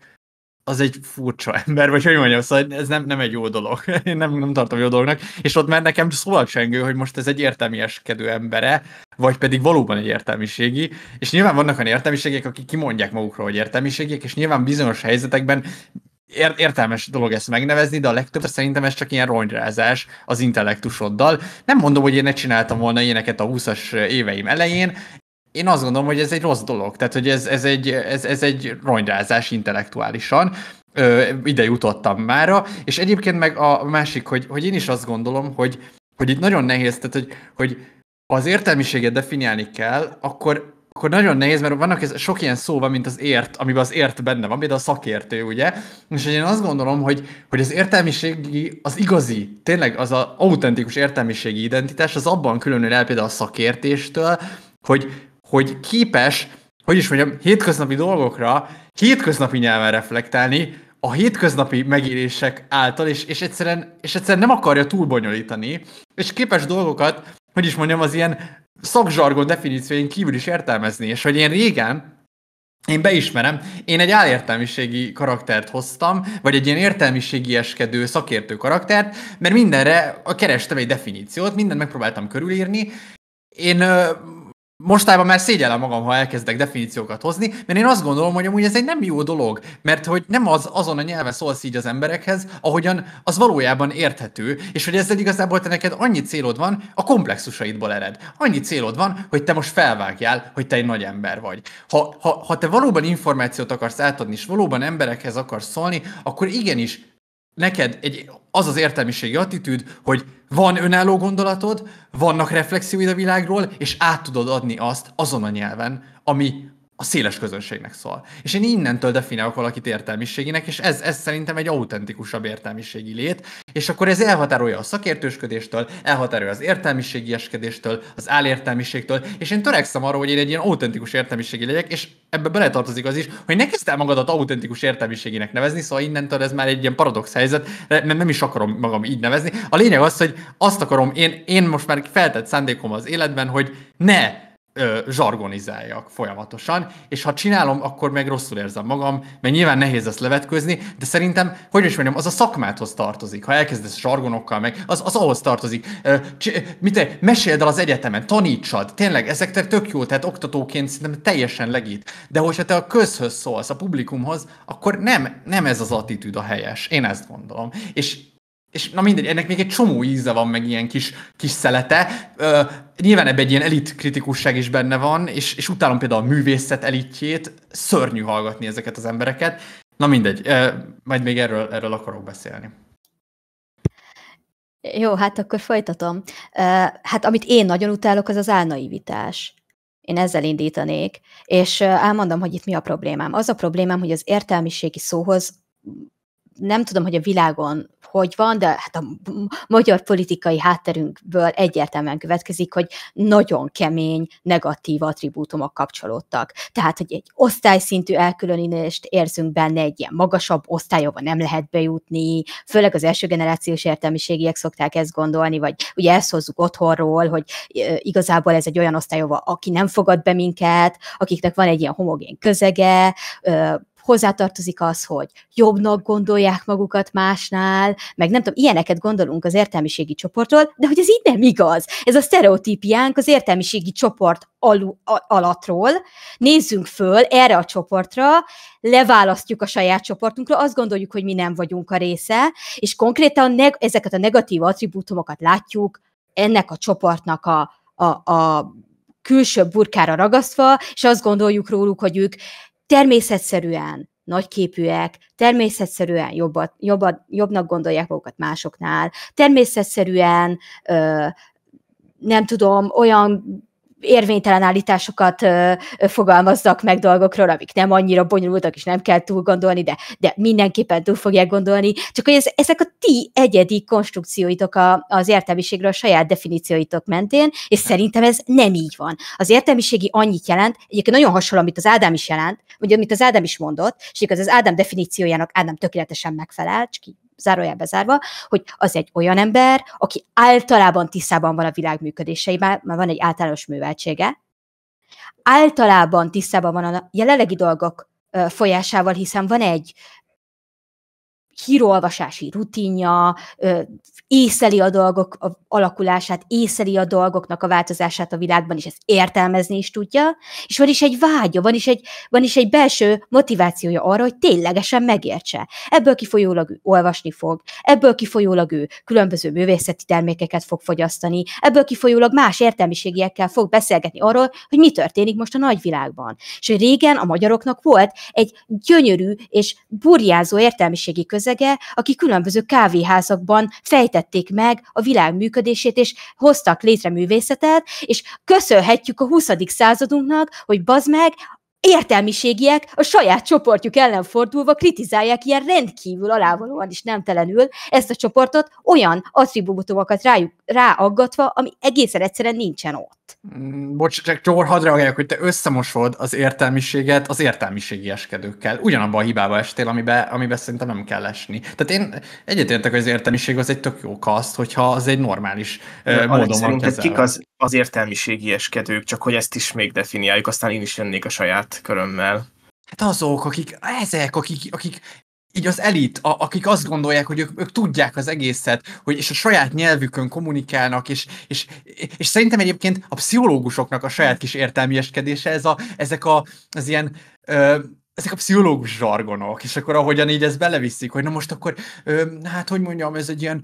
az egy furcsa ember, vagy hogy mondjam, szóval ez nem, nem egy jó dolog. Én nem, nem tartom jó dolognak. És ott már nekem szóval csengő, hogy most ez egy értelmieskedő embere, vagy pedig valóban egy értelmiségi. És nyilván vannak olyan értelmiségek, akik kimondják magukról, hogy értelmiségiek, és nyilván bizonyos helyzetekben ér- értelmes dolog ezt megnevezni, de a legtöbb szerintem ez csak ilyen rongyrázás az intellektusoddal. Nem mondom, hogy én ne csináltam volna ilyeneket a 20-as éveim elején, én azt gondolom, hogy ez egy rossz dolog, tehát hogy ez, ez, egy, ez, ez egy ronyrázás intellektuálisan, Ö, ide jutottam mára, és egyébként meg a másik, hogy, hogy én is azt gondolom, hogy, hogy itt nagyon nehéz, tehát hogy, hogy az értelmiséget definiálni kell, akkor, akkor nagyon nehéz, mert vannak ez, sok ilyen szó van, mint az ért, amiben az ért benne van, például a szakértő, ugye? És én azt gondolom, hogy, hogy az értelmiségi, az igazi, tényleg az a autentikus értelmiségi identitás, az abban különül el például a szakértéstől, hogy, hogy képes, hogy is mondjam, hétköznapi dolgokra, hétköznapi nyelven reflektálni, a hétköznapi megélések által, és, és, egyszerűen, és egyszerűen nem akarja túlbonyolítani, és képes dolgokat, hogy is mondjam, az ilyen szakzsargon definícióin kívül is értelmezni, és hogy én régen, én beismerem, én egy álértelmiségi karaktert hoztam, vagy egy ilyen eskedő szakértő karaktert, mert mindenre kerestem egy definíciót, mindent megpróbáltam körülírni, én mostában már szégyellem magam, ha elkezdek definíciókat hozni, mert én azt gondolom, hogy amúgy ez egy nem jó dolog, mert hogy nem az azon a nyelve szólsz így az emberekhez, ahogyan az valójában érthető, és hogy ezzel igazából te neked annyi célod van, a komplexusaidból ered. Annyi célod van, hogy te most felvágjál, hogy te egy nagy ember vagy. Ha, ha, ha te valóban információt akarsz átadni, és valóban emberekhez akarsz szólni, akkor igenis neked egy, az az értelmiségi attitűd, hogy van önálló gondolatod, vannak reflexióid a világról, és át tudod adni azt azon a nyelven, ami a széles közönségnek szól. És én innentől definiálok valakit értelmiséginek, és ez, ez szerintem egy autentikusabb értelmiségi lét, és akkor ez elhatárolja a szakértősködéstől, elhatárolja az értelmiségi eskedéstől, az álértelmiségtől, és én törekszem arra, hogy én egy ilyen autentikus értelmiségi legyek, és ebbe beletartozik az is, hogy ne kezdtem magadat autentikus értelmiségének nevezni, szóval innentől ez már egy ilyen paradox helyzet, mert nem is akarom magam így nevezni. A lényeg az, hogy azt akarom, én, én most már feltett szándékom az életben, hogy ne ö, zsargonizáljak folyamatosan, és ha csinálom, akkor meg rosszul érzem magam, mert nyilván nehéz ezt levetközni, de szerintem, hogy is mondjam, az a szakmáthoz tartozik, ha elkezdesz zsargonokkal meg, az, az ahhoz tartozik. Ö, c- mit te, meséld el az egyetemen, tanítsad, tényleg, ezek te tök jó, tehát oktatóként szerintem teljesen legít, de hogyha te a közhöz szólsz, a publikumhoz, akkor nem, nem ez az attitűd a helyes, én ezt gondolom. És és na mindegy, ennek még egy csomó íze van, meg ilyen kis, kis szelete. Ö, nyilván ebben egy ilyen elit kritikusság is benne van, és, és utálom például a művészet elitjét, szörnyű hallgatni ezeket az embereket. Na mindegy, ö, majd még erről, erről akarok beszélni. Jó, hát akkor folytatom. Hát amit én nagyon utálok, az az álnaivitás. Én ezzel indítanék, és elmondom, hogy itt mi a problémám. Az a problémám, hogy az értelmiségi szóhoz nem tudom, hogy a világon hogy van, de hát a magyar politikai hátterünkből egyértelműen következik, hogy nagyon kemény, negatív attribútumok kapcsolódtak. Tehát, hogy egy osztályszintű elkülönítést érzünk benne, egy ilyen magasabb osztályokba nem lehet bejutni, főleg az első generációs értelmiségiek szokták ezt gondolni, vagy ugye ezt hozzuk otthonról, hogy igazából ez egy olyan osztályova, aki nem fogad be minket, akiknek van egy ilyen homogén közege, hozzátartozik az, hogy jobbnak gondolják magukat másnál, meg nem tudom, ilyeneket gondolunk az értelmiségi csoportról, de hogy ez így nem igaz. Ez a sztereotípiánk az értelmiségi csoport alu, al- alatról, nézzünk föl erre a csoportra, leválasztjuk a saját csoportunkra, azt gondoljuk, hogy mi nem vagyunk a része, és konkrétan neg- ezeket a negatív attribútumokat látjuk ennek a csoportnak a, a, a külső burkára ragasztva, és azt gondoljuk róluk, hogy ők természetszerűen nagyképűek, természetszerűen jobbat, jobbat, jobbnak gondolják magukat másoknál, természetszerűen ö, nem tudom, olyan érvénytelen állításokat ö, ö, fogalmazzak meg dolgokról, amik nem annyira bonyolultak, és nem kell túl gondolni, de, de mindenképpen túl fogják gondolni. Csak hogy ez, ezek a ti egyedi konstrukcióitok a, az értelmiségről a saját definícióitok mentén, és szerintem ez nem így van. Az értelmiségi annyit jelent, egyébként nagyon hasonló, amit az Ádám is jelent, vagy amit az Ádám is mondott, és az, az Ádám definíciójának Ádám tökéletesen megfelel, csak így zárójelbe zárva, hogy az egy olyan ember, aki általában tisztában van a világ működéseiben, mert van egy általános műveltsége, általában tisztában van a jelenlegi dolgok folyásával, hiszen van egy hírolvasási rutinja, észeli a dolgok alakulását, észeli a dolgoknak a változását a világban, és ezt értelmezni is tudja, és van is egy vágya, van is egy, van is egy belső motivációja arra, hogy ténylegesen megértse. Ebből kifolyólag ő olvasni fog, ebből kifolyólag ő különböző művészeti termékeket fog fogyasztani, ebből kifolyólag más értelmiségiekkel fog beszélgetni arról, hogy mi történik most a nagyvilágban. És hogy régen a magyaroknak volt egy gyönyörű és burjázó értelmiségi köz közege, aki különböző kávéházakban fejtették meg a világ működését, és hoztak létre művészetet, és köszönhetjük a 20. századunknak, hogy bazd meg, értelmiségiek a saját csoportjuk ellen fordulva kritizálják ilyen rendkívül alávalóan és nemtelenül ezt a csoportot olyan attribútumokat rájuk ráaggatva, ami egészen egyszerűen nincsen ott. Mm, bocs, csak Csór, hadd reagáljak, hogy te összemosod az értelmiséget az értelmiségi eskedőkkel. Ugyanabban a hibába estél, amiben, amiben szerintem nem kell esni. Tehát én egyetértek, hogy az értelmiség az egy tök jó kaszt, hogyha az egy normális De, módon van kezelve. kik az, az értelmiségi eskedők, csak hogy ezt is még definiáljuk, aztán én is jönnék a saját körömmel. Hát azok, akik, ezek, akik, akik így az elit, a, akik azt gondolják, hogy ők, ők tudják az egészet, hogy és a saját nyelvükön kommunikálnak, és, és, és szerintem egyébként a pszichológusoknak a saját kis értelmieskedése, ez a, ezek a, az ilyen ö, ezek a pszichológus zsargonok, és akkor ahogyan így ezt beleviszik, hogy na most akkor, ö, hát hogy mondjam, ez egy ilyen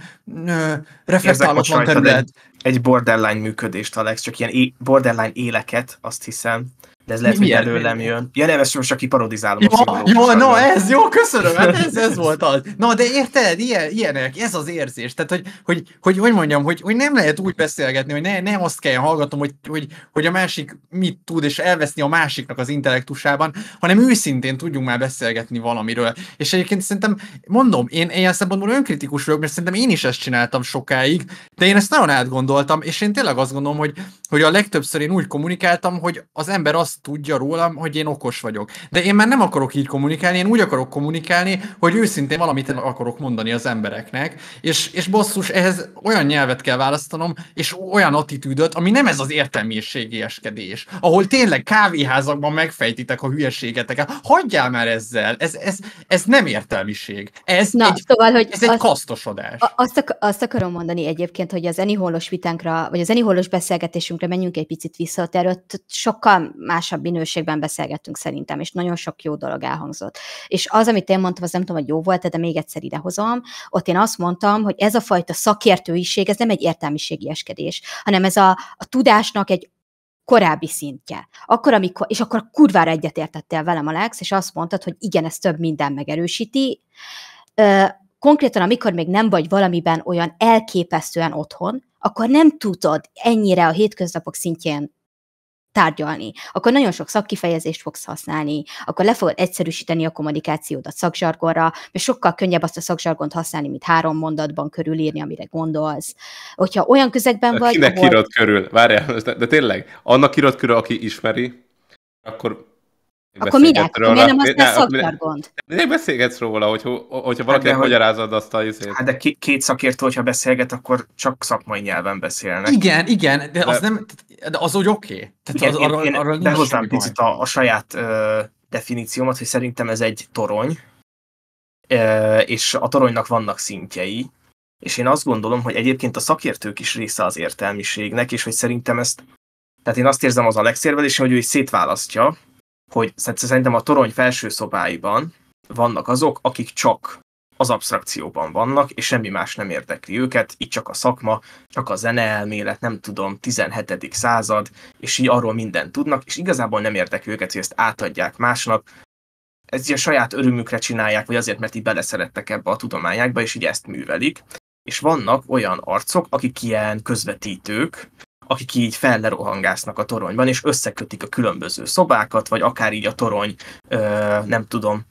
reflektálatlan terület. Egy, egy borderline működést, Alex, csak ilyen borderline éleket, azt hiszem, de ez lehet, hogy előlem jön. Ja nem, ezt most csak kiparodizálom. Jó, jó no, ez jó, köszönöm, hát ez, ez volt az. Na, no, de érted, ilyen, ilyenek, ez az érzés. Tehát, hogy hogy, hogy, hogy mondjam, hogy, hogy nem lehet úgy beszélgetni, hogy ne, nem azt kell hallgatnom, hogy, hogy, hogy a másik mit tud, és elveszni a másiknak az intellektusában, hanem őszintén tudjunk már beszélgetni valamiről. És egyébként szerintem, mondom, én ilyen szempontból önkritikus vagyok, mert szerintem én is ezt csináltam sokáig, de én ezt nagyon átgondoltam, és én tényleg azt gondolom, hogy, hogy a legtöbbször én úgy kommunikáltam, hogy az ember azt tudja rólam, hogy én okos vagyok. De én már nem akarok így kommunikálni, én úgy akarok kommunikálni, hogy őszintén valamit akarok mondani az embereknek, és, és basszus, ehhez olyan nyelvet kell választanom, és olyan attitűdöt, ami nem ez az értelmiségieskedés, ahol tényleg kávéházakban megfejtitek a hülyeségeteket. Hagyjál már ezzel, ez, ez, ez nem értelmiség. Ez Na, egy, szóval, hogy ez azt, egy kasztosodás. Azt, ak- azt akarom mondani egyébként, hogy az Eniholos vitánkra, vagy az Eniholos beszélgetésünkre menjünk egy picit vissza, ott erről sokkal más másabb minőségben beszélgettünk szerintem, és nagyon sok jó dolog elhangzott. És az, amit én mondtam, az nem tudom, hogy jó volt de még egyszer idehozom, ott én azt mondtam, hogy ez a fajta szakértőiség, ez nem egy értelmiségi eskedés, hanem ez a, a tudásnak egy korábbi szintje. Akkor, amikor, és akkor kurvára egyetértettél velem, Alex, és azt mondtad, hogy igen, ez több minden megerősíti. Ö, konkrétan, amikor még nem vagy valamiben olyan elképesztően otthon, akkor nem tudod ennyire a hétköznapok szintjén tárgyalni, akkor nagyon sok szakkifejezést fogsz használni, akkor le fogod egyszerűsíteni a kommunikációdat szakzsargonra, mert sokkal könnyebb azt a szakzsargont használni, mint három mondatban körülírni, amire gondolsz. Hogyha olyan közegben vagy... Kinek ahol... írod körül? Várjál, de, de tényleg, annak írod körül, aki ismeri, akkor akkor minek? Róla. Miért nem használsz szakzsargont? Miért beszélgetsz róla, hogy, hogyha valaki hát, magyarázod azt a izét? Hát de két szakértő, hogyha beszélget, akkor csak szakmai nyelven beszélnek. Igen, igen, de, de... az nem de az úgy oké. Okay. Tehát Igen, az, arra, én, arra behoznám picit a, a saját ö, definíciómat, hogy szerintem ez egy torony, ö, és a toronynak vannak szintjei, és én azt gondolom, hogy egyébként a szakértők is része az értelmiségnek, és hogy szerintem ezt, tehát én azt érzem az a érvelésén, hogy ő is szétválasztja, hogy szerintem a torony felső szobáiban vannak azok, akik csak az abstrakcióban vannak, és semmi más nem érdekli őket, itt csak a szakma, csak a zeneelmélet, nem tudom, 17. század, és így arról mindent tudnak, és igazából nem érdekli őket, hogy ezt átadják másnak, Ez a saját örömükre csinálják, vagy azért, mert így beleszerettek ebbe a tudományákba, és így ezt művelik. És vannak olyan arcok, akik ilyen közvetítők, akik így fellerohangásznak a toronyban, és összekötik a különböző szobákat, vagy akár így a torony, ö, nem tudom,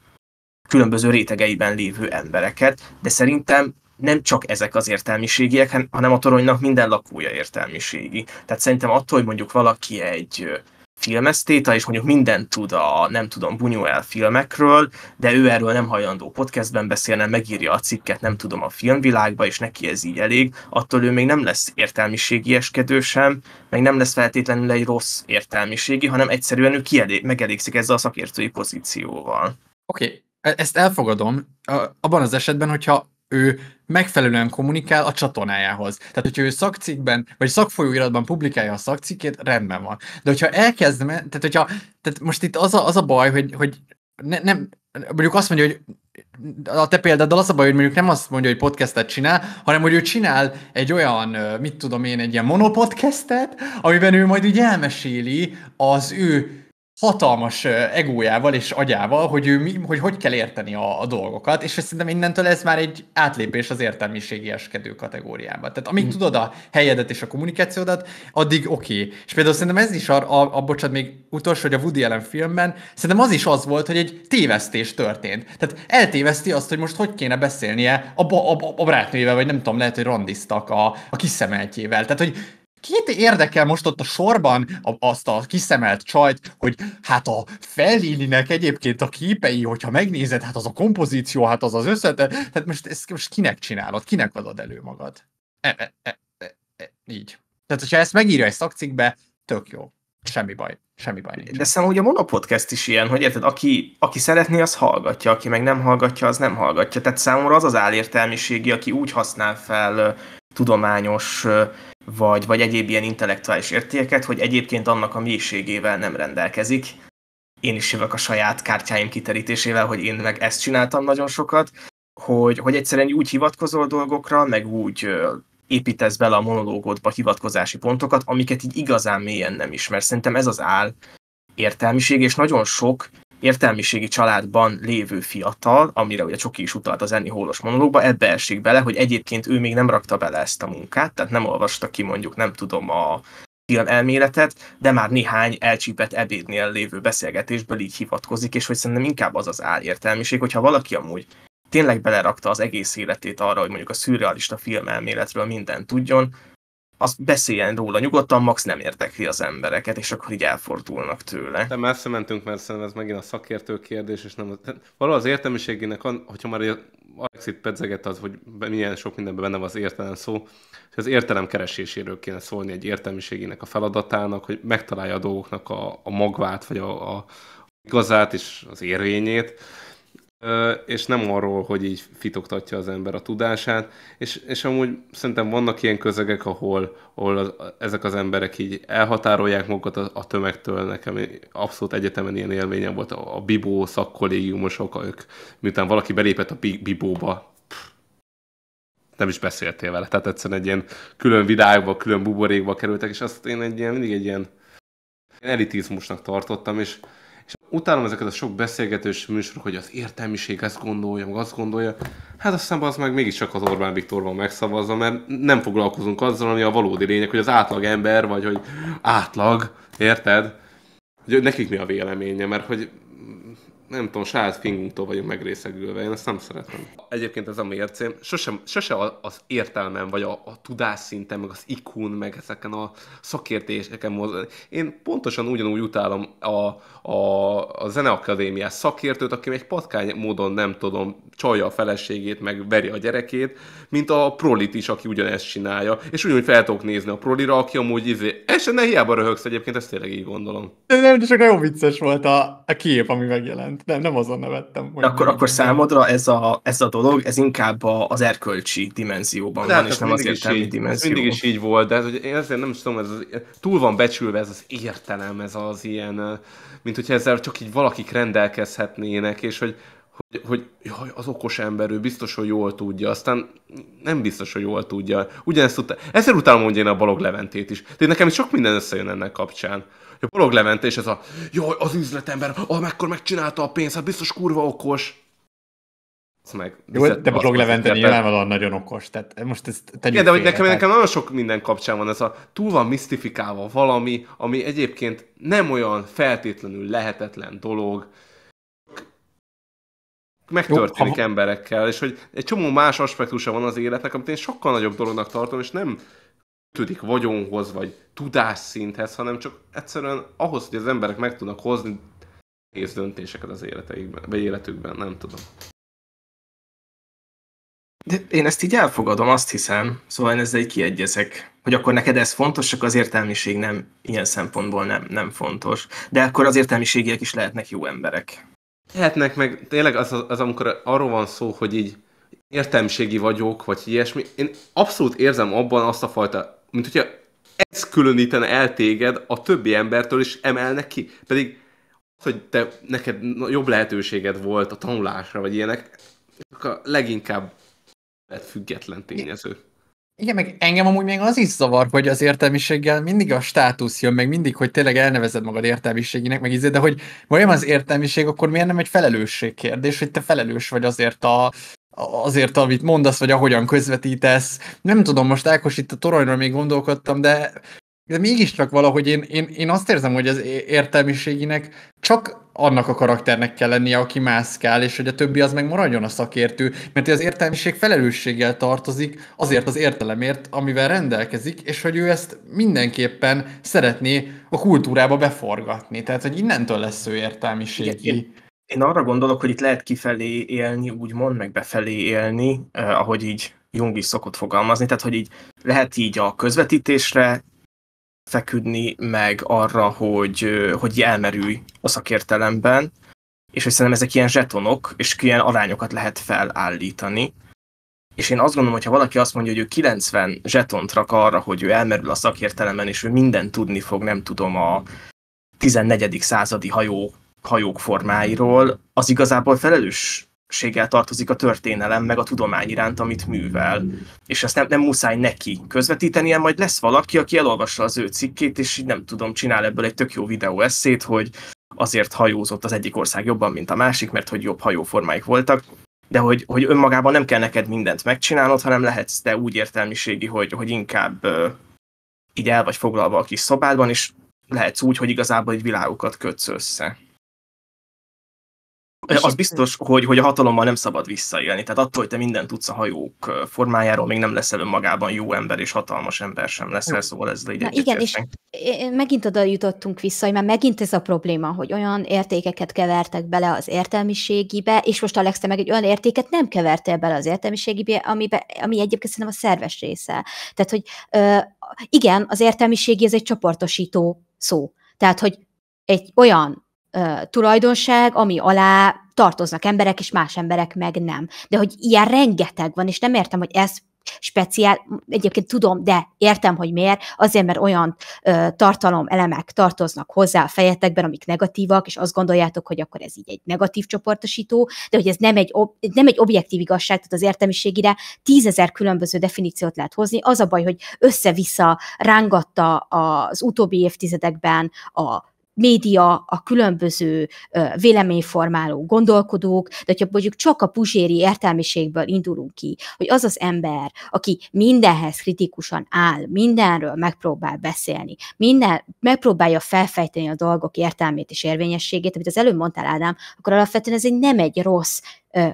különböző rétegeiben lévő embereket, de szerintem nem csak ezek az értelmiségiek, hanem a toronynak minden lakója értelmiségi. Tehát szerintem attól, hogy mondjuk valaki egy filmesztéta, és mondjuk mindent tud a, nem tudom, Bunyuel filmekről, de ő erről nem hajlandó podcastben beszélne, megírja a cikket, nem tudom, a filmvilágba, és neki ez így elég, attól ő még nem lesz eskedő sem, meg nem lesz feltétlenül egy rossz értelmiségi, hanem egyszerűen ő kielég, megelégszik ezzel a szakértői pozícióval. Oké, okay. E-, ezt elfogadom, abban az esetben, hogyha ő megfelelően kommunikál a csatornájához. Tehát, hogyha ő szakcikkben, vagy szakfolyóiratban publikálja a szakcikét, rendben van. De hogyha elkezd, tehát, hogyha, tehát most itt az a, az a baj, hogy, hogy ne, nem, mondjuk azt mondja, hogy a te példáddal az a baj, hogy mondjuk nem azt mondja, hogy podcastet csinál, hanem hogy ő csinál egy olyan, mit tudom én, egy ilyen monopodcastet, amiben ő majd úgy elmeséli az ő hatalmas egójával és agyával, hogy ő mi, hogy, hogy kell érteni a, a dolgokat, és szerintem innentől ez már egy átlépés az értelmiségi eskedő kategóriába. Tehát amíg mm. tudod a helyedet és a kommunikációdat, addig oké. Okay. És például szerintem ez is, a, a, a bocsánat, még utolsó, hogy a Woody Allen filmben, szerintem az is az volt, hogy egy tévesztés történt. Tehát eltéveszti azt, hogy most hogy kéne beszélnie a, a, a, a barátnőjével, vagy nem tudom, lehet, hogy randiztak a, a kiszemeltjével. Tehát, hogy Kit érdekel most ott a sorban azt a kiszemelt csajt, hogy hát a Fellininek egyébként a képei, hogyha megnézed, hát az a kompozíció, hát az az összete, tehát most ezt most kinek csinálod, kinek adod elő magad? E, e, e, e, e így. Tehát, hogyha ezt megírja egy szakcikbe, tök jó. Semmi baj. Semmi baj nincs. De szerintem ugye a Monopodcast is ilyen, hogy érted, aki, aki szeretné, az hallgatja, aki meg nem hallgatja, az nem hallgatja. Tehát számomra az az álértelmiségi, aki úgy használ fel tudományos vagy, vagy egyéb ilyen intellektuális értékeket, hogy egyébként annak a mélységével nem rendelkezik. Én is jövök a saját kártyáim kiterítésével, hogy én meg ezt csináltam nagyon sokat, hogy, hogy egyszerűen úgy hivatkozol dolgokra, meg úgy építesz bele a monológodba hivatkozási pontokat, amiket így igazán mélyen nem ismersz. Szerintem ez az áll értelmiség, és nagyon sok értelmiségi családban lévő fiatal, amire ugye Csoki is utalt az Enni Hólos monológba, ebbe esik bele, hogy egyébként ő még nem rakta bele ezt a munkát, tehát nem olvasta ki mondjuk, nem tudom, a film elméletet, de már néhány elcsípett ebédnél lévő beszélgetésből így hivatkozik, és hogy szerintem inkább az az álértelmiség, hogyha valaki amúgy tényleg belerakta az egész életét arra, hogy mondjuk a szürrealista filmelméletről mindent tudjon, azt beszéljen róla nyugodtan, max nem érdekli az embereket, és akkor így elfordulnak tőle. De messze mentünk, mert szerintem ez megint a szakértő kérdés, és nem az... Valahol az értelmiségének, hogyha már Alexit pedzeget az, hogy milyen sok mindenben benne van az értelem szó, és az értelem kereséséről kéne szólni egy értelmiségének a feladatának, hogy megtalálja a dolgoknak a, a magvát, vagy a, a igazát és az érvényét, és nem arról, hogy így fitoktatja az ember a tudását, és, és amúgy szerintem vannak ilyen közegek, ahol, ahol az, ezek az emberek így elhatárolják magukat a, a tömegtől, nekem abszolút egyetemen ilyen élményem volt, a, a bibó szakkollégiumosok, ők, miután valaki belépett a bibóba, nem is beszéltél vele, tehát egyszerűen egy ilyen külön vidágba, külön buborékba kerültek, és azt én egy ilyen, mindig egy ilyen elitizmusnak tartottam, és utálom ezeket a sok beszélgetős műsorok, hogy az értelmiség ezt gondolja, meg azt gondolja. Hát aztán az meg mégiscsak az Orbán van megszavazza, mert nem foglalkozunk azzal, ami a valódi lényeg, hogy az átlag ember, vagy hogy átlag, érted? Hogy nekik mi a véleménye, mert hogy nem tudom, saját fingunktól vagyunk megrészegülve, én ezt nem szeretem. Egyébként ez a mércém, sose, sose az értelmem, vagy a, a tudás szinten, meg az ikun, meg ezeken a szakértéseken mozgat. Én pontosan ugyanúgy utálom a, a, a zeneakadémiás szakértőt, aki egy patkány módon, nem tudom, csalja a feleségét, meg veri a gyerekét, mint a prolit is, aki ugyanezt csinálja. És ugyanúgy fel tudok nézni a prolira, aki amúgy izé, És ne hiába röhögsz egyébként, ezt tényleg így gondolom. Nem, de csak nagyon vicces volt a, a kép, ami megjelent nem, nem azon nevettem. akkor, akkor számodra ez a, ez a dolog, ez inkább a, az erkölcsi dimenzióban de van, hát és nem az értelmi így, dimenzió. Mindig is így volt, de hogy én azért nem is tudom, ez az, túl van becsülve ez az értelem, ez az ilyen, mint hogyha ezzel csak így valakik rendelkezhetnének, és hogy hogy, hogy jaj, az okos ember, ő biztos, hogy jól tudja, aztán nem biztos, hogy jól tudja. Ugyanezt tudta. Ezért utána mondja én a Balog Leventét is. De nekem is sok minden összejön ennek kapcsán. Balog Levente, és ez a jaj, az üzletember, ah mekkor megcsinálta a pénzt, hát biztos kurva okos. meg. Jó, de Balog Levente nyilvánvalóan nagyon okos. Tehát most ezt tegyük Igen, de hogy nekem, tehát... nekem nagyon sok minden kapcsán van ez a túl van misztifikálva valami, ami egyébként nem olyan feltétlenül lehetetlen dolog, megtörténik Jó, ha... emberekkel, és hogy egy csomó más aspektusa van az életnek, amit én sokkal nagyobb dolognak tartom, és nem kötődik vagyonhoz, vagy tudásszinthez, hanem csak egyszerűen ahhoz, hogy az emberek meg tudnak hozni nehéz döntéseket az életeikben, vagy életükben, nem tudom. De én ezt így elfogadom, azt hiszem. Szóval én ezzel így kiegyezek, hogy akkor neked ez fontos, csak az értelmiség nem, ilyen szempontból nem, nem fontos. De akkor az értelmiségiek is lehetnek jó emberek. Lehetnek meg, tényleg az, az, az amikor arról van szó, hogy így értelmiségi vagyok, vagy ilyesmi, én abszolút érzem abban azt a fajta mint hogyha ez különítene el téged a többi embertől, és emelne ki. Pedig az, hogy te, neked jobb lehetőséged volt a tanulásra, vagy ilyenek, a leginkább független tényező. Igen, meg engem amúgy még az is zavar, hogy az értelmiséggel mindig a státusz jön, meg mindig, hogy tényleg elnevezed magad értelmiségének, meg ízé, de hogy vajon az értelmiség, akkor miért nem egy felelősség kérdés, hogy te felelős vagy azért a azért, amit mondasz, vagy ahogyan közvetítesz. Nem tudom, most Ákos itt a toronyra még gondolkodtam, de, de mégiscsak valahogy én, én, én azt érzem, hogy az értelmiséginek csak annak a karakternek kell lennie, aki mászkál, és hogy a többi az meg maradjon a szakértő, mert az értelmiség felelősséggel tartozik azért az értelemért, amivel rendelkezik, és hogy ő ezt mindenképpen szeretné a kultúrába beforgatni. Tehát, hogy innentől lesz ő értelmiségi. Igen, én arra gondolok, hogy itt lehet kifelé élni, úgymond, meg befelé élni, eh, ahogy így Jung is szokott fogalmazni, tehát hogy így lehet így a közvetítésre feküdni, meg arra, hogy, eh, hogy elmerülj a szakértelemben, és hogy szerintem ezek ilyen zsetonok, és ilyen arányokat lehet felállítani. És én azt gondolom, hogy ha valaki azt mondja, hogy ő 90 zsetont rak arra, hogy ő elmerül a szakértelemben, és ő mindent tudni fog, nem tudom, a 14. századi hajó hajók formáiról, az igazából felelősséggel tartozik a történelem, meg a tudomány iránt, amit művel. És ezt nem, nem muszáj neki közvetítenie, majd lesz valaki, aki elolvassa az ő cikkét, és így nem tudom, csinál ebből egy tök jó videó eszét, hogy azért hajózott az egyik ország jobban, mint a másik, mert hogy jobb hajóformáik voltak de hogy, hogy önmagában nem kell neked mindent megcsinálnod, hanem lehetsz te úgy értelmiségi, hogy, hogy inkább uh, így el vagy foglalva a kis szobádban, és lehetsz úgy, hogy igazából egy világokat kötsz össze. Az biztos, hogy, hogy a hatalommal nem szabad visszaélni. Tehát attól, hogy te mindent tudsz a hajók formájáról, még nem leszel önmagában jó ember és hatalmas ember sem leszel, szóval ez így Igen, és megint oda jutottunk vissza, hogy már megint ez a probléma, hogy olyan értékeket kevertek bele az értelmiségibe, és most Alex, te meg egy olyan értéket nem kevertél bele az értelmiségibe, amibe, ami egyébként szerintem a szerves része. Tehát, hogy ö, igen, az értelmiségi ez egy csoportosító szó. Tehát, hogy egy olyan tulajdonság, ami alá tartoznak emberek, és más emberek meg nem. De hogy ilyen rengeteg van, és nem értem, hogy ez speciál, egyébként tudom, de értem, hogy miért, azért, mert olyan ö, tartalomelemek tartoznak hozzá a fejetekben, amik negatívak, és azt gondoljátok, hogy akkor ez így egy negatív csoportosító, de hogy ez nem egy, ob, nem egy objektív igazság, tehát az értelmiségire tízezer különböző definíciót lehet hozni. Az a baj, hogy össze-vissza rángatta az utóbbi évtizedekben a média, a különböző véleményformáló gondolkodók, de hogyha mondjuk csak a puzséri értelmiségből indulunk ki, hogy az az ember, aki mindenhez kritikusan áll, mindenről megpróbál beszélni, minden, megpróbálja felfejteni a dolgok értelmét és érvényességét, amit az előbb mondtál, Ádám, akkor alapvetően ez egy nem egy rossz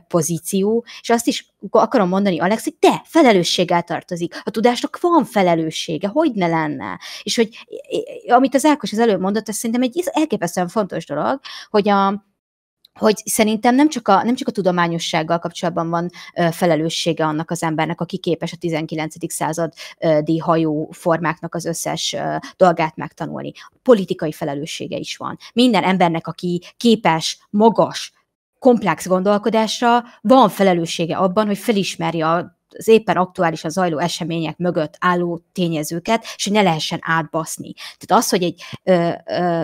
pozíció, és azt is akarom mondani, Alex, hogy te felelősséggel tartozik. A tudásnak van felelőssége, hogy ne lenne. És hogy amit az Ákos az előbb mondott, ez szerintem egy elképesztően fontos dolog, hogy a, hogy szerintem nem csak, a, nem csak a tudományossággal kapcsolatban van ö, felelőssége annak az embernek, aki képes a 19. századi hajó formáknak az összes ö, dolgát megtanulni. Politikai felelőssége is van. Minden embernek, aki képes, magas, komplex gondolkodásra van felelőssége abban, hogy felismerje a az éppen aktuálisan zajló események mögött álló tényezőket, és hogy ne lehessen átbaszni. Tehát az, hogy egy ö, ö,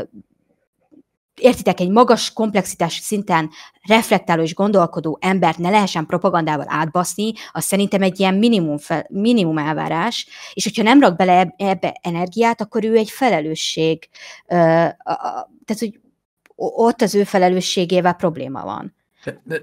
értitek, egy magas komplexitás szinten reflektáló és gondolkodó embert ne lehessen propagandával átbaszni, az szerintem egy ilyen minimum, fel, minimum elvárás, és hogyha nem rak bele ebbe energiát, akkor ő egy felelősség. Ö, a, a, tehát, hogy ott az ő felelősségével probléma van. De, de,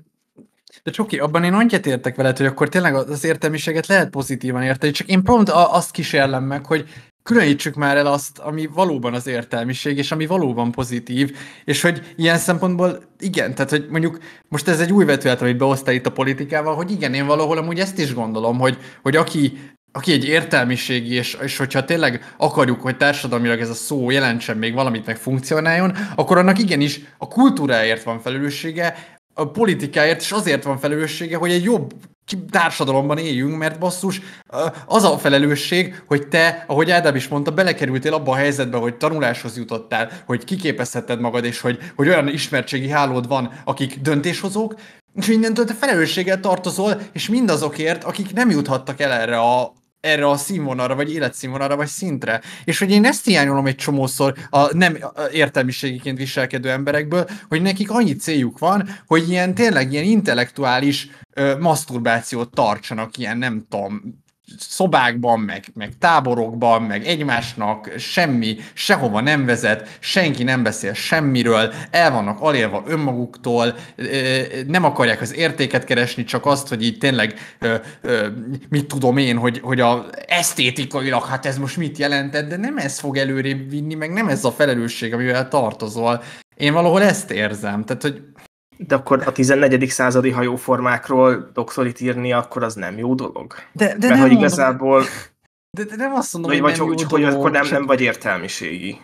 de Csoki, abban én annyit értek veled, hogy akkor tényleg az értelmiséget lehet pozitívan érteni, csak én pont a, azt kísérlem meg, hogy különítsük már el azt, ami valóban az értelmiség, és ami valóban pozitív, és hogy ilyen szempontból igen, tehát hogy mondjuk most ez egy új vetület, amit behoztál itt a politikával, hogy igen, én valahol amúgy ezt is gondolom, hogy, hogy aki aki egy értelmiségi, és, és hogyha tényleg akarjuk, hogy társadalmilag ez a szó jelentsen még valamit, meg funkcionáljon, akkor annak igenis a kultúráért van felelőssége, a politikáért is azért van felelőssége, hogy egy jobb társadalomban éljünk, mert basszus, az a felelősség, hogy te, ahogy Ádám is mondta, belekerültél abba a helyzetbe, hogy tanuláshoz jutottál, hogy kiképezheted magad, és hogy, hogy olyan ismertségi hálód van, akik döntéshozók, és mindentől te felelősséggel tartozol, és mindazokért, akik nem juthattak el erre a erre a színvonalra, vagy életszínvonalra, vagy szintre. És hogy én ezt hiányolom egy csomószor a nem értelmiségiként viselkedő emberekből, hogy nekik annyi céljuk van, hogy ilyen tényleg ilyen intellektuális ö, maszturbációt tartsanak, ilyen nem tudom, szobákban, meg, meg táborokban, meg egymásnak semmi, sehova nem vezet, senki nem beszél semmiről, el vannak alélva önmaguktól, nem akarják az értéket keresni, csak azt, hogy így tényleg mit tudom én, hogy, hogy a esztétikailag, hát ez most mit jelentett, de nem ez fog előrébb vinni, meg nem ez a felelősség, amivel tartozol. Én valahol ezt érzem, tehát hogy de akkor a 14. századi hajóformákról doktorit írni, akkor az nem jó dolog. De, de Mert nem hogy igazából... De, de nem azt mondom, hogy, vagy, nem hogy, jó hogy dolog, akkor nem, nem vagy értelmiségi.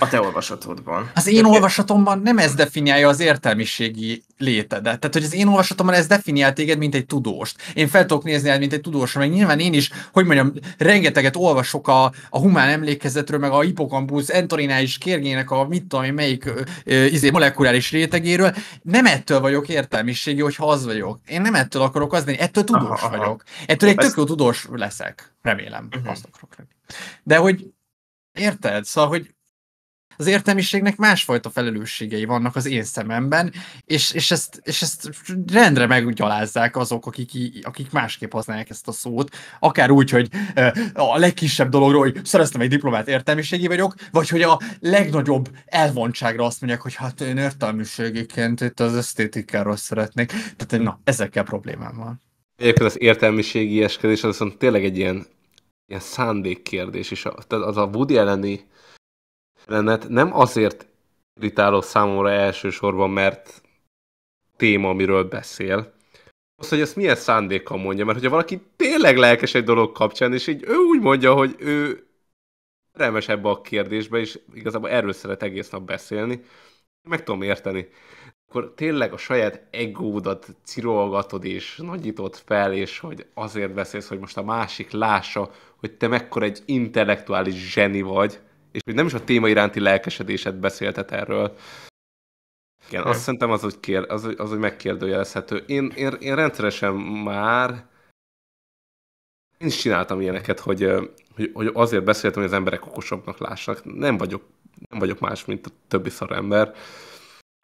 A te olvasatodban. Az én olvasatomban nem ez definiálja az értelmiségi létedet. Tehát, hogy az én olvasatomban ez definiál téged, mint egy tudóst. Én fel tudok nézni, mint egy tudós, meg nyilván én is, hogy mondjam, rengeteget olvasok a, a humán emlékezetről, meg a hipokampusz, entorinális kérgének a mit tudom én, melyik ö, izé, molekuláris rétegéről. Nem ettől vagyok értelmiségi, hogyha az vagyok. Én nem ettől akarok az lenni, ettől tudós aha, vagyok. Ettől egy tök jó tudós leszek, remélem. Uh-huh. Azt akarok lenni. De hogy Érted? Szóval, hogy az értelmiségnek másfajta felelősségei vannak az én szememben, és, és, ezt, és ezt rendre meggyalázzák azok, akik, akik másképp használják ezt a szót, akár úgy, hogy a legkisebb dologról, hogy szereztem egy diplomát, értelmiségi vagyok, vagy hogy a legnagyobb elvontságra azt mondják, hogy hát én értelmiségiként itt az esztétikáról szeretnék. Tehát na, ezekkel problémám van. Egyébként az értelmiségi eskedés az viszont tényleg egy ilyen, ilyen szándékkérdés, és a, tehát az a Woody elleni jelenet nem azért irritáló számomra elsősorban, mert téma, amiről beszél, az, hogy ezt milyen szándékkal mondja, mert hogyha valaki tényleg lelkes egy dolog kapcsán, és így ő úgy mondja, hogy ő remes ebbe a kérdésbe, és igazából erről szeret egész nap beszélni, meg tudom érteni. Akkor tényleg a saját egódat cirolgatod, és nagyítod fel, és hogy azért beszélsz, hogy most a másik lássa, hogy te mekkora egy intellektuális zseni vagy, és még nem is a téma iránti lelkesedésed beszéltet erről. Igen, nem. azt szerintem az, hogy, kér, az, az, hogy megkérdőjelezhető. Én, én, én rendszeresen már én is csináltam ilyeneket, hogy, hogy, hogy azért beszéltem, hogy az emberek okosabbnak lássak. Nem vagyok, nem vagyok más, mint a többi szar ember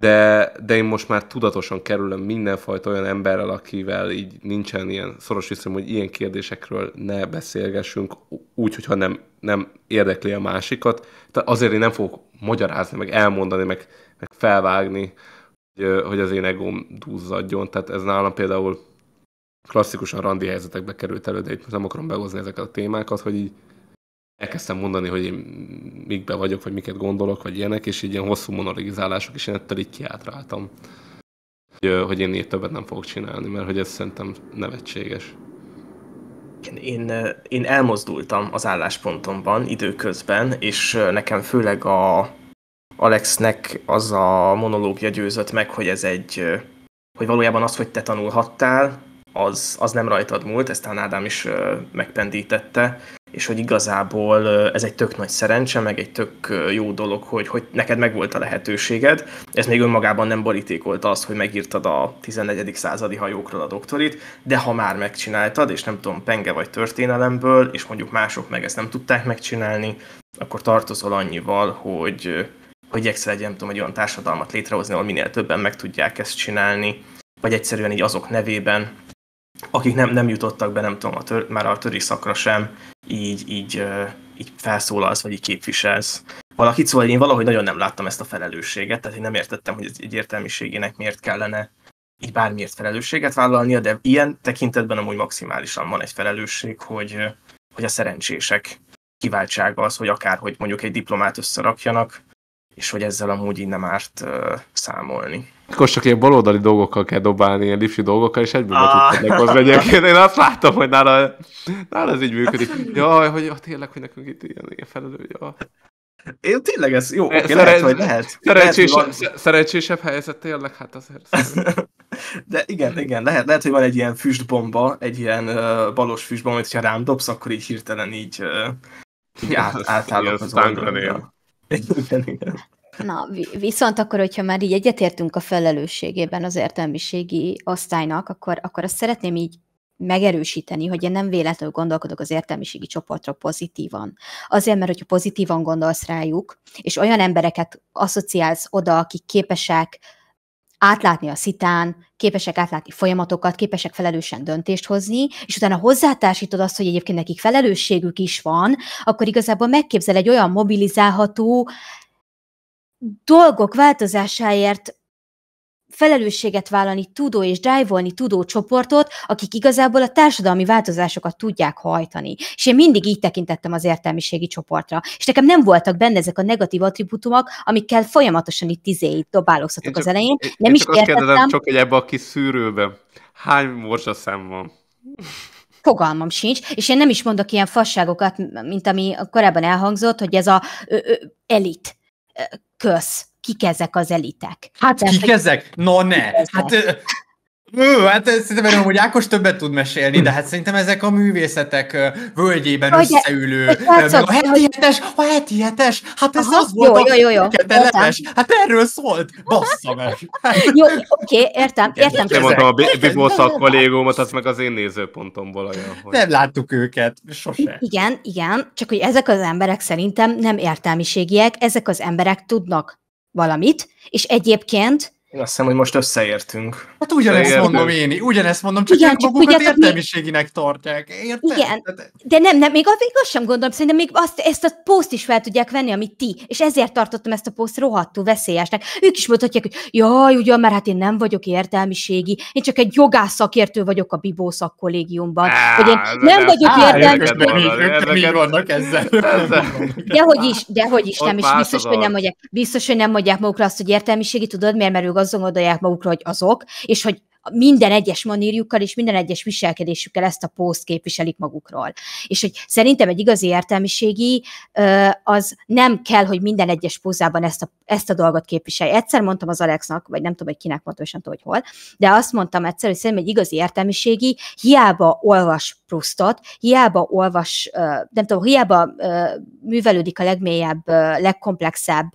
de, de én most már tudatosan kerülöm mindenfajta olyan emberrel, akivel így nincsen ilyen szoros viszony, hogy ilyen kérdésekről ne beszélgessünk, úgy, hogyha nem, nem érdekli a másikat. Tehát azért én nem fogok magyarázni, meg elmondani, meg, meg felvágni, hogy, hogy az én egóm duzzadjon. Tehát ez nálam például klasszikusan randi helyzetekbe került elő, de itt most nem akarom behozni ezeket a témákat, hogy így elkezdtem mondani, hogy én mikbe vagyok, vagy miket gondolok, vagy ilyenek, és így ilyen hosszú monologizálások, és én ettől így kiátráltam. Hogy, hogy én így többet nem fogok csinálni, mert hogy ez szerintem nevetséges. Én, én elmozdultam az álláspontomban időközben, és nekem főleg a Alexnek az a monológia győzött meg, hogy ez egy, hogy valójában az, hogy te tanulhattál, az, az nem rajtad múlt, ezt talán Ádám is megpendítette, és hogy igazából ez egy tök nagy szerencse, meg egy tök jó dolog, hogy, hogy neked megvolt a lehetőséged. Ez még önmagában nem borítékolta azt, hogy megírtad a 14. századi hajókról a doktorit, de ha már megcsináltad, és nem tudom, penge vagy történelemből, és mondjuk mások meg ezt nem tudták megcsinálni, akkor tartozol annyival, hogy, hogy egyszer nem tudom, egy olyan társadalmat létrehozni, ahol minél többen meg tudják ezt csinálni, vagy egyszerűen így azok nevében, akik nem, nem jutottak be, nem tudom, a tör, már a töri szakra sem, így, így, így felszólalsz, vagy így képviselsz valakit. Szóval én valahogy nagyon nem láttam ezt a felelősséget, tehát én nem értettem, hogy egy értelmiségének miért kellene így bármiért felelősséget vállalnia, de ilyen tekintetben amúgy maximálisan van egy felelősség, hogy, hogy a szerencsések kiváltsága az, hogy akár, hogy mondjuk egy diplomát összerakjanak, és hogy ezzel amúgy így nem árt uh, számolni. Akkor csak ilyen baloldali dolgokkal kell dobálni, ilyen lifi dolgokkal, és egyből ah. be tudtad ah. hozni egyébként. Én azt láttam, hogy nála, nála ez így működik. Jaj, hogy ja, ah, tényleg, hogy nekünk itt ilyen, ilyen felelő, ja. Én tényleg ez jó, eh, oké, lehet, hogy lehet. Szerencsésebb, lehet, van... szerencsésebb helyzet tényleg, hát azért. De igen, igen, lehet, lehet, hogy van egy ilyen füstbomba, egy ilyen uh, balos füstbomba, amit ha rám dobsz, akkor így hirtelen így, uh, így át, átállok az oldalra. Na, viszont akkor, hogyha már így egyetértünk a felelősségében az értelmiségi osztálynak, akkor, akkor azt szeretném így megerősíteni, hogy én nem véletlenül gondolkodok az értelmiségi csoportra pozitívan. Azért, mert hogyha pozitívan gondolsz rájuk, és olyan embereket asszociálsz oda, akik képesek átlátni a szitán, képesek átlátni folyamatokat, képesek felelősen döntést hozni, és utána hozzátársítod azt, hogy egyébként nekik felelősségük is van, akkor igazából megképzel egy olyan mobilizálható dolgok változásáért felelősséget vállalni tudó és drive tudó csoportot, akik igazából a társadalmi változásokat tudják hajtani. És én mindig így tekintettem az értelmiségi csoportra. És nekem nem voltak benne ezek a negatív attribútumok, amikkel folyamatosan itt tizéit dobálóztatok az elején. Én, nem én is csak értettem. Azt kérdezem, csak hogy ebbe a kis szűrőbe hány morzsaszem van? Fogalmam sincs, és én nem is mondok ilyen fasságokat, mint ami korábban elhangzott, hogy ez a ö, ö, elit köz kik ezek az elitek. Hát kik ezek? No ne! Ezek? Hát ő, hát szerintem erről, hogy Ákos többet tud mesélni, de hát szerintem ezek a művészetek völgyében Ugye, összeülő, a heti hetes, a heti hetes, hát ez Aha, az jó, volt jó, jó, jó, telemes, hát erről szólt, bassza meg. Hát- jó, oké, értem, értem. Nem mondtam a Bibószak kollégómat, az meg az én nézőpontomból olyan. Hogy... Nem láttuk őket, sose. Igen, igen, csak hogy ezek az emberek szerintem nem értelmiségiek, ezek az emberek tudnak valamit, és egyébként... Én azt hiszem, hogy most összeértünk. Hát ugyanezt Értem. mondom én, ugyanezt mondom, csak Igen, ők magukat tudjátok, értelmiséginek mi... tartják. Érted? Igen, de nem, nem, még, még azt sem gondolom, szerintem még azt, ezt a poszt is fel tudják venni, amit ti, és ezért tartottam ezt a poszt rohadtú veszélyesnek. Ők is mondhatják, hogy jaj, ugyan, mert hát én nem vagyok értelmiségi, én csak egy jogászakértő vagyok a Bibó szakkollégiumban. Á, hogy én nem, nem vagyok á, értelmiségi. mi vannak ezzel. Dehogy is, dehogy is nem, is biztos, hogy nem mondják, biztos, hogy nem mondják magukra azt, hogy értelmiségi, tudod miért, mert ők azt gondolják magukra, hogy azok, és hogy minden egyes manírjukkal és minden egyes viselkedésükkel ezt a poszt képviselik magukról. És hogy szerintem egy igazi értelmiségi az nem kell, hogy minden egyes pózában ezt a, ezt a dolgot képviselje. Egyszer mondtam az Alexnak, vagy nem tudom, hogy kinek mondtam, és tudom, hogy hol, de azt mondtam egyszer, hogy szerintem egy igazi értelmiségi hiába olvas Proustot, hiába olvas, nem tudom, hiába művelődik a legmélyebb, legkomplexebb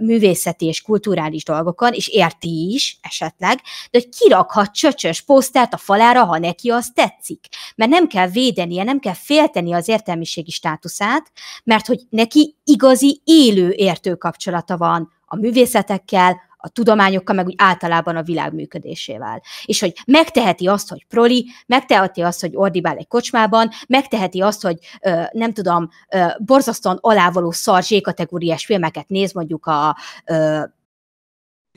művészeti és kulturális dolgokon, és érti is esetleg, de hogy kirakhat a csöcsös posztert a falára, ha neki az tetszik. Mert nem kell védenie, nem kell félteni az értelmiségi státuszát, mert hogy neki igazi élő értő kapcsolata van a művészetekkel, a tudományokkal, meg úgy általában a világ működésével. És hogy megteheti azt, hogy proli, megteheti azt, hogy ordibál egy kocsmában, megteheti azt, hogy ö, nem tudom, ö, borzasztóan alávaló szar kategóriás filmeket néz mondjuk a ö,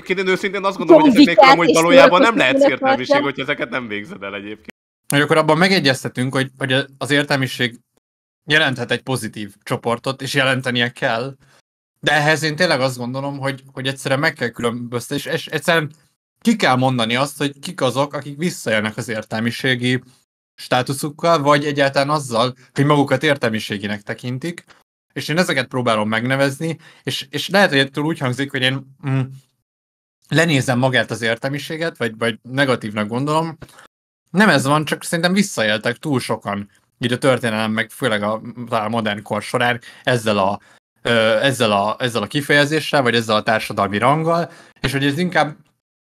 Egyébként én őszintén azt gondolom, hogy ezeknek amúgy valójában nem lehet értelmiség, hogyha ezeket nem végzed el egyébként. Hogy akkor abban megegyeztetünk, hogy, hogy az értelmiség jelenthet egy pozitív csoportot, és jelentenie kell, de ehhez én tényleg azt gondolom, hogy, hogy egyszerűen meg kell különböztetni, és egyszerűen ki kell mondani azt, hogy kik azok, akik visszajönnek az értelmiségi státuszukkal, vagy egyáltalán azzal, hogy magukat értelmiséginek tekintik, és én ezeket próbálom megnevezni, és, és lehet, hogy ettől úgy hangzik, hogy én mm, lenézem magát az értelmiséget, vagy, vagy negatívnak gondolom. Nem ez van, csak szerintem visszaéltek túl sokan, így a történelem, meg főleg a, a modern kor során ezzel a, ezzel, a, ezzel a kifejezéssel, vagy ezzel a társadalmi ranggal, és hogy ez inkább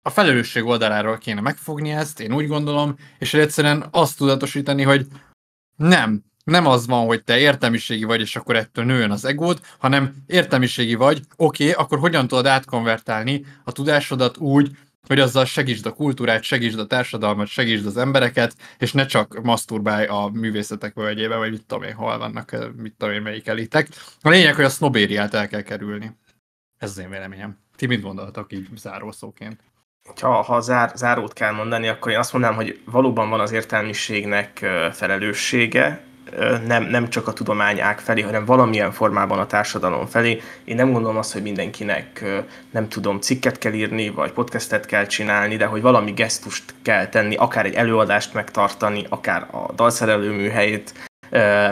a felelősség oldaláról kéne megfogni ezt, én úgy gondolom, és egyszerűen azt tudatosítani, hogy nem, nem az van, hogy te értelmiségi vagy, és akkor ettől nőjön az egód, hanem értelmiségi vagy, oké, okay, akkor hogyan tudod átkonvertálni a tudásodat úgy, hogy azzal segítsd a kultúrát, segítsd a társadalmat, segítsd az embereket, és ne csak maszturbálj a művészetek völgyébe, vagy mit tudom én, hol vannak, eh, mit tudom én, melyik elitek. A lényeg, hogy a sznobériát el kell kerülni. Ez az én véleményem. Ti mit gondoltak így zárószóként? Ha, ha zár, zárót kell mondani, akkor én azt mondanám, hogy valóban van az értelmiségnek eh, felelőssége, nem, nem csak a tudományák felé, hanem valamilyen formában a társadalom felé. Én nem gondolom azt, hogy mindenkinek, nem tudom, cikket kell írni, vagy podcastet kell csinálni, de hogy valami gesztust kell tenni, akár egy előadást megtartani, akár a dalszerelő műhelyét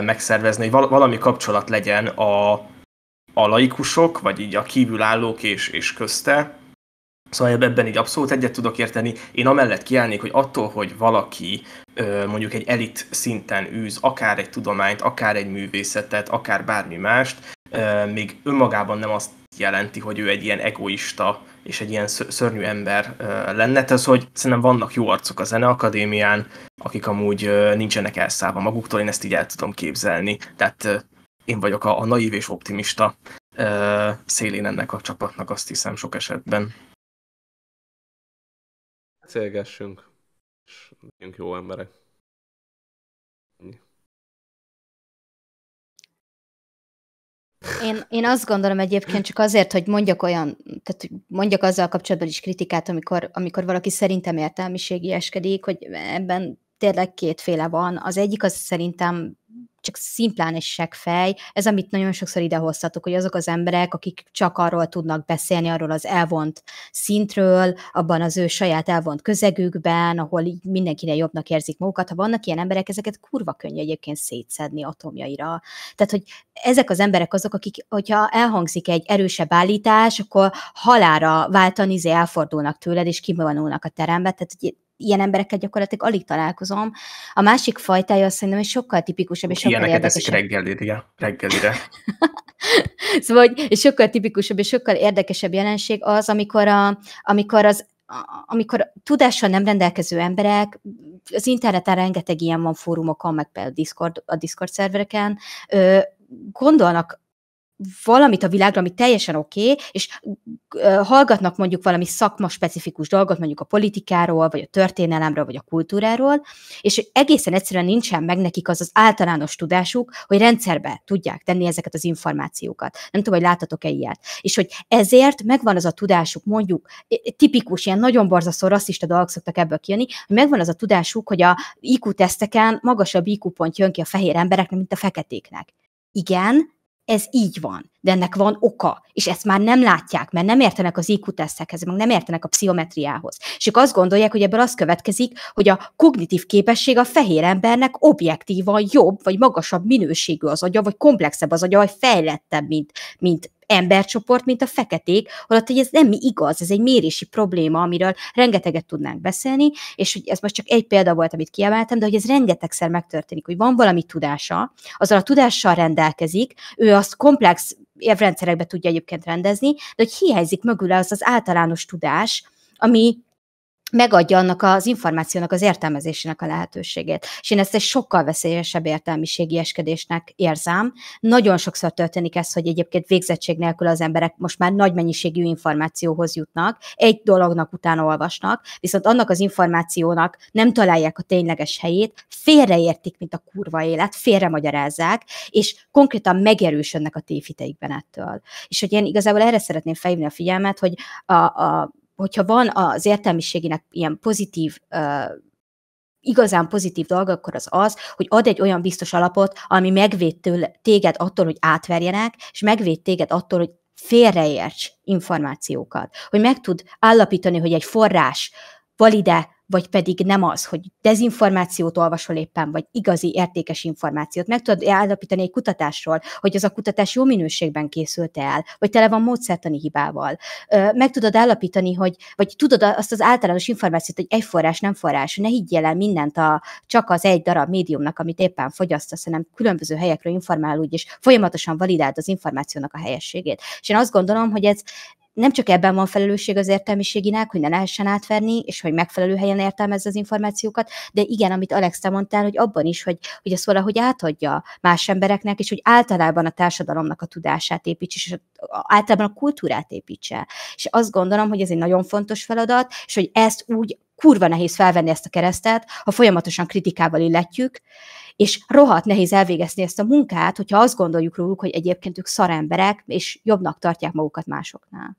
megszervezni, hogy valami kapcsolat legyen a, a laikusok, vagy így a kívülállók és, és közte, Szóval ebben így abszolút egyet tudok érteni. Én amellett kiállnék, hogy attól, hogy valaki mondjuk egy elit szinten űz akár egy tudományt, akár egy művészetet, akár bármi mást, még önmagában nem azt jelenti, hogy ő egy ilyen egoista és egy ilyen szörnyű ember lenne. Tehát hogy szerintem vannak jó arcok a Zeneakadémián, akik amúgy nincsenek elszállva maguktól, én ezt így el tudom képzelni. Tehát én vagyok a, a naív és optimista szélén ennek a csapatnak, azt hiszem sok esetben beszélgessünk, és legyünk jó emberek. Én, én azt gondolom egyébként csak azért, hogy mondjak olyan, tehát mondjak azzal kapcsolatban is kritikát, amikor, amikor valaki szerintem eskedik, hogy ebben tényleg kétféle van. Az egyik az szerintem csak szimplán egy seggfej. Ez, amit nagyon sokszor idehoztatok, hogy azok az emberek, akik csak arról tudnak beszélni, arról az elvont szintről, abban az ő saját elvont közegükben, ahol mindenkinek jobbnak érzik magukat. Ha vannak ilyen emberek, ezeket kurva könnyű egyébként szétszedni atomjaira. Tehát, hogy ezek az emberek azok, akik, hogyha elhangzik egy erősebb állítás, akkor halára váltani, izé elfordulnak tőled, és kimonulnak a terembe. Tehát, hogy ilyen emberekkel gyakorlatilag alig találkozom. A másik fajtája azt szerintem, hogy sokkal tipikusabb és sokkal Ilyeneket érdekesebb. reggelire. reggelire. szóval, hogy sokkal tipikusabb és sokkal érdekesebb jelenség az, amikor, a, amikor az amikor tudással nem rendelkező emberek, az interneten rengeteg ilyen van fórumokon, meg például Discord, a Discord szervereken, gondolnak valamit a világra, ami teljesen oké, okay, és hallgatnak mondjuk valami szakma-specifikus dolgot, mondjuk a politikáról, vagy a történelemről, vagy a kultúráról, és egészen egyszerűen nincsen meg nekik az az általános tudásuk, hogy rendszerbe tudják tenni ezeket az információkat. Nem tudom, hogy láttatok-e ilyet. És hogy ezért megvan az a tudásuk, mondjuk tipikus, ilyen nagyon borzasztó rasszista dolgok szoktak ebből kijönni, hogy megvan az a tudásuk, hogy a IQ teszteken magasabb IQ pont jön ki a fehér embereknek, mint a feketéknek. Igen, ez így van de ennek van oka, és ezt már nem látják, mert nem értenek az IQ-tesztekhez, meg nem értenek a pszichometriához. És ők azt gondolják, hogy ebből az következik, hogy a kognitív képesség a fehér embernek objektívan jobb, vagy magasabb minőségű az agya, vagy komplexebb az agya, vagy fejlettebb, mint, mint embercsoport, mint a feketék, holott, hogy ez nem igaz, ez egy mérési probléma, amiről rengeteget tudnánk beszélni, és hogy ez most csak egy példa volt, amit kiemeltem, de hogy ez rengetegszer megtörténik, hogy van valami tudása, azzal a tudással rendelkezik, ő azt komplex évrendszerekbe tudja egyébként rendezni, de hogy hiányzik mögül az az általános tudás, ami megadja annak az információnak az értelmezésének a lehetőségét. És én ezt egy sokkal veszélyesebb értelmiségi eskedésnek érzem. Nagyon sokszor történik ez, hogy egyébként végzettség nélkül az emberek most már nagy mennyiségű információhoz jutnak, egy dolognak után olvasnak, viszont annak az információnak nem találják a tényleges helyét, félreértik, mint a kurva élet, félremagyarázzák, és konkrétan megerősödnek a tévhiteikben ettől. És hogy én igazából erre szeretném felhívni a figyelmet, hogy a, a hogyha van az értelmiségének ilyen pozitív igazán pozitív dolga, akkor az az, hogy ad egy olyan biztos alapot, ami megvéd tőle, téged attól, hogy átverjenek, és megvéd téged attól, hogy félreérts információkat. Hogy meg tud állapítani, hogy egy forrás valide vagy pedig nem az, hogy dezinformációt olvasol éppen, vagy igazi értékes információt. Meg tudod állapítani egy kutatásról, hogy az a kutatás jó minőségben készült el, vagy tele van módszertani hibával. Meg tudod állapítani, hogy, vagy tudod azt az általános információt, hogy egy forrás nem forrás, ne higgyél el mindent a, csak az egy darab médiumnak, amit éppen fogyasztasz, hanem különböző helyekről informálódj, és folyamatosan validáld az információnak a helyességét. És én azt gondolom, hogy ez, nem csak ebben van felelősség az értelmiséginek, hogy ne lehessen átverni, és hogy megfelelő helyen értelmezze az információkat, de igen, amit Alex, te mondtál, hogy abban is, hogy, hogy ezt valahogy átadja más embereknek, és hogy általában a társadalomnak a tudását építse, és általában a kultúrát építse. És azt gondolom, hogy ez egy nagyon fontos feladat, és hogy ezt úgy kurva nehéz felvenni ezt a keresztet, ha folyamatosan kritikával illetjük, és rohadt nehéz elvégezni ezt a munkát, hogyha azt gondoljuk róluk, hogy egyébként ők szaremberek, és jobbnak tartják magukat másoknál.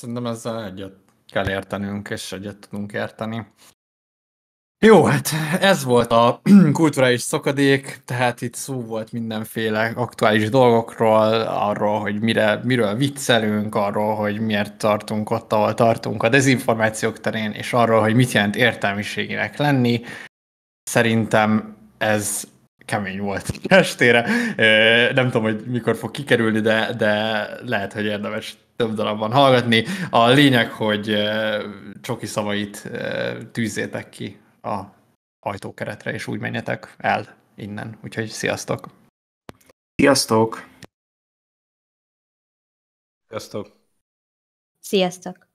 Szerintem ezzel egyet kell értenünk, és egyet tudunk érteni. Jó, hát ez volt a kulturális szakadék, tehát itt szó volt mindenféle aktuális dolgokról, arról, hogy mire, miről viccelünk, arról, hogy miért tartunk ott, ahol tartunk a dezinformációk terén, és arról, hogy mit jelent értelmiségének lenni. Szerintem ez kemény volt estére. Nem tudom, hogy mikor fog kikerülni, de, de lehet, hogy érdemes több darabban hallgatni. A lényeg, hogy csoki szavait tűzzétek ki a ajtókeretre, és úgy menjetek el innen. Úgyhogy sziasztok! Sziasztok! Sziasztok! Sziasztok!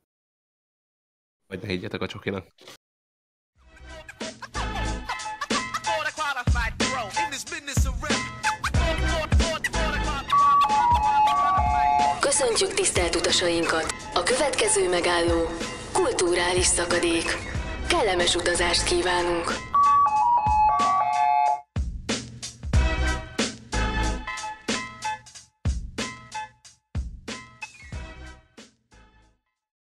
Vagy ne higgyetek a csokinak. Köszöntjük tisztelt utasainkat! A következő megálló kulturális szakadék. Kellemes utazást kívánunk!